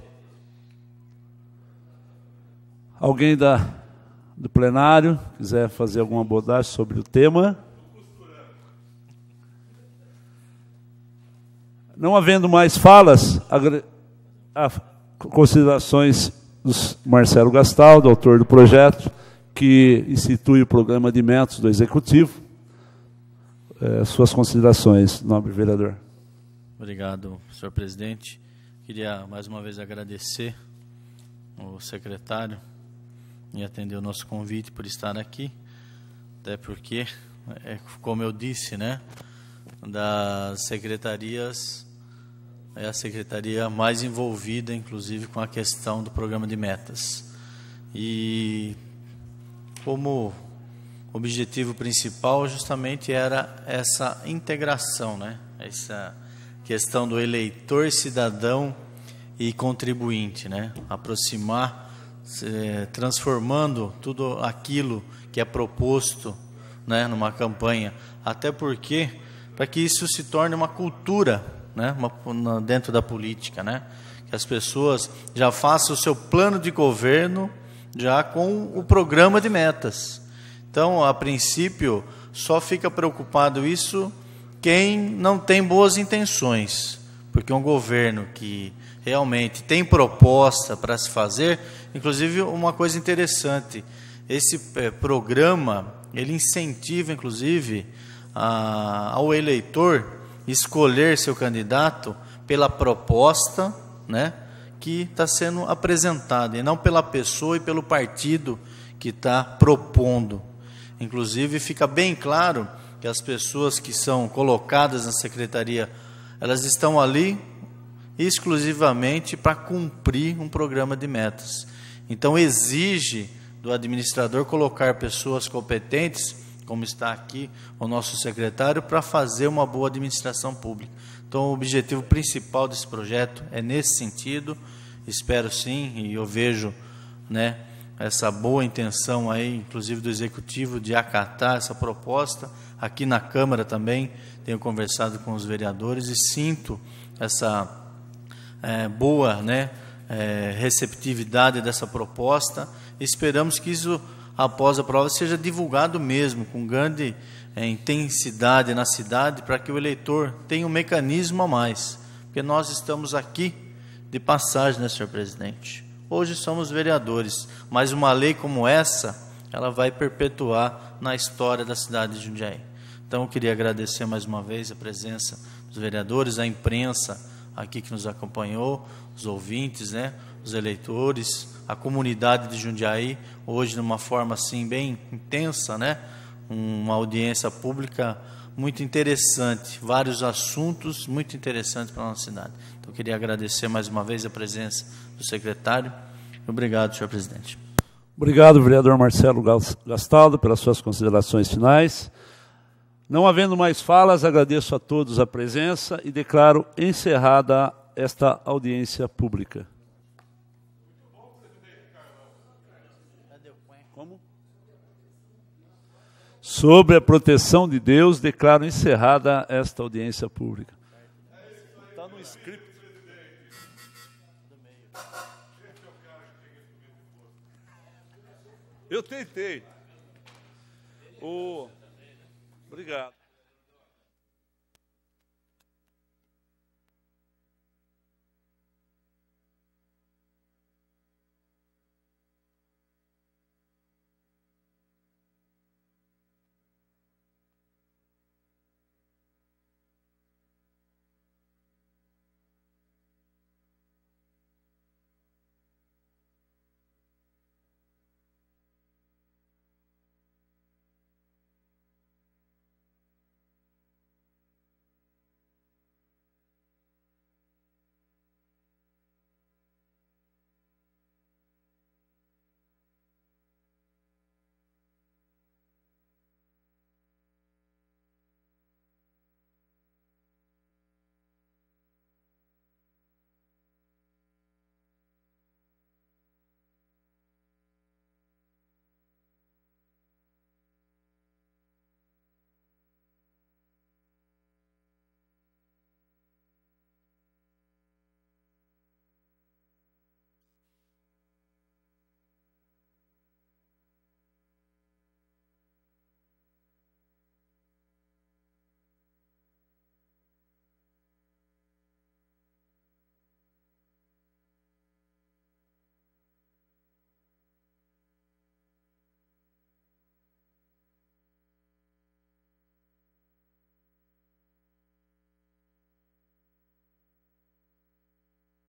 Alguém da, do plenário quiser fazer alguma abordagem sobre o tema? Não havendo mais falas, ah, considerações Marcelo Gastaldo, autor do projeto, que institui o programa de métodos do Executivo. É, suas considerações, nobre vereador. Obrigado, senhor presidente. Queria mais uma vez agradecer o secretário em atender o nosso convite por estar aqui, até porque, é, como eu disse, né, das secretarias é a secretaria mais envolvida, inclusive, com a questão do programa de metas. E como objetivo principal justamente era essa integração, né? Essa questão do eleitor cidadão e contribuinte, né? Aproximar, eh, transformando tudo aquilo que é proposto, né, numa campanha, até porque para que isso se torne uma cultura né? dentro da política, né? Que as pessoas já façam o seu plano de governo já com o programa de metas. Então, a princípio, só fica preocupado isso quem não tem boas intenções, porque um governo que realmente tem proposta para se fazer, inclusive uma coisa interessante, esse é, programa ele incentiva inclusive a, ao eleitor escolher seu candidato pela proposta né, que está sendo apresentada, e não pela pessoa e pelo partido que está propondo. Inclusive, fica bem claro que as pessoas que são colocadas na secretaria, elas estão ali exclusivamente para cumprir um programa de metas. Então, exige do administrador colocar pessoas competentes como está aqui o nosso secretário, para fazer uma boa administração pública. Então, o objetivo principal desse projeto é nesse sentido. Espero sim, e eu vejo né, essa boa intenção aí, inclusive do executivo, de acatar essa proposta. Aqui na Câmara também tenho conversado com os vereadores e sinto essa é, boa né, é, receptividade dessa proposta. Esperamos que isso após a prova seja divulgado mesmo, com grande é, intensidade na cidade, para que o eleitor tenha um mecanismo a mais. Porque nós estamos aqui de passagem, né, senhor presidente? Hoje somos vereadores, mas uma lei como essa, ela vai perpetuar na história da cidade de Jundiaí. Então, eu queria agradecer mais uma vez a presença dos vereadores, a imprensa aqui que nos acompanhou, os ouvintes, né? os eleitores, a comunidade de Jundiaí, hoje de uma forma assim bem intensa, né? Uma audiência pública muito interessante, vários assuntos muito interessantes para a nossa cidade. Então, eu queria agradecer mais uma vez a presença do secretário. Obrigado, senhor presidente. Obrigado, vereador Marcelo Gastaldo, pelas suas considerações finais. Não havendo mais falas, agradeço a todos a presença e declaro encerrada esta audiência pública. Sobre a proteção de Deus, declaro encerrada esta audiência pública. Está no script. Eu tentei. O... Obrigado.